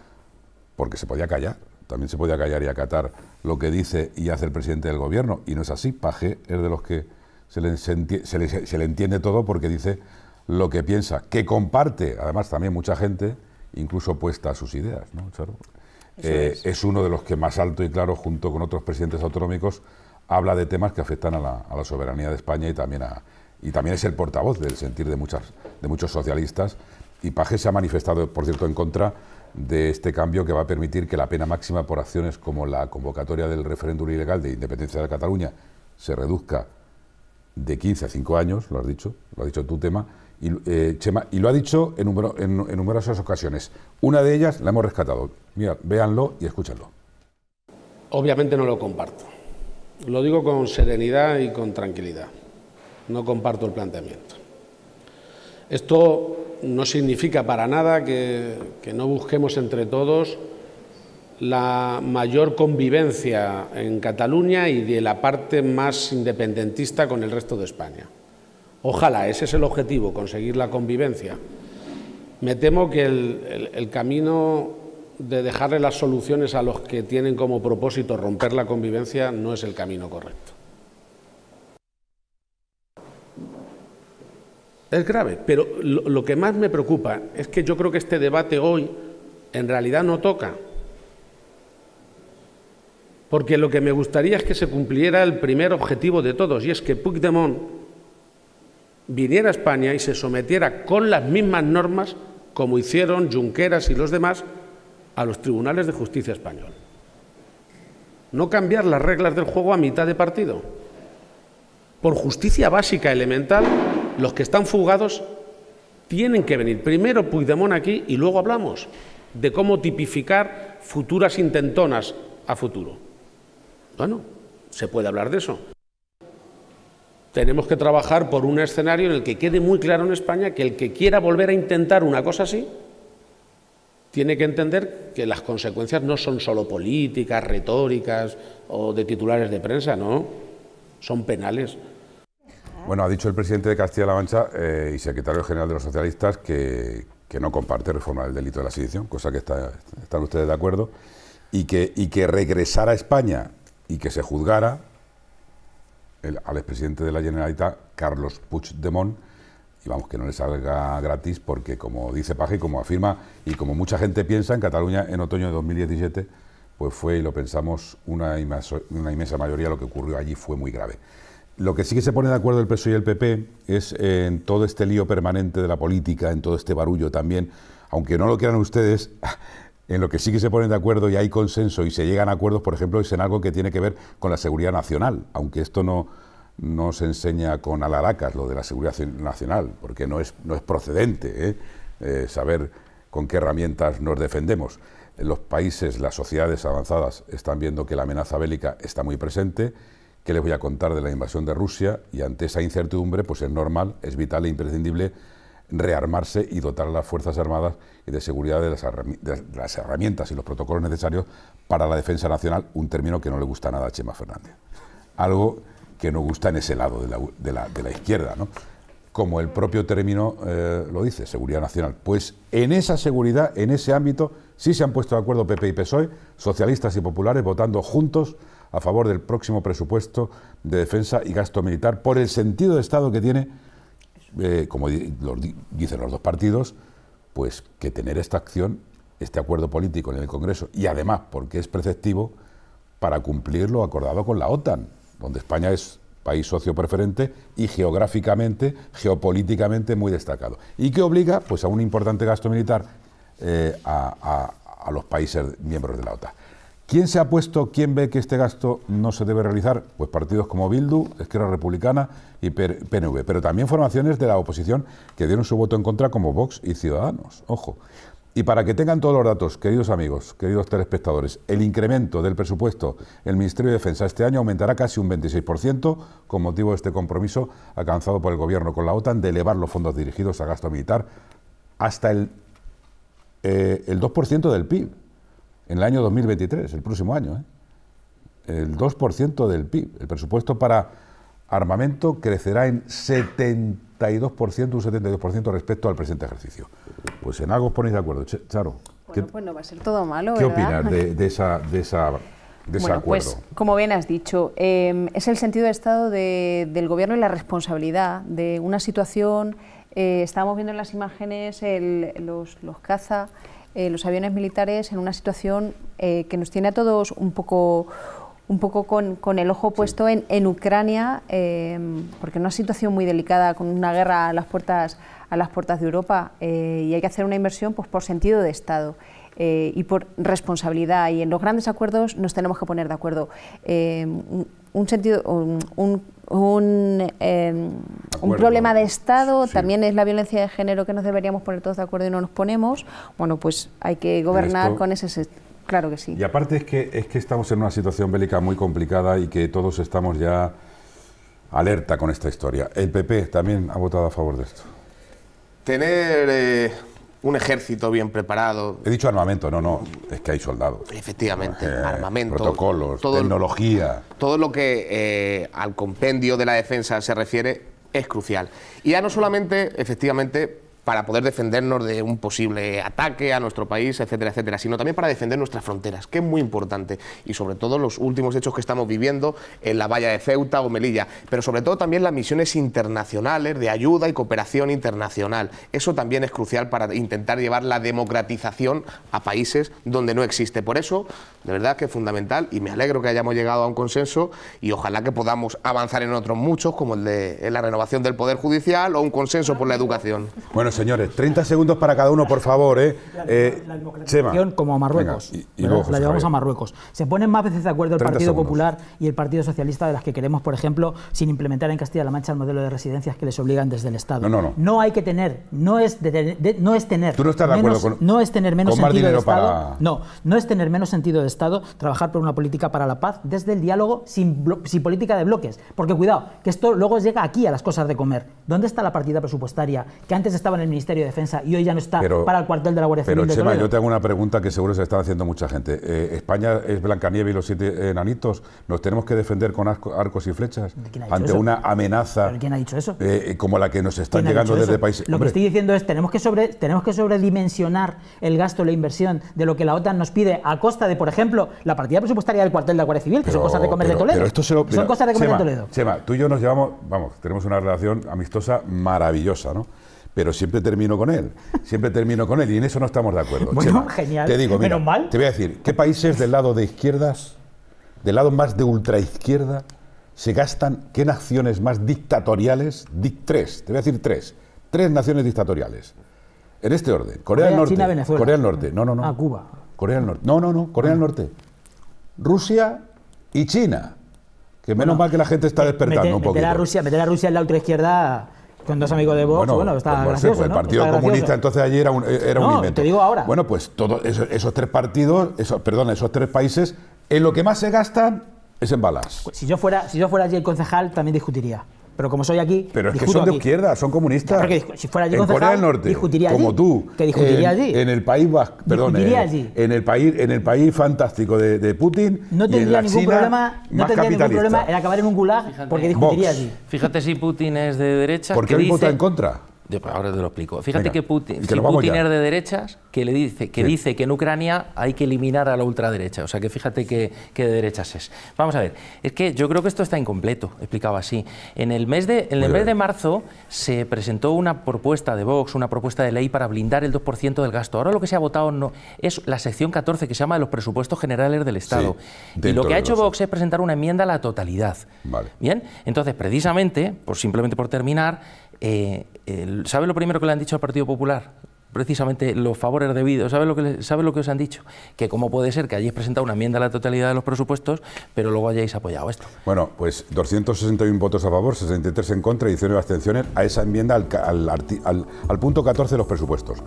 porque se podía callar, también se podía callar y acatar lo que dice y hace el presidente del gobierno, y no es así. Paje es de los que se le, entiende todo porque dice lo que piensa, que comparte, además también mucha gente, incluso puesta a sus ideas. Eh, es. uno de los que más alto y claro, junto con otros presidentes autonómicos, habla de temas que afectan a la, soberanía de España y también, y también es el portavoz del sentir de, muchas, de muchos socialistas. Y Paje se ha manifestado, por cierto, en contra de este cambio que va a permitir que la pena máxima por acciones como la convocatoria del referéndum ilegal de independencia de Cataluña se reduzca de 15 a 5 años, lo has dicho, lo ha dicho tu tema, eh, y, lo ha dicho en, en, numerosas ocasiones. Una de ellas la hemos rescatado. Mira, véanlo y escúchenlo. Obviamente no lo comparto. Lo digo con serenidad y con tranquilidad. No comparto el planteamiento. Esto no significa para nada que, no busquemos entre todos la mayor convivencia en Cataluña y de la parte más independentista con el resto de España. Ojalá, ese es el objetivo, conseguir la convivencia. Me temo que el, camino de dejarle las soluciones a los que tienen como propósito romper la convivencia no es el camino correcto. Es grave, pero lo, que más me preocupa es que yo creo que este debate hoy en realidad no toca. Porque lo que me gustaría es que se cumpliera el primer objetivo de todos, y es que Puigdemont viniera a España y se sometiera con las mismas normas como hicieron Junqueras y los demás a los tribunales de justicia español. No cambiar las reglas del juego a mitad de partido. Por justicia básica elemental los que están fugados tienen que venir. Primero Puigdemont aquí y luego hablamos de cómo tipificar futuras intentonas a futuro. Bueno, se puede hablar de eso. Tenemos que trabajar por un escenario en el que quede muy claro en España que el que quiera volver a intentar una cosa así, tiene que entender que las consecuencias no son solo políticas, retóricas o de titulares de prensa, no, son penales, bueno, ha dicho el presidente de Castilla-La Mancha eh, y secretario general de los socialistas que, no comparte reformar el delito de la sedición, cosa que están ustedes de acuerdo, y que, y que regresara a España y que se juzgara el, al expresidente de la Generalitat, Carlos Puigdemont, y vamos, que no le salga gratis, porque como dice Paje, como afirma y como mucha gente piensa, en Cataluña en otoño de 2017, pues fue, y lo pensamos, una inmensa mayoría lo que ocurrió allí fue muy grave. Lo que sí que se pone de acuerdo el PSOE y el PP es en todo este lío permanente de la política, en todo este barullo también, aunque no lo quieran ustedes, en lo que sí que se ponen de acuerdo y hay consenso y se llegan a acuerdos, por ejemplo, es en algo que tiene que ver con la seguridad nacional, aunque esto no, se enseña con alaracas lo de la seguridad nacional, porque no es, procedente ¿eh? Eh, saber con qué herramientas nos defendemos. Los países, las sociedades avanzadas están viendo que la amenaza bélica está muy presente que les voy a contar de la invasión de Rusia? Y ante esa incertidumbre, pues es normal, es vital e imprescindible rearmarse y dotar a las Fuerzas Armadas y de seguridad de las, herramientas y los protocolos necesarios para la defensa nacional, un término que no le gusta nada a Chema Fernández. Algo que no gusta en ese lado de la, izquierda, ¿no? como el propio término eh, lo dice, seguridad nacional. Pues en esa seguridad, en ese ámbito, sí se han puesto de acuerdo PP y PSOE, socialistas y populares, votando juntos a favor del próximo presupuesto de defensa y gasto militar por el sentido de Estado que tiene, eh, como dicen los dos partidos, pues que tener esta acción, este acuerdo político en el Congreso y además porque es preceptivo para cumplir lo acordado con la OTAN, donde España es país socio preferente y geográficamente, geopolíticamente muy destacado. Y que obliga pues, a un importante gasto militar eh, a los países miembros de la OTAN. ¿Quién se ha puesto, quién ve que este gasto no se debe realizar? Pues partidos como Bildu, Esquerra Republicana y PNV, pero también formaciones de la oposición que dieron su voto en contra como Vox y Ciudadanos. Ojo. Y para que tengan todos los datos, queridos amigos, queridos telespectadores, el incremento del presupuesto el Ministerio de Defensa este año aumentará casi un 26% con motivo de este compromiso alcanzado por el Gobierno con la OTAN de elevar los fondos dirigidos a gasto militar hasta el, eh, el 2% del PIB en el año 2023, el próximo año. ¿eh? El 2% del PIB. El presupuesto para armamento crecerá en 72%, un 72% respecto al presente ejercicio. Pues en algo os ponéis de acuerdo, Charo. Bueno, pues no va a ser todo malo, ¿Qué opinas de, de, esa, de esa bueno, pues como bien has dicho, em, es el sentido de Estado del Gobierno y la responsabilidad de una situación, eh, estábamos viendo en las imágenes los, los caza, eh, los aviones militares en una situación eh, que nos tiene a todos un poco un poco con, el ojo puesto en, Ucrania, eh, porque es una situación muy delicada, con una guerra a las puertas, a las puertas de Europa, y hay que hacer una inversión pues, por sentido de Estado. y por responsabilidad y en los grandes acuerdos nos tenemos que poner de acuerdo un sentido, un, em, problema de Estado, también es la violencia de género que nos deberíamos poner todos de acuerdo y no nos ponemos. Bueno, pues hay que gobernar con ese... Claro que sí. Y aparte es que, es que estamos en una situación bélica muy complicada y que todos estamos ya alerta con esta historia. El PP también ha votado a favor de esto. Tener... Eh, un ejército bien preparado. He dicho armamento, no, no, es que hay soldados. Efectivamente, eh, armamento. Protocolos, tecnología. Todo lo que eh, al compendio de la defensa se refiere es crucial. Y ya no solamente, efectivamente, para poder defendernos de un posible ataque a nuestro país, etcétera, etcétera, sino también para defender nuestras fronteras, que es muy importante, y sobre todo los últimos hechos que estamos viviendo en la valla de Ceuta o Melilla, pero sobre todo también las misiones internacionales de ayuda y cooperación internacional. Eso también es crucial para intentar llevar la democratización a países donde no existe. Por eso, de verdad que es fundamental y me alegro que hayamos llegado a un consenso y ojalá que podamos avanzar en otros muchos, como el de la renovación del Poder Judicial o un consenso por la educación. Bueno, señores, 30 segundos para cada uno, por favor. ¿eh? eh, como a Marruecos. la llevamos a Marruecos. Se ponen más veces de acuerdo el Partido Popular y el Partido Socialista de las que queremos, por ejemplo, sin implementar en Castilla-La Mancha el modelo de residencias que les obligan desde el Estado. No, no, no. No hay que tener, no es, de, no es tener. no de acuerdo No es tener menos sentido de Estado. No, no es tener menos sentido de Estado trabajar por una política para la paz desde el diálogo sin, sin política de bloques. Porque cuidado, que esto luego llega aquí a las cosas de comer. ¿Dónde está la partida presupuestaria que antes estaba en el Ministerio de Defensa y hoy ya no está para el cuartel de la Guardia Civil. Pero, Chema, yo tengo una pregunta que seguro se está haciendo mucha gente. Eh, España es Blancanieve y los siete enanitos. ¿Nos tenemos que defender con arcos y flechas ante una amenaza eh, eh, como la que nos está llegando desde países? Lo que estoy diciendo es tenemos que sobre tenemos que sobredimensionar el gasto, la inversión de lo que la OTAN nos pide a costa de, por ejemplo, la partida presupuestaria del cuartel de la Guardia Civil, que son cosas de comer de Toledo. Esto se son cosas de comer de Toledo. Chema, tú y yo nos llevamos, vamos, tenemos una relación amistosa maravillosa, ¿no? pero siempre termino con él. Siempre termino con él y en eso no estamos de acuerdo. genial. Te digo, Menos mal. Te voy a decir, ¿qué países del lado de izquierdas, del lado más de ultraizquierda, se gastan qué naciones más dictatoriales? Dic tres, te voy a decir tres. Tres naciones dictatoriales. En este orden. Corea, del Norte. Corea del Norte. No, no, no. Ah, Cuba. Corea del Norte. No, no, no. Corea del ah. Norte. Rusia y China. Que menos mal que la gente está despertando un poquito. Meter a Rusia, meter a Rusia en la ultraizquierda cuando es amigo de Vox, bueno, está pues, pues, El Partido Comunista entonces allí era un, eh, era invento. te digo ahora. Bueno, pues todos esos, tres partidos, esos, perdón, esos tres países, en lo que más se gasta es en balas. si yo fuera, si yo fuera allí el concejal, también discutiría. Pero como soy aquí. Pero es que son de izquierda, son comunistas. porque si fuera allí, en Corea del Norte, discutiría como tú. Que discutiría en, allí. En el país vasco, perdón, en, el en el país fantástico de, Putin. No tendría, ningún, problema, no tendría ningún problema en acabar en un gulag porque discutiría allí. Fíjate si Putin es de derecha. ¿Por qué hoy vota en contra? Pues, ahora te lo explico. Fíjate que Putin, si Putin es de derechas, que le dice que dice que en Ucrania hay que eliminar a la ultraderecha. O sea, que fíjate que, de derechas es. Vamos a ver, es que yo creo que esto está incompleto, Explicaba así. En el mes de, el mes de marzo se presentó una propuesta de Vox, una propuesta de ley para blindar el 2% del gasto. Ahora lo que se ha votado no, es la sección 14 que se llama de los presupuestos generales del Estado. y lo que ha hecho Vox es presentar una enmienda a la totalidad. Bien, entonces precisamente, por, simplemente por terminar, eh, ¿Sabe lo primero que le han dicho al Partido Popular? precisamente los favores debidos. ¿Sabe lo que, sabe lo que os han dicho? Que cómo puede ser que hayáis presentado una enmienda a la totalidad de los presupuestos, pero luego hayáis apoyado esto. Bueno, pues 261 votos a favor, 63 en contra y 19 abstenciones a esa enmienda al, punto 14 de los presupuestos.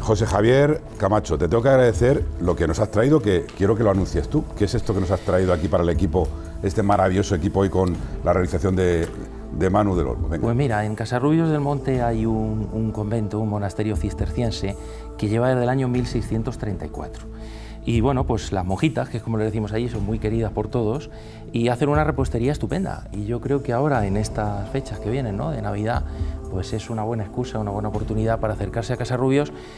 José Javier Camacho, te tengo que agradecer lo que nos has traído, que quiero que lo anuncies tú. ¿Qué es esto que nos has traído aquí para el equipo, este maravilloso equipo hoy con la realización de de Manu del Olmo. Pues mira, en Casarrubios del Monte hay un, un convento, un monasterio cisterciense, que lleva desde el año 1634. Y bueno, pues las mojitas, que es como le decimos allí, son muy queridas por todos y hacen una repostería estupenda. Y yo creo que ahora, en estas fechas que vienen, ¿no? de Navidad, pues es una buena excusa, una buena oportunidad para acercarse a Casa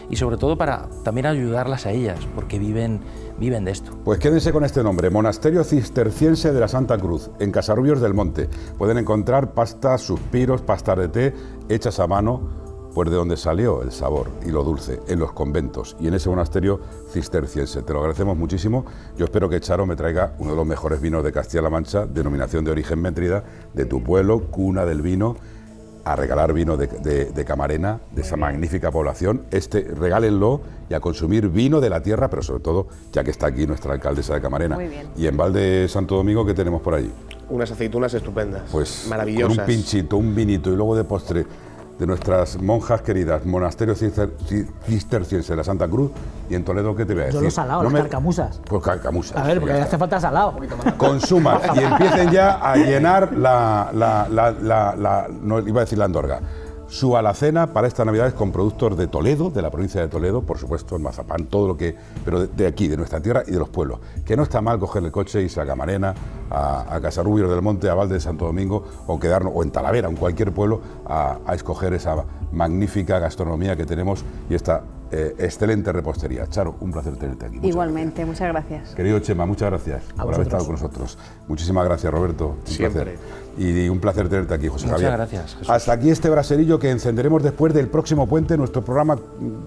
y sobre todo para también ayudarlas a ellas, porque viven, viven de esto. Pues quédense con este nombre, Monasterio Cisterciense de la Santa Cruz, en Casarrubios del Monte. Pueden encontrar pastas, suspiros, pastas de té hechas a mano de dónde salió el sabor y lo dulce, en los conventos y en ese monasterio cisterciense. Te lo agradecemos muchísimo. Yo espero que Charo me traiga uno de los mejores vinos de Castilla-La Mancha, denominación de origen métrida, de tu pueblo, cuna del vino a regalar vino de, Camarena, de esa magnífica población. Este, regálenlo y a consumir vino de la tierra, pero sobre todo, ya que está aquí nuestra alcaldesa de Camarena. Y en Valde Santo Domingo, ¿qué tenemos por allí? Unas aceitunas estupendas. Pues maravillosas. Con un pinchito, un vinito y luego de postre de nuestras monjas queridas, Monasterio Cisterciense de la Santa Cruz y en Toledo, ¿qué te voy a decir? Yo los salado, no las me... carcamusas. Pues carcamusas. A ver, porque hace falta salado. consuma y empiecen ya a llenar la, la, la, la, no, iba a decir la andorga, su alacena para esta Navidad es con productos de Toledo, de la provincia de Toledo, por supuesto, en mazapán, todo lo que, pero de, aquí, de nuestra tierra y de los pueblos. Que no está mal coger el coche y a Camarena, a, a rubio del Monte, a Valde de Santo Domingo, o quedarnos, o en Talavera, en cualquier pueblo, a, escoger esa magnífica gastronomía que tenemos y esta eh, excelente repostería. Charo, un placer tenerte aquí. Igualmente, muchas gracias. Querido Chema, muchas gracias por haber estado con nosotros. Muchísimas gracias, Roberto. Siempre y un placer tenerte aquí, José Muchas gracias. Hasta aquí este braserillo que encenderemos después del próximo puente. Nuestro programa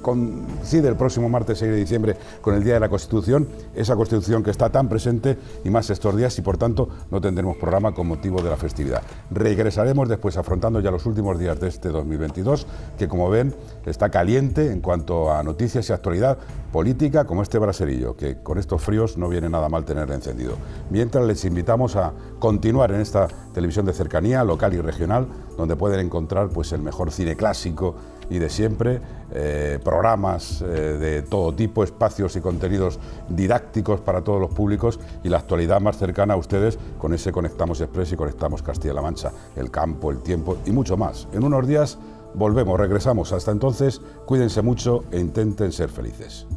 coincide el próximo martes 6 de diciembre con el Día de la Constitución, esa Constitución que está tan presente y más estos días y por tanto no tendremos programa con motivo de la festividad. Regresaremos después afrontando ya los últimos días de este 2022 que como ven está caliente en cuanto a noticias y actualidad política como este braserillo que con estos fríos no viene nada mal tener encendido. Mientras les invitamos a continuar en esta televisión de cercanía, local y regional, donde pueden encontrar pues, el mejor cine clásico y de siempre, eh, programas eh, de todo tipo, espacios y contenidos didácticos para todos los públicos y la actualidad más cercana a ustedes con ese Conectamos Express y Conectamos Castilla-La Mancha, el campo, el tiempo y mucho más. En unos días volvemos, regresamos. Hasta entonces, cuídense mucho e intenten ser felices.